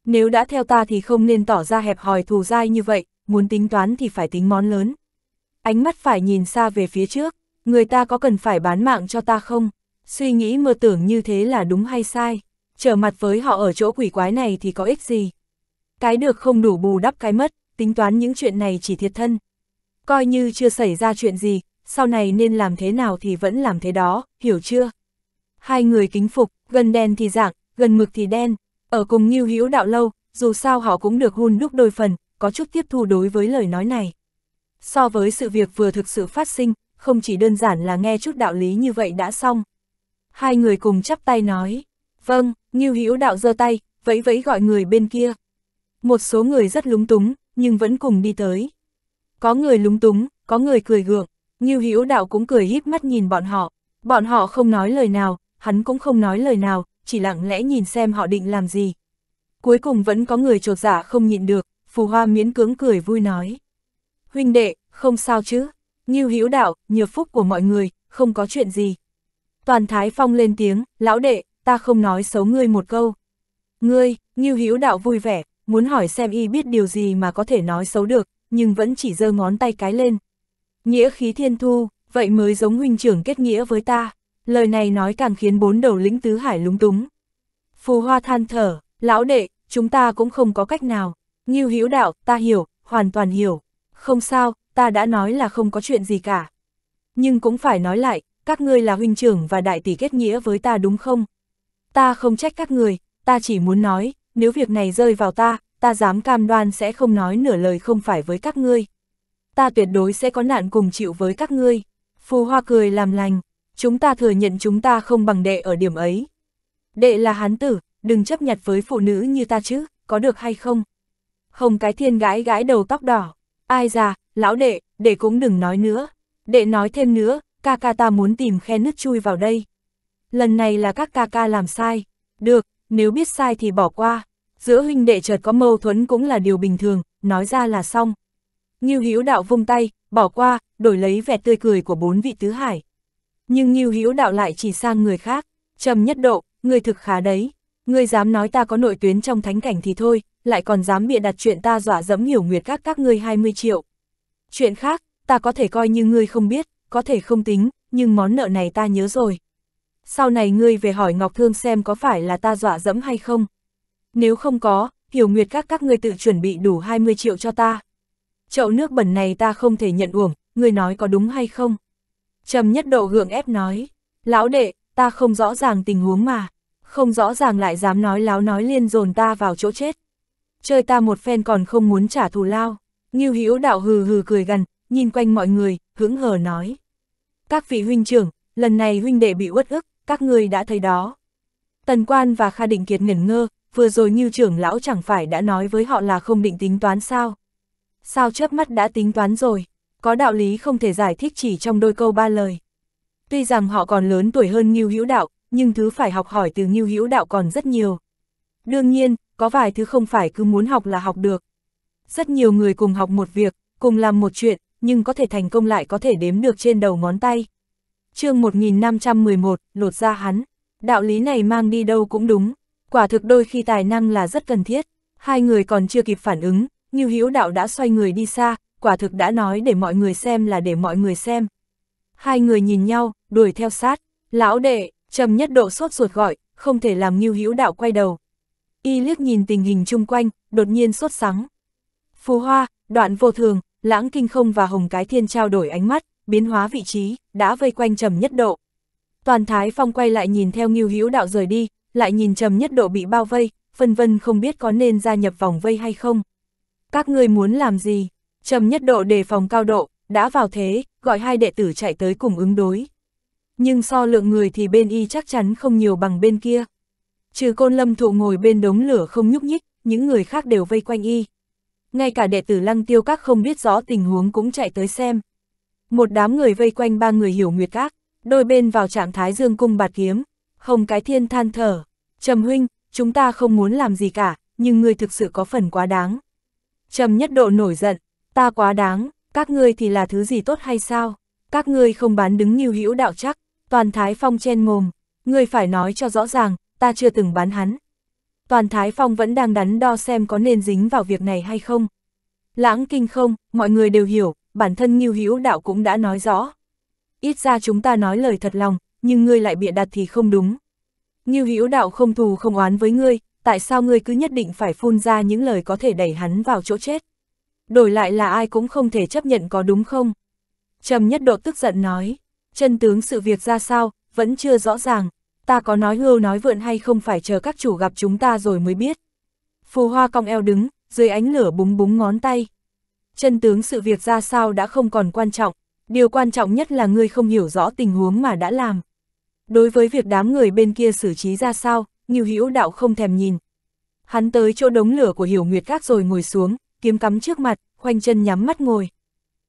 Nếu đã theo ta thì không nên tỏ ra hẹp hòi thù dai như vậy, muốn tính toán thì phải tính món lớn. Ánh mắt phải nhìn xa về phía trước, người ta có cần phải bán mạng cho ta không? Suy nghĩ mơ tưởng như thế là đúng hay sai? Trở mặt với họ ở chỗ quỷ quái này thì có ích gì? Cái được không đủ bù đắp cái mất, tính toán những chuyện này chỉ thiệt thân. Coi như chưa xảy ra chuyện gì, sau này nên làm thế nào thì vẫn làm thế đó, hiểu chưa? Hai người kính phục, gần đen thì dạng, gần mực thì đen, ở cùng nghiêu hữu đạo lâu, dù sao họ cũng được hun đúc đôi phần, có chút tiếp thu đối với lời nói này. So với sự việc vừa thực sự phát sinh, không chỉ đơn giản là nghe chút đạo lý như vậy đã xong. Hai người cùng chắp tay nói, vâng, Ngưu Hữu đạo giơ tay, vẫy vẫy gọi người bên kia. Một số người rất lúng túng, nhưng vẫn cùng đi tới. Có người lúng túng, có người cười gượng, Ngưu Hữu đạo cũng cười híp mắt nhìn bọn họ. Bọn họ không nói lời nào, hắn cũng không nói lời nào, chỉ lặng lẽ nhìn xem họ định làm gì. Cuối cùng vẫn có người trột giả dạ không nhịn được, phù hoa miễn cưỡng cười vui nói huynh đệ, không sao chứ, như hữu đạo, nhược phúc của mọi người, không có chuyện gì. Toàn Thái Phong lên tiếng, lão đệ, ta không nói xấu ngươi một câu. Ngươi, như hữu đạo vui vẻ, muốn hỏi xem y biết điều gì mà có thể nói xấu được, nhưng vẫn chỉ giơ ngón tay cái lên. Nghĩa khí thiên thu, vậy mới giống huynh trưởng kết nghĩa với ta. Lời này nói càng khiến bốn đầu lĩnh tứ hải lúng túng. Phù hoa than thở, lão đệ, chúng ta cũng không có cách nào. Nghiêu hữu đạo, ta hiểu, hoàn toàn hiểu. Không sao, ta đã nói là không có chuyện gì cả. Nhưng cũng phải nói lại, các ngươi là huynh trưởng và đại tỷ kết nghĩa với ta đúng không? Ta không trách các người, ta chỉ muốn nói, nếu việc này rơi vào ta, ta dám cam đoan sẽ không nói nửa lời không phải với các ngươi. Ta tuyệt đối sẽ có nạn cùng chịu với các ngươi. Phù Hoa cười làm lành, chúng ta thừa nhận chúng ta không bằng đệ ở điểm ấy. Đệ là hán tử, đừng chấp nhặt với phụ nữ như ta chứ, có được hay không? Hồng cái thiên gái gái đầu tóc đỏ, Ai già, lão đệ, đệ cũng đừng nói nữa. Đệ nói thêm nữa, ca ca ta muốn tìm khe nứt chui vào đây. Lần này là các ca ca làm sai. Được, nếu biết sai thì bỏ qua. Giữa huynh đệ chợt có mâu thuẫn cũng là điều bình thường, nói ra là xong. Nghiêu Hữu đạo vung tay, bỏ qua, đổi lấy vẻ tươi cười của bốn vị tứ hải. Nhưng Nghiêu Hữu đạo lại chỉ sang người khác, trầm nhất độ, người thực khá đấy, người dám nói ta có nội tuyến trong thánh cảnh thì thôi, lại còn dám bịa đặt chuyện ta dọa dẫm hiểu nguyệt các các ngươi 20 triệu. Chuyện khác, ta có thể coi như ngươi không biết, có thể không tính, nhưng món nợ này ta nhớ rồi. Sau này ngươi về hỏi Ngọc Thương xem có phải là ta dọa dẫm hay không. Nếu không có, hiểu nguyệt các các ngươi tự chuẩn bị đủ 20 triệu cho ta. Chậu nước bẩn này ta không thể nhận uổng, ngươi nói có đúng hay không? Trầm nhất độ gượng ép nói, lão đệ, ta không rõ ràng tình huống mà, không rõ ràng lại dám nói láo nói liên dồn ta vào chỗ chết chơi ta một phen còn không muốn trả thù lao. Ngưu Hữu đạo hừ hừ cười gần, nhìn quanh mọi người, hững hờ nói. Các vị huynh trưởng, lần này huynh đệ bị uất ức, các người đã thấy đó. Tần Quan và Kha Định Kiệt ngẩn ngơ, vừa rồi Ngưu trưởng lão chẳng phải đã nói với họ là không định tính toán sao. Sao chớp mắt đã tính toán rồi, có đạo lý không thể giải thích chỉ trong đôi câu ba lời. Tuy rằng họ còn lớn tuổi hơn Ngưu Hữu đạo, nhưng thứ phải học hỏi từ Ngưu Hữu đạo còn rất nhiều. Đương nhiên, có vài thứ không phải cứ muốn học là học được. Rất nhiều người cùng học một việc, cùng làm một chuyện, nhưng có thể thành công lại có thể đếm được trên đầu ngón tay. chương 1511, lột ra hắn. Đạo lý này mang đi đâu cũng đúng. Quả thực đôi khi tài năng là rất cần thiết. Hai người còn chưa kịp phản ứng, như hữu đạo đã xoay người đi xa, quả thực đã nói để mọi người xem là để mọi người xem. Hai người nhìn nhau, đuổi theo sát. Lão đệ, trầm nhất độ sốt ruột gọi, không thể làm như hữu đạo quay đầu, Y liếc nhìn tình hình chung quanh, đột nhiên sốt sắng. Phú hoa, đoạn vô thường, lãng kinh không và hồng cái thiên trao đổi ánh mắt, biến hóa vị trí, đã vây quanh trầm nhất độ. Toàn Thái Phong quay lại nhìn theo nghiêu hữu đạo rời đi, lại nhìn trầm nhất độ bị bao vây, phân vân không biết có nên gia nhập vòng vây hay không. Các ngươi muốn làm gì? Trầm nhất độ đề phòng cao độ, đã vào thế, gọi hai đệ tử chạy tới cùng ứng đối. Nhưng so lượng người thì bên y chắc chắn không nhiều bằng bên kia trừ côn lâm thụ ngồi bên đống lửa không nhúc nhích, những người khác đều vây quanh y. Ngay cả đệ tử lăng tiêu các không biết rõ tình huống cũng chạy tới xem. Một đám người vây quanh ba người hiểu nguyệt các, đôi bên vào trạng thái dương cung bạt kiếm, không cái thiên than thở. Trầm huynh, chúng ta không muốn làm gì cả, nhưng ngươi thực sự có phần quá đáng. Trầm nhất độ nổi giận, ta quá đáng, các ngươi thì là thứ gì tốt hay sao? Các ngươi không bán đứng như hữu đạo chắc, toàn thái phong chen mồm, ngươi phải nói cho rõ ràng, ta chưa từng bán hắn. Toàn Thái Phong vẫn đang đắn đo xem có nên dính vào việc này hay không. Lãng kinh không, mọi người đều hiểu, bản thân Ngưu Hữu Đạo cũng đã nói rõ. Ít ra chúng ta nói lời thật lòng, nhưng ngươi lại bịa đặt thì không đúng. Ngưu Hữu Đạo không thù không oán với ngươi, tại sao ngươi cứ nhất định phải phun ra những lời có thể đẩy hắn vào chỗ chết? Đổi lại là ai cũng không thể chấp nhận có đúng không? Trầm Nhất Độ tức giận nói, chân tướng sự việc ra sao, vẫn chưa rõ ràng, ta có nói hưu nói vượn hay không phải chờ các chủ gặp chúng ta rồi mới biết. Phù hoa cong eo đứng, dưới ánh lửa búng búng ngón tay. Chân tướng sự việc ra sao đã không còn quan trọng, điều quan trọng nhất là ngươi không hiểu rõ tình huống mà đã làm. Đối với việc đám người bên kia xử trí ra sao, Nghiêu Hữu Đạo không thèm nhìn. Hắn tới chỗ đống lửa của Hiểu Nguyệt Các rồi ngồi xuống, kiếm cắm trước mặt, khoanh chân nhắm mắt ngồi.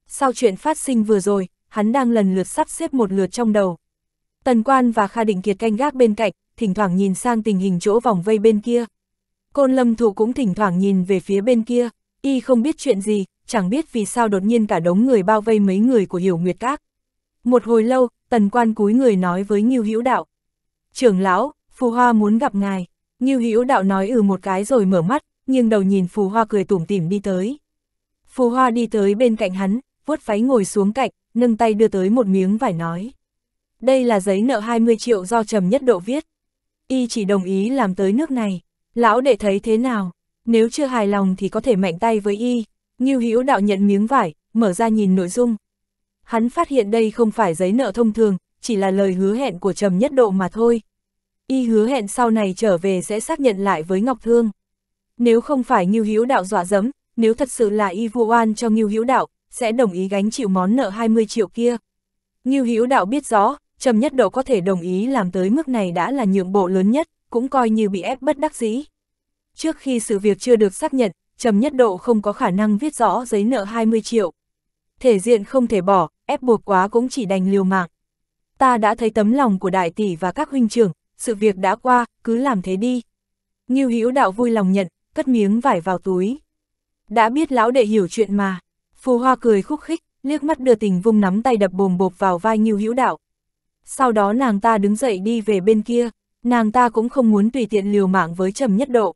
Sau chuyện phát sinh vừa rồi, hắn đang lần lượt sắp xếp một lượt trong đầu. Tần Quan và Kha Định Kiệt canh gác bên cạnh, thỉnh thoảng nhìn sang tình hình chỗ vòng vây bên kia. Côn Lâm Thủ cũng thỉnh thoảng nhìn về phía bên kia, y không biết chuyện gì, chẳng biết vì sao đột nhiên cả đống người bao vây mấy người của Hiểu Nguyệt Các. Một hồi lâu, Tần Quan cúi người nói với Ngưu Hữu Đạo. Trưởng lão, Phù Hoa muốn gặp ngài. Ngưu Hữu Đạo nói ừ một cái rồi mở mắt, nghiêng đầu nhìn Phù Hoa cười tủm tỉm đi tới. Phù Hoa đi tới bên cạnh hắn, vuốt váy ngồi xuống cạnh, nâng tay đưa tới một miếng vải nói. Đây là giấy nợ 20 triệu do Trầm Nhất Độ viết. Y chỉ đồng ý làm tới nước này. Lão đệ thấy thế nào? Nếu chưa hài lòng thì có thể mạnh tay với Y. Ngưu Hữu đạo nhận miếng vải, mở ra nhìn nội dung. Hắn phát hiện đây không phải giấy nợ thông thường, chỉ là lời hứa hẹn của Trầm Nhất Độ mà thôi. Y hứa hẹn sau này trở về sẽ xác nhận lại với Ngọc Thương. Nếu không phải Ngưu Hữu đạo dọa dẫm, nếu thật sự là Y vu oan cho Ngưu Hữu đạo, sẽ đồng ý gánh chịu món nợ 20 triệu kia. Ngưu Hữu đạo biết rõ, Trầm nhất độ có thể đồng ý làm tới mức này đã là nhượng bộ lớn nhất, cũng coi như bị ép bất đắc dĩ. Trước khi sự việc chưa được xác nhận, Trầm nhất độ không có khả năng viết rõ giấy nợ 20 triệu. Thể diện không thể bỏ, ép buộc quá cũng chỉ đành liều mạng. Ta đã thấy tấm lòng của đại tỷ và các huynh trưởng, sự việc đã qua, cứ làm thế đi. Ngưu Hữu đạo vui lòng nhận, cất miếng vải vào túi. Đã biết lão đệ hiểu chuyện mà. Phù Hoa cười khúc khích, liếc mắt đưa tình vung nắm tay đập bồm bộp vào vai Ngưu Hữu đạo sau đó nàng ta đứng dậy đi về bên kia, nàng ta cũng không muốn tùy tiện liều mạng với trầm nhất độ.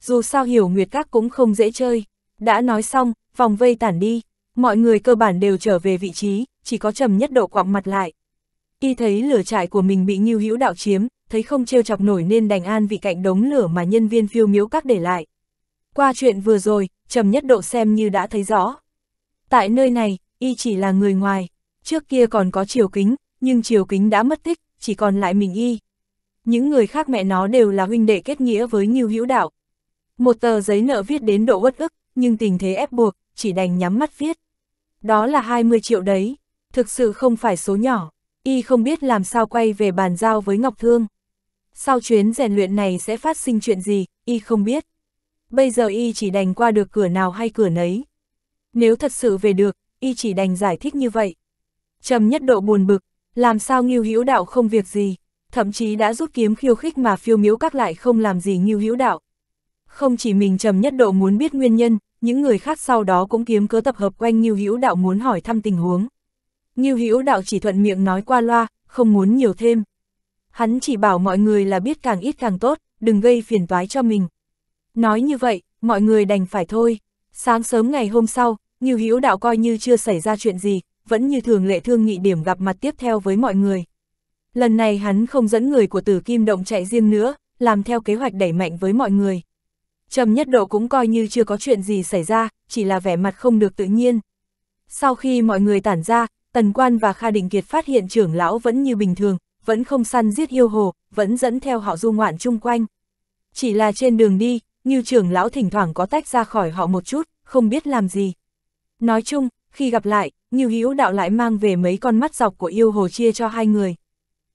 Dù sao hiểu nguyệt các cũng không dễ chơi, đã nói xong, vòng vây tản đi, mọi người cơ bản đều trở về vị trí, chỉ có trầm nhất độ quọng mặt lại. Y thấy lửa trại của mình bị nghiêu hữu đạo chiếm, thấy không trêu chọc nổi nên đành an vị cạnh đống lửa mà nhân viên phiêu miếu các để lại. Qua chuyện vừa rồi, trầm nhất độ xem như đã thấy rõ. Tại nơi này, y chỉ là người ngoài, trước kia còn có chiều kính, nhưng Triều Kính đã mất tích, chỉ còn lại mình y. Những người khác mẹ nó đều là huynh đệ kết nghĩa với Ngưu Hữu Đạo. Một tờ giấy nợ viết đến độ uất ức, nhưng tình thế ép buộc, chỉ đành nhắm mắt viết. Đó là 20 triệu đấy, thực sự không phải số nhỏ, y không biết làm sao quay về bàn giao với Ngọc Thương. Sau chuyến rèn luyện này sẽ phát sinh chuyện gì, y không biết. Bây giờ y chỉ đành qua được cửa nào hay cửa nấy. Nếu thật sự về được, y chỉ đành giải thích như vậy. Trầm nhất độ buồn bực, làm sao Ngưu Hữu Đạo không việc gì, thậm chí đã rút kiếm khiêu khích mà phiêu miếu các lại không làm gì Ngưu Hữu Đạo. Không chỉ mình trầm nhất độ muốn biết nguyên nhân, những người khác sau đó cũng kiếm cớ tập hợp quanh Ngưu Hữu Đạo muốn hỏi thăm tình huống. Ngưu Hữu Đạo chỉ thuận miệng nói qua loa, không muốn nhiều thêm. Hắn chỉ bảo mọi người là biết càng ít càng tốt, đừng gây phiền toái cho mình. Nói như vậy, mọi người đành phải thôi. Sáng sớm ngày hôm sau, Ngưu Hữu Đạo coi như chưa xảy ra chuyện gì, vẫn như thường lệ thương nghị điểm gặp mặt tiếp theo với mọi người. Lần này hắn không dẫn người của tử kim động chạy riêng nữa, làm theo kế hoạch đẩy mạnh với mọi người. Trầm nhất độ cũng coi như chưa có chuyện gì xảy ra, chỉ là vẻ mặt không được tự nhiên. Sau khi mọi người tản ra, Tần Quan và Kha Đình Kiệt phát hiện trưởng lão vẫn như bình thường, vẫn không săn giết yêu hồ, vẫn dẫn theo họ du ngoạn chung quanh. Chỉ là trên đường đi, như trưởng lão thỉnh thoảng có tách ra khỏi họ một chút, không biết làm gì. Nói chung, khi gặp lại, Ngưu Hữu Đạo lại mang về mấy con mắt dọc của yêu hồ chia cho hai người.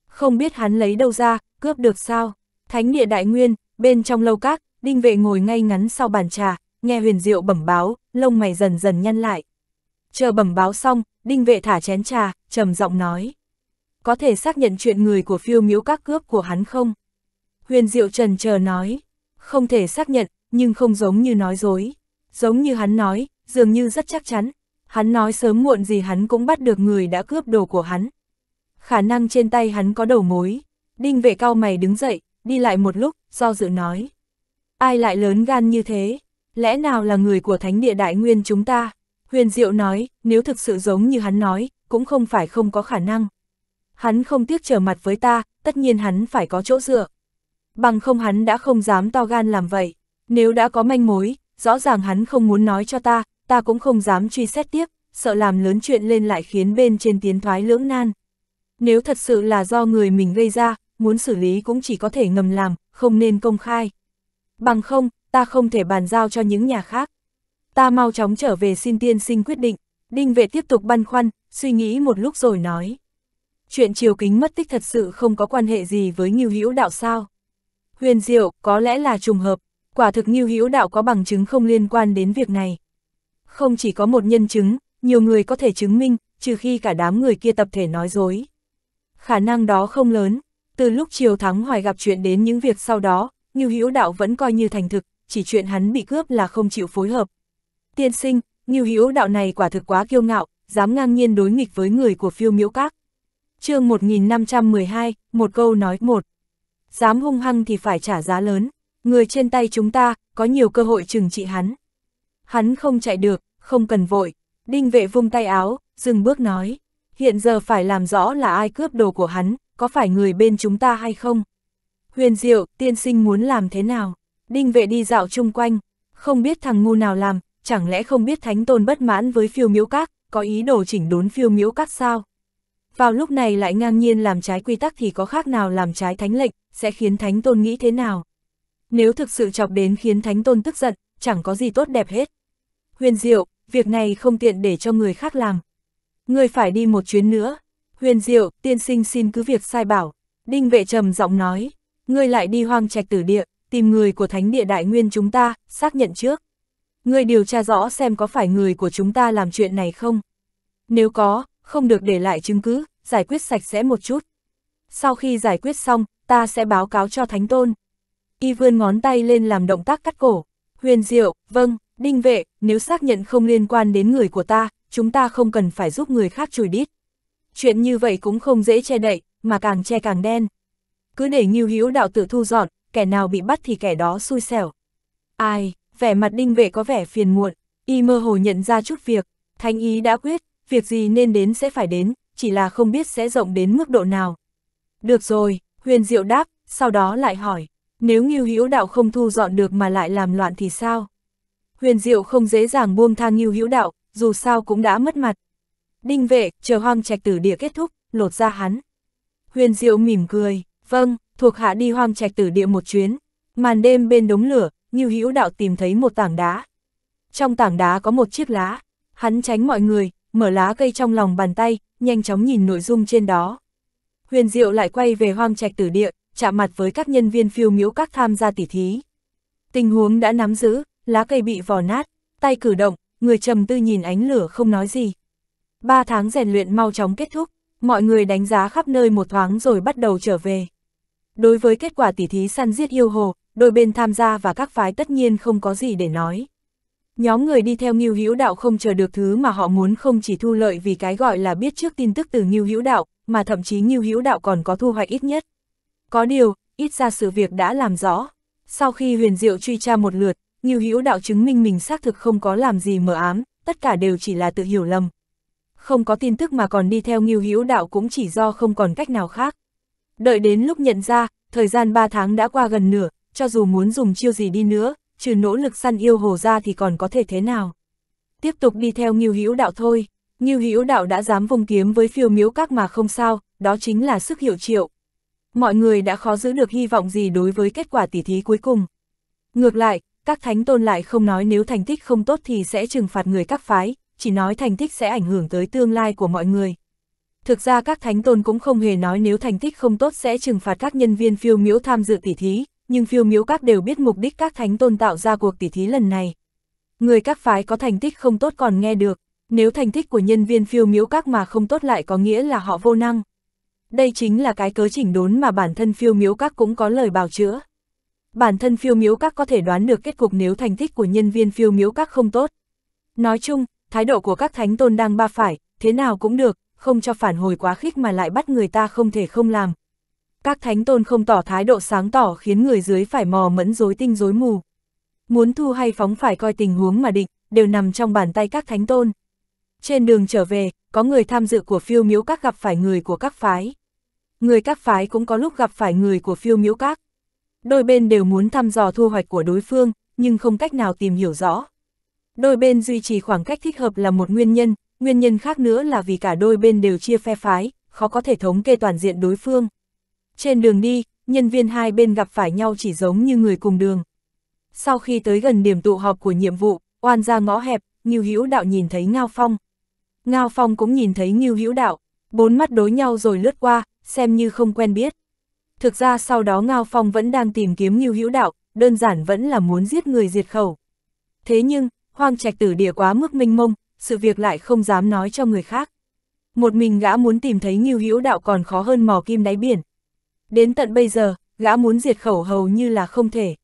Không biết hắn lấy đâu ra, cướp được sao? Thánh địa đại nguyên, bên trong lâu các, đinh vệ ngồi ngay ngắn sau bàn trà, nghe huyền diệu bẩm báo, lông mày dần dần nhăn lại. Chờ bẩm báo xong, đinh vệ thả chén trà, trầm giọng nói. Có thể xác nhận chuyện người của phiêu miếu các cướp của hắn không? Huyền diệu trần chờ nói. Không thể xác nhận, nhưng không giống như nói dối. Giống như hắn nói, dường như rất chắc chắn, hắn nói sớm muộn gì hắn cũng bắt được người đã cướp đồ của hắn. Khả năng trên tay hắn có đầu mối, đinh vệ cao mày đứng dậy, đi lại một lúc, do dự nói. Ai lại lớn gan như thế, lẽ nào là người của thánh địa đại nguyên chúng ta? Huyền Diệu nói, nếu thực sự giống như hắn nói, cũng không phải không có khả năng. Hắn không tiếc trở mặt với ta, tất nhiên hắn phải có chỗ dựa. Bằng không hắn đã không dám to gan làm vậy. Nếu đã có manh mối, rõ ràng hắn không muốn nói cho ta, ta cũng không dám truy xét tiếp, sợ làm lớn chuyện lên lại khiến bên trên tiến thoái lưỡng nan. Nếu thật sự là do người mình gây ra, muốn xử lý cũng chỉ có thể ngầm làm, không nên công khai. Bằng không, ta không thể bàn giao cho những nhà khác. Ta mau chóng trở về xin tiên sinh quyết định, đinh vệ tiếp tục băn khoăn, suy nghĩ một lúc rồi nói. Chuyện triều kính mất tích thật sự không có quan hệ gì với nghiêu hữu đạo sao. Huyền diệu, có lẽ là trùng hợp, quả thực nghiêu hữu đạo có bằng chứng không liên quan đến việc này. Không chỉ có một nhân chứng, nhiều người có thể chứng minh, trừ khi cả đám người kia tập thể nói dối. Khả năng đó không lớn, từ lúc Triều Thắng Hoài gặp chuyện đến những việc sau đó, Ngưu Hữu Đạo vẫn coi như thành thực, chỉ chuyện hắn bị cướp là không chịu phối hợp. Tiên sinh, Ngưu Hữu Đạo này quả thực quá kiêu ngạo, dám ngang nhiên đối nghịch với người của phiêu miễu các. chương 1512, một câu nói một. Dám hung hăng thì phải trả giá lớn, người trên tay chúng ta, có nhiều cơ hội trừng trị hắn. Hắn không chạy được, không cần vội. Đinh vệ vung tay áo, dừng bước nói, hiện giờ phải làm rõ là ai cướp đồ của hắn, có phải người bên chúng ta hay không? Huyền diệu, tiên sinh muốn làm thế nào? Đinh vệ đi dạo chung quanh, không biết thằng ngu nào làm, chẳng lẽ không biết thánh tôn bất mãn với phiêu miễu các, có ý đồ chỉnh đốn phiêu miễu các sao? Vào lúc này lại ngang nhiên làm trái quy tắc thì có khác nào làm trái thánh lệnh, sẽ khiến thánh tôn nghĩ thế nào? Nếu thực sự chọc đến khiến thánh tôn tức giận, chẳng có gì tốt đẹp hết. Huyền diệu, việc này không tiện để cho người khác làm. Người phải đi một chuyến nữa. Huyền Diệu, tiên sinh xin cứ việc sai bảo. Đinh vệ trầm giọng nói, người lại đi hoang trạch tử địa, tìm người của thánh địa đại nguyên chúng ta, xác nhận trước. người điều tra rõ xem có phải người của chúng ta làm chuyện này không. Nếu có, không được để lại chứng cứ, giải quyết sạch sẽ một chút. Sau khi giải quyết xong, ta sẽ báo cáo cho thánh tôn. Y vươn ngón tay lên làm động tác cắt cổ. Huyền Diệu, vâng, Đinh vệ, nếu xác nhận không liên quan đến người của ta, chúng ta không cần phải giúp người khác chùi đít. Chuyện như vậy cũng không dễ che đậy, mà càng che càng đen. Cứ để nghiêu hữu đạo tự thu dọn, kẻ nào bị bắt thì kẻ đó xui xẻo. Ai, vẻ mặt đinh vệ có vẻ phiền muộn, y mơ hồ nhận ra chút việc, thanh ý đã quyết, việc gì nên đến sẽ phải đến, chỉ là không biết sẽ rộng đến mức độ nào. Được rồi, huyền diệu đáp, sau đó lại hỏi, nếu nghiêu hữu đạo không thu dọn được mà lại làm loạn thì sao? huyền diệu không dễ dàng buông thang nghiêu hữu đạo, dù sao cũng đã mất mặt. Đinh vệ, chờ hoang trạch tử địa kết thúc, lột ra hắn. Huyền diệu mỉm cười, vâng, thuộc hạ đi hoang trạch tử địa một chuyến. Màn đêm bên đống lửa, nghiêu hữu đạo tìm thấy một tảng đá. Trong tảng đá có một chiếc lá, hắn tránh mọi người, mở lá cây trong lòng bàn tay, nhanh chóng nhìn nội dung trên đó. Huyền diệu lại quay về hoang trạch tử địa, chạm mặt với các nhân viên phiêu miễu các tham gia tỉ thí. Tình huống đã nắm giữ, lá cây bị vò nát, tay cử động, người trầm tư nhìn ánh lửa không nói gì. Ba tháng rèn luyện mau chóng kết thúc, mọi người đánh giá khắp nơi một thoáng rồi bắt đầu trở về. Đối với kết quả tỉ thí săn giết yêu hồ, đôi bên tham gia và các phái tất nhiên không có gì để nói. Nhóm người đi theo Ngưu Hữu Đạo không chờ được thứ mà họ muốn không chỉ thu lợi vì cái gọi là biết trước tin tức từ Ngưu Hữu Đạo, mà thậm chí Ngưu Hữu Đạo còn có thu hoạch ít nhất. Có điều, ít ra sự việc đã làm rõ. Sau khi Huyền Diệu truy tra một lượt, Nghiêu Hữu đạo chứng minh mình xác thực không có làm gì mờ ám, tất cả đều chỉ là tự hiểu lầm. Không có tin tức mà còn đi theo Nghiêu Hữu đạo cũng chỉ do không còn cách nào khác. Đợi đến lúc nhận ra, thời gian 3 tháng đã qua gần nửa, cho dù muốn dùng chiêu gì đi nữa, trừ nỗ lực săn yêu hồ ra thì còn có thể thế nào. Tiếp tục đi theo Nghiêu Hữu đạo thôi, Nghiêu Hữu đạo đã dám vùng kiếm với phiêu miếu các mà không sao, đó chính là sức hiệu triệu. Mọi người đã khó giữ được hy vọng gì đối với kết quả tỉ thí cuối cùng. Ngược lại, các thánh tôn lại không nói nếu thành tích không tốt thì sẽ trừng phạt người các phái, chỉ nói thành tích sẽ ảnh hưởng tới tương lai của mọi người. Thực ra các thánh tôn cũng không hề nói nếu thành tích không tốt sẽ trừng phạt các nhân viên phiêu miếu tham dự tỉ thí, nhưng phiêu miếu các đều biết mục đích các thánh tôn tạo ra cuộc tỉ thí lần này. Người các phái có thành tích không tốt còn nghe được, nếu thành tích của nhân viên phiêu miếu các mà không tốt lại có nghĩa là họ vô năng. Đây chính là cái cớ chỉnh đốn mà bản thân phiêu miếu các cũng có lời bào chữa. Bản thân phiêu miếu các có thể đoán được kết cục nếu thành tích của nhân viên phiêu miếu các không tốt. Nói chung, thái độ của các thánh tôn đang ba phải, thế nào cũng được, không cho phản hồi quá khích mà lại bắt người ta không thể không làm. Các thánh tôn không tỏ thái độ sáng tỏ khiến người dưới phải mò mẫn dối tinh dối mù. Muốn thu hay phóng phải coi tình huống mà định, đều nằm trong bàn tay các thánh tôn. Trên đường trở về, có người tham dự của phiêu miếu các gặp phải người của các phái. Người các phái cũng có lúc gặp phải người của phiêu miếu các. Đôi bên đều muốn thăm dò thu hoạch của đối phương, nhưng không cách nào tìm hiểu rõ. Đôi bên duy trì khoảng cách thích hợp là một nguyên nhân, nguyên nhân khác nữa là vì cả đôi bên đều chia phe phái, khó có thể thống kê toàn diện đối phương. Trên đường đi, nhân viên hai bên gặp phải nhau chỉ giống như người cùng đường. Sau khi tới gần điểm tụ họp của nhiệm vụ, oan ra ngõ hẹp, Ngưu Hữu Đạo nhìn thấy Ngao Phong. Ngao Phong cũng nhìn thấy Ngưu Hữu Đạo, bốn mắt đối nhau rồi lướt qua, xem như không quen biết. Thực ra sau đó Ngao Phong vẫn đang tìm kiếm Ngưu Hữu Đạo, đơn giản vẫn là muốn giết người diệt khẩu. Thế nhưng, hoang trạch tử địa quá mức minh mông, sự việc lại không dám nói cho người khác. Một mình gã muốn tìm thấy Ngưu Hữu Đạo còn khó hơn mò kim đáy biển. Đến tận bây giờ, gã muốn diệt khẩu hầu như là không thể.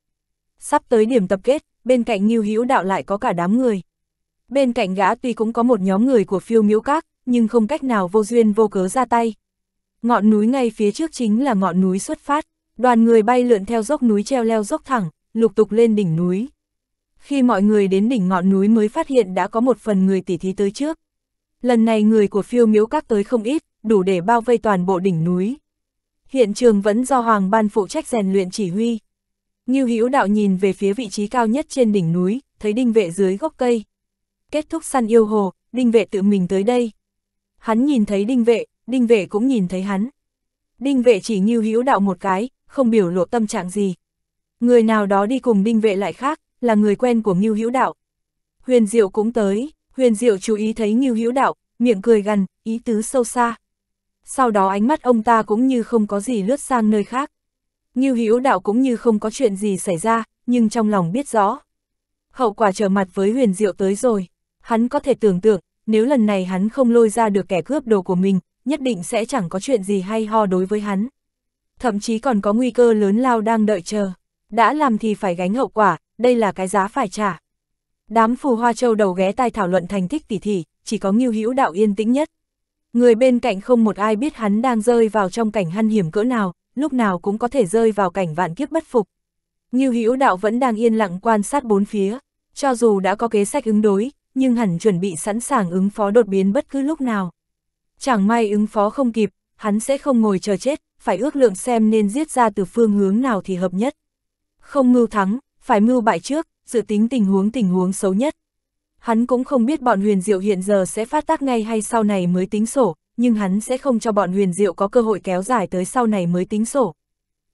Sắp tới điểm tập kết, bên cạnh Ngưu Hữu Đạo lại có cả đám người. Bên cạnh gã tuy cũng có một nhóm người của phiêu miễu các, nhưng không cách nào vô duyên vô cớ ra tay ngọn núi ngay phía trước chính là ngọn núi xuất phát, đoàn người bay lượn theo dốc núi treo leo dốc thẳng, lục tục lên đỉnh núi. Khi mọi người đến đỉnh ngọn núi mới phát hiện đã có một phần người tỉ thí tới trước. Lần này người của phiêu miếu các tới không ít, đủ để bao vây toàn bộ đỉnh núi. Hiện trường vẫn do Hoàng Ban phụ trách rèn luyện chỉ huy. Ngưu Hữu Đạo nhìn về phía vị trí cao nhất trên đỉnh núi, thấy đinh vệ dưới gốc cây. Kết thúc săn yêu hồ, đinh vệ tự mình tới đây. Hắn nhìn thấy đinh vệ, đinh vệ cũng nhìn thấy hắn. Đinh vệ chỉ như hữu đạo một cái, không biểu lộ tâm trạng gì. Người nào đó đi cùng đinh vệ lại khác, là người quen của Ngưu Hữu Đạo. Huyền Diệu cũng tới, Huyền Diệu chú ý thấy Ngưu Hữu Đạo, miệng cười gần, ý tứ sâu xa. Sau đó ánh mắt ông ta cũng như không có gì lướt sang nơi khác. Ngưu Hữu Đạo cũng như không có chuyện gì xảy ra, nhưng trong lòng biết rõ. Hậu quả trở mặt với Huyền Diệu tới rồi, hắn có thể tưởng tượng, nếu lần này hắn không lôi ra được kẻ cướp đồ của mình, nhất định sẽ chẳng có chuyện gì hay ho đối với hắn. Thậm chí còn có nguy cơ lớn lao đang đợi chờ. Đã làm thì phải gánh hậu quả, đây là cái giá phải trả. Đám phù hoa châu đầu ghé tai thảo luận thành thích tỉ thỉ, chỉ có nghiêu hữu đạo yên tĩnh nhất. Người bên cạnh không một ai biết hắn đang rơi vào trong cảnh hăn hiểm cỡ nào, lúc nào cũng có thể rơi vào cảnh vạn kiếp bất phục. Nghiêu hữu đạo vẫn đang yên lặng quan sát bốn phía, cho dù đã có kế sách ứng đối, nhưng hẳn chuẩn bị sẵn sàng ứng phó đột biến bất cứ lúc nào. Chẳng may ứng phó không kịp, hắn sẽ không ngồi chờ chết, phải ước lượng xem nên giết ra từ phương hướng nào thì hợp nhất. Không mưu thắng, phải mưu bại trước, dự tính tình huống tình huống xấu nhất. Hắn cũng không biết bọn huyền diệu hiện giờ sẽ phát tác ngay hay sau này mới tính sổ, nhưng hắn sẽ không cho bọn huyền diệu có cơ hội kéo dài tới sau này mới tính sổ.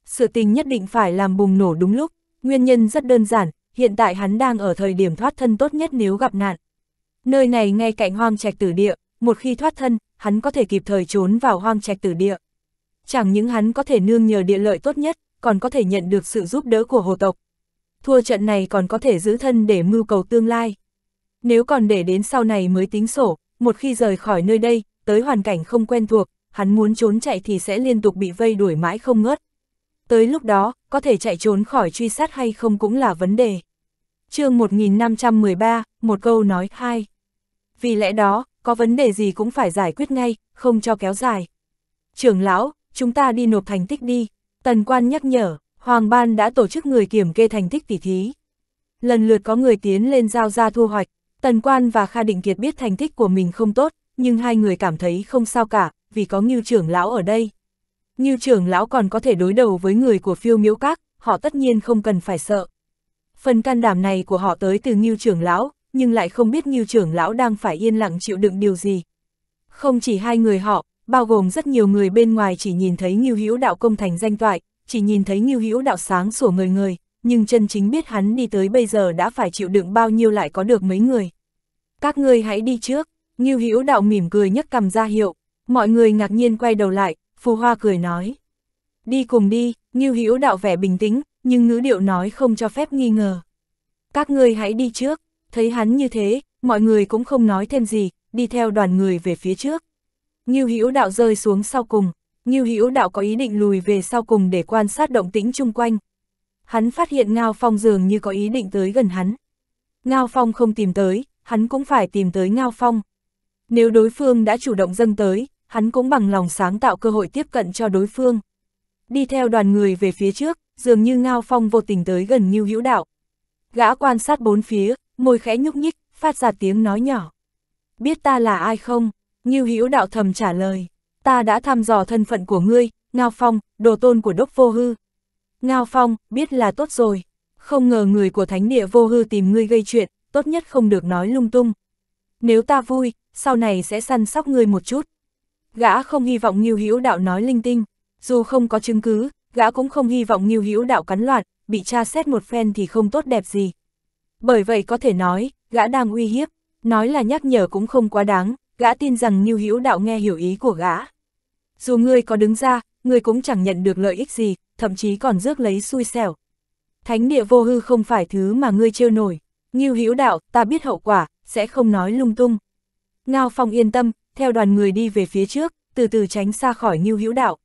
Sự tình nhất định phải làm bùng nổ đúng lúc, nguyên nhân rất đơn giản, hiện tại hắn đang ở thời điểm thoát thân tốt nhất nếu gặp nạn. Nơi này ngay cạnh hoang trạch tử địa, một khi thoát thân, hắn có thể kịp thời trốn vào hoang trạch tử địa. Chẳng những hắn có thể nương nhờ địa lợi tốt nhất, còn có thể nhận được sự giúp đỡ của hồ tộc. Thua trận này còn có thể giữ thân để mưu cầu tương lai. Nếu còn để đến sau này mới tính sổ, một khi rời khỏi nơi đây, tới hoàn cảnh không quen thuộc, hắn muốn trốn chạy thì sẽ liên tục bị vây đuổi mãi không ngớt. Tới lúc đó, có thể chạy trốn khỏi truy sát hay không cũng là vấn đề. chương 1513, một câu nói hai. Vì lẽ đó, có vấn đề gì cũng phải giải quyết ngay, không cho kéo dài. Trưởng lão, chúng ta đi nộp thành tích đi. Tần quan nhắc nhở, Hoàng Ban đã tổ chức người kiểm kê thành tích tỉ thí. Lần lượt có người tiến lên giao ra thu hoạch, Tần quan và Kha Định Kiệt biết thành tích của mình không tốt, nhưng hai người cảm thấy không sao cả, vì có Ngưu trưởng lão ở đây. Ngưu trưởng lão còn có thể đối đầu với người của phiêu miễu các, họ tất nhiên không cần phải sợ. Phần can đảm này của họ tới từ Ngưu trưởng lão, nhưng lại không biết Ngưu trưởng lão đang phải yên lặng chịu đựng điều gì. Không chỉ hai người họ, bao gồm rất nhiều người bên ngoài chỉ nhìn thấy Ngưu Hữu đạo công thành danh toại, chỉ nhìn thấy Ngưu Hữu đạo sáng sủa người người, nhưng chân chính biết hắn đi tới bây giờ đã phải chịu đựng bao nhiêu lại có được mấy người. Các ngươi hãy đi trước, Ngưu Hữu đạo mỉm cười nhấc cầm ra hiệu, mọi người ngạc nhiên quay đầu lại, Phù Hoa cười nói: "Đi cùng đi." Ngưu Hữu đạo vẻ bình tĩnh, nhưng ngữ điệu nói không cho phép nghi ngờ. "Các ngươi hãy đi trước." thấy hắn như thế, mọi người cũng không nói thêm gì, đi theo đoàn người về phía trước. Ngưu Hữu Đạo rơi xuống sau cùng, Ngưu Hữu Đạo có ý định lùi về sau cùng để quan sát động tĩnh chung quanh. Hắn phát hiện Ngao Phong dường như có ý định tới gần hắn. Ngao Phong không tìm tới, hắn cũng phải tìm tới Ngao Phong. Nếu đối phương đã chủ động dâng tới, hắn cũng bằng lòng sáng tạo cơ hội tiếp cận cho đối phương. Đi theo đoàn người về phía trước, dường như Ngao Phong vô tình tới gần Ngưu Hữu Đạo. Gã quan sát bốn phía, môi khẽ nhúc nhích, phát ra tiếng nói nhỏ. Biết ta là ai không? Ngưu Hữu đạo thầm trả lời. Ta đã thăm dò thân phận của ngươi, Ngao Phong, đồ tôn của đốc vô hư. Ngao Phong, biết là tốt rồi. Không ngờ người của thánh địa vô hư tìm ngươi gây chuyện, tốt nhất không được nói lung tung. Nếu ta vui, sau này sẽ săn sóc ngươi một chút. Gã không hy vọng Ngưu Hữu đạo nói linh tinh, dù không có chứng cứ, gã cũng không hy vọng Ngưu Hữu đạo cắn loạn, bị tra xét một phen thì không tốt đẹp gì. Bởi vậy có thể nói, gã đang uy hiếp, nói là nhắc nhở cũng không quá đáng, gã tin rằng Niu Hữu Đạo nghe hiểu ý của gã. Dù ngươi có đứng ra, ngươi cũng chẳng nhận được lợi ích gì, thậm chí còn rước lấy xui xẻo. Thánh địa vô hư không phải thứ mà ngươi trêu nổi, Niu Hữu Đạo, ta biết hậu quả, sẽ không nói lung tung. Ngao Phong yên tâm, theo đoàn người đi về phía trước, từ từ tránh xa khỏi Niu Hữu Đạo.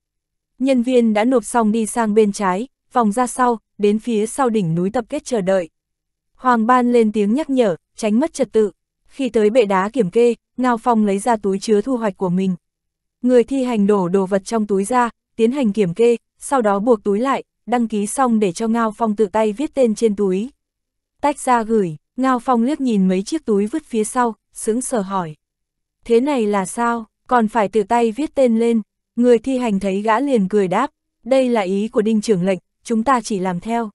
Nhân viên đã nộp xong đi sang bên trái, vòng ra sau, đến phía sau đỉnh núi tập kết chờ đợi. Hoàng Ban lên tiếng nhắc nhở, tránh mất trật tự. Khi tới bệ đá kiểm kê, Ngao Phong lấy ra túi chứa thu hoạch của mình. Người thi hành đổ đồ vật trong túi ra, tiến hành kiểm kê, sau đó buộc túi lại, đăng ký xong để cho Ngao Phong tự tay viết tên trên túi. Tách ra gửi, Ngao Phong liếc nhìn mấy chiếc túi vứt phía sau, sững sờ hỏi. Thế này là sao, còn phải tự tay viết tên lên. Người thi hành thấy gã liền cười đáp, đây là ý của đinh trưởng lệnh, chúng ta chỉ làm theo.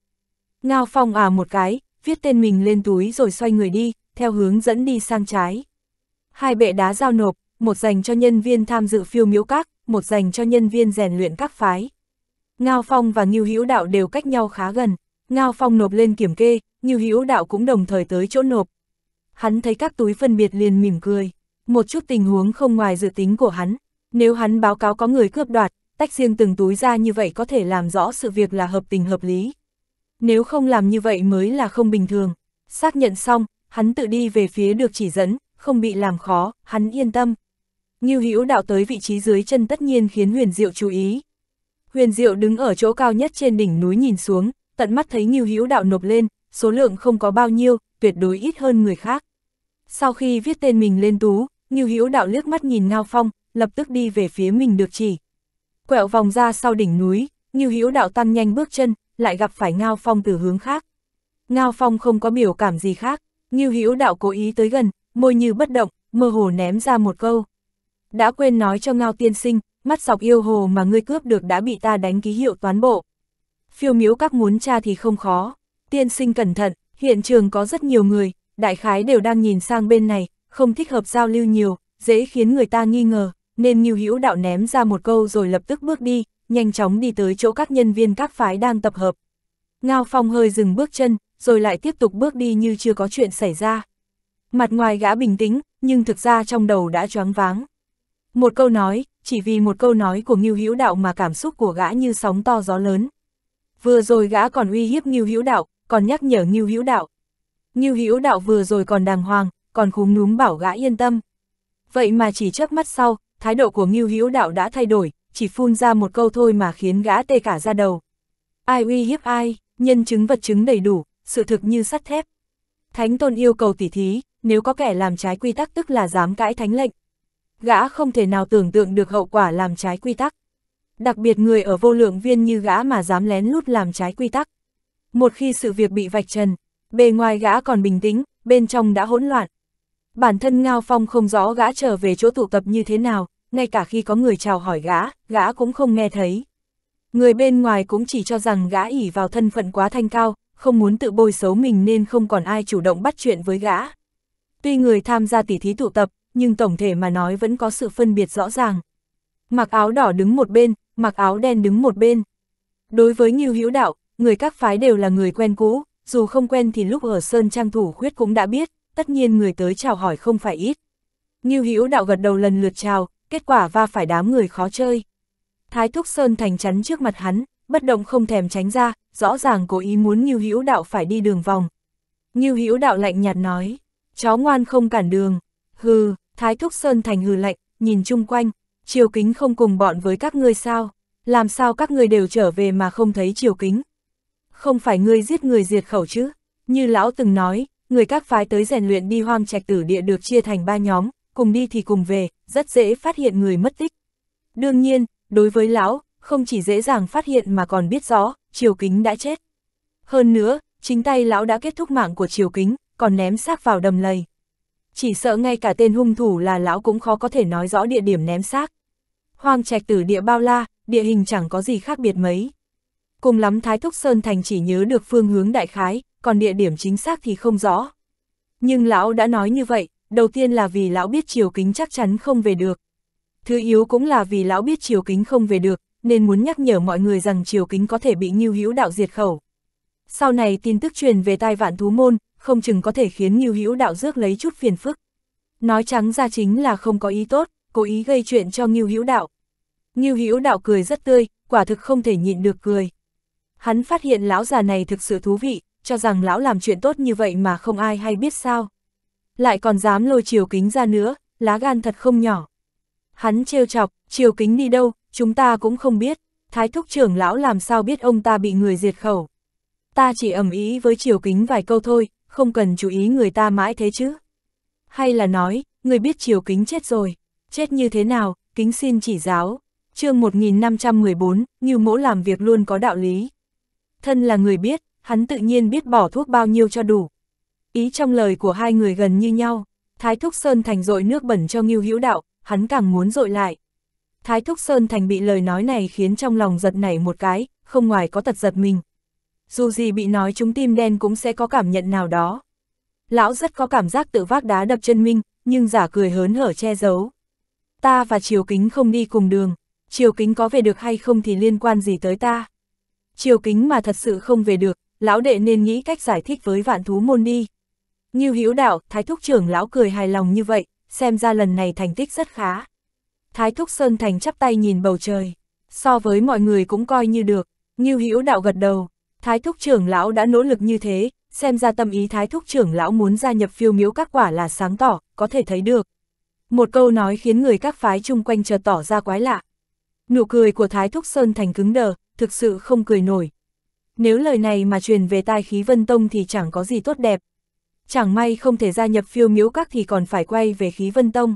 Ngao Phong à một cái, viết tên mình lên túi rồi xoay người đi, theo hướng dẫn đi sang trái. Hai bệ đá giao nộp, một dành cho nhân viên tham dự phiêu miếu các, một dành cho nhân viên rèn luyện các phái. Ngao Phong và Ngưu Hữu Đạo đều cách nhau khá gần, Ngao Phong nộp lên kiểm kê, Ngưu Hữu Đạo cũng đồng thời tới chỗ nộp. Hắn thấy các túi phân biệt liền mỉm cười, một chút tình huống không ngoài dự tính của hắn, nếu hắn báo cáo có người cướp đoạt, tách riêng từng túi ra như vậy có thể làm rõ sự việc là hợp tình hợp lý nếu không làm như vậy mới là không bình thường. Xác nhận xong, hắn tự đi về phía được chỉ dẫn, không bị làm khó, hắn yên tâm. Ngưu Hữu đạo tới vị trí dưới chân tất nhiên khiến Huyền Diệu chú ý. Huyền Diệu đứng ở chỗ cao nhất trên đỉnh núi nhìn xuống, tận mắt thấy Ngưu Hữu đạo nộp lên, số lượng không có bao nhiêu, tuyệt đối ít hơn người khác. Sau khi viết tên mình lên tú, Ngưu Hữu đạo liếc mắt nhìn Ngao Phong, lập tức đi về phía mình được chỉ. Quẹo vòng ra sau đỉnh núi, Ngưu Hữu đạo tăng nhanh bước chân, lại gặp phải Ngao Phong từ hướng khác. Ngao Phong không có biểu cảm gì khác, Ngưu Hữu Đạo cố ý tới gần, môi như bất động, mơ hồ ném ra một câu. Đã quên nói cho Ngao tiên sinh, mắt sọc yêu hồ mà ngươi cướp được đã bị ta đánh ký hiệu toán bộ. Phiêu miếu các muốn tra thì không khó, tiên sinh cẩn thận, hiện trường có rất nhiều người, đại khái đều đang nhìn sang bên này, không thích hợp giao lưu nhiều, dễ khiến người ta nghi ngờ, nên Ngưu Hữu Đạo ném ra một câu rồi lập tức bước đi, nhanh chóng đi tới chỗ các nhân viên các phái đang tập hợp. Ngao Phong hơi dừng bước chân, rồi lại tiếp tục bước đi như chưa có chuyện xảy ra. Mặt ngoài gã bình tĩnh, nhưng thực ra trong đầu đã choáng váng. Một câu nói, chỉ vì một câu nói của Ngưu Hữu Đạo mà cảm xúc của gã như sóng to gió lớn. Vừa rồi gã còn uy hiếp Ngưu Hữu Đạo, còn nhắc nhở Ngưu Hữu Đạo. Ngưu Hữu Đạo vừa rồi còn đàng hoàng, còn khúm núm bảo gã yên tâm. Vậy mà chỉ chớp mắt sau, thái độ của Ngưu Hữu Đạo đã thay đổi, chỉ phun ra một câu thôi mà khiến gã tê cả ra đầu. Ai uy hiếp ai, nhân chứng vật chứng đầy đủ, sự thực như sắt thép. Thánh tôn yêu cầu tỉ thí, nếu có kẻ làm trái quy tắc tức là dám cãi thánh lệnh. Gã không thể nào tưởng tượng được hậu quả làm trái quy tắc. Đặc biệt người ở vô lượng viên như gã mà dám lén lút làm trái quy tắc. Một khi sự việc bị vạch trần, bề ngoài gã còn bình tĩnh, bên trong đã hỗn loạn. Bản thân Ngao Phong không rõ gã trở về chỗ tụ tập như thế nào, ngay cả khi có người chào hỏi gã, gã cũng không nghe thấy. Người bên ngoài cũng chỉ cho rằng gã ỉ vào thân phận quá thanh cao, không muốn tự bôi xấu mình nên không còn ai chủ động bắt chuyện với gã. Tuy người tham gia tỉ thí tụ tập, nhưng tổng thể mà nói vẫn có sự phân biệt rõ ràng. Mặc áo đỏ đứng một bên, mặc áo đen đứng một bên. Đối với Ngưu Hữu Đạo, người các phái đều là người quen cũ, dù không quen thì lúc ở Sơn Trang Thủ Khuyết cũng đã biết, tất nhiên người tới chào hỏi không phải ít. Ngưu Hữu Đạo gật đầu lần lượt chào, kết quả va phải đám người khó chơi. Thái Thúc Sơn thành chắn trước mặt hắn, bất động không thèm tránh ra, rõ ràng cố ý muốn Ngưu Hữu Đạo phải đi đường vòng. Ngưu Hữu Đạo lạnh nhạt nói, chó ngoan không cản đường. Hừ, Thái Thúc Sơn thành hừ lạnh, nhìn chung quanh, Triều Kính không cùng bọn với các ngươi sao? Làm sao các ngươi đều trở về mà không thấy Triều Kính? Không phải ngươi giết người diệt khẩu chứ? Như lão từng nói, người các phái tới rèn luyện đi hoang trạch tử địa được chia thành ba nhóm, cùng đi thì cùng về, rất dễ phát hiện người mất tích. Đương nhiên, đối với lão, không chỉ dễ dàng phát hiện mà còn biết rõ, Triều Kính đã chết. Hơn nữa, chính tay lão đã kết thúc mạng của Triều Kính, còn ném xác vào đầm lầy. Chỉ sợ ngay cả tên hung thủ là lão cũng khó có thể nói rõ địa điểm ném xác. Hoang trạch tử địa bao la, địa hình chẳng có gì khác biệt mấy. Cùng lắm Thái Thúc Sơn Thành chỉ nhớ được phương hướng đại khái, còn địa điểm chính xác thì không rõ. Nhưng lão đã nói như vậy, đầu tiên là vì lão biết Triều Kính chắc chắn không về được. Thứ yếu cũng là vì lão biết Triều Kính không về được, nên muốn nhắc nhở mọi người rằng Triều Kính có thể bị Ngưu Hữu Đạo diệt khẩu. Sau này tin tức truyền về tai vạn thú môn, không chừng có thể khiến Ngưu Hữu Đạo rước lấy chút phiền phức. Nói trắng ra chính là không có ý tốt, cố ý gây chuyện cho Ngưu Hữu Đạo. Ngưu Hữu Đạo cười rất tươi, quả thực không thể nhịn được cười. Hắn phát hiện lão già này thực sự thú vị, cho rằng lão làm chuyện tốt như vậy mà không ai hay biết sao lại còn dám lôi chiều kính ra nữa, lá gan thật không nhỏ. Hắn trêu chọc, chiều kính đi đâu, chúng ta cũng không biết, thái thúc trưởng lão làm sao biết ông ta bị người diệt khẩu. Ta chỉ ẩm ý với chiều kính vài câu thôi, không cần chú ý người ta mãi thế chứ. Hay là nói, người biết chiều kính chết rồi, chết như thế nào, kính xin chỉ giáo. chương 1514, như mỗ làm việc luôn có đạo lý. Thân là người biết, hắn tự nhiên biết bỏ thuốc bao nhiêu cho đủ. Ý trong lời của hai người gần như nhau, Thái Thúc Sơn Thành dội nước bẩn cho Ngưu Hữu Đạo, hắn càng muốn dội lại. Thái Thúc Sơn Thành bị lời nói này khiến trong lòng giật nảy một cái, không ngoài có tật giật mình. Dù gì bị nói chúng tim đen cũng sẽ có cảm nhận nào đó. Lão rất có cảm giác tự vác đá đập chân minh, nhưng giả cười hớn hở che giấu. Ta và Triều Kính không đi cùng đường, Triều Kính có về được hay không thì liên quan gì tới ta. Triều Kính mà thật sự không về được, lão đệ nên nghĩ cách giải thích với vạn thú môn đi. Ngưu Hữu Đạo, Thái Thúc trưởng lão cười hài lòng như vậy, xem ra lần này thành tích rất khá. Thái Thúc Sơn Thành chắp tay nhìn bầu trời, so với mọi người cũng coi như được, Ngưu Hữu Đạo gật đầu, Thái Thúc trưởng lão đã nỗ lực như thế, xem ra tâm ý Thái Thúc trưởng lão muốn gia nhập phiêu miếu các quả là sáng tỏ, có thể thấy được. Một câu nói khiến người các phái chung quanh chợt tỏ ra quái lạ. Nụ cười của Thái Thúc Sơn Thành cứng đờ, thực sự không cười nổi. Nếu lời này mà truyền về tai khí Vân Tông thì chẳng có gì tốt đẹp chẳng may không thể gia nhập phiêu miếu các thì còn phải quay về khí vân tông.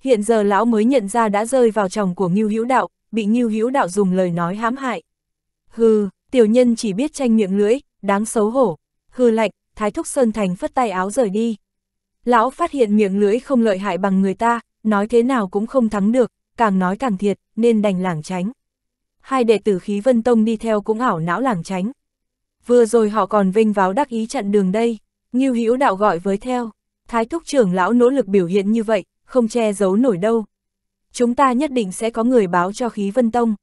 Hiện giờ lão mới nhận ra đã rơi vào chồng của Ngưu Hữu Đạo, bị Ngưu Hữu Đạo dùng lời nói hãm hại. Hừ, tiểu nhân chỉ biết tranh miệng lưỡi, đáng xấu hổ. Hừ lạnh, Thái Thúc Sơn Thành phất tay áo rời đi. Lão phát hiện miệng lưỡi không lợi hại bằng người ta, nói thế nào cũng không thắng được, càng nói càng thiệt, nên đành lảng tránh. Hai đệ tử khí Vân Tông đi theo cũng ảo não lảng tránh. Vừa rồi họ còn vinh váo đắc ý chặn đường đây. Ngưu Hữu Đạo gọi với theo, Thái Thúc trưởng lão nỗ lực biểu hiện như vậy, không che giấu nổi đâu. Chúng ta nhất định sẽ có người báo cho khí vân tông.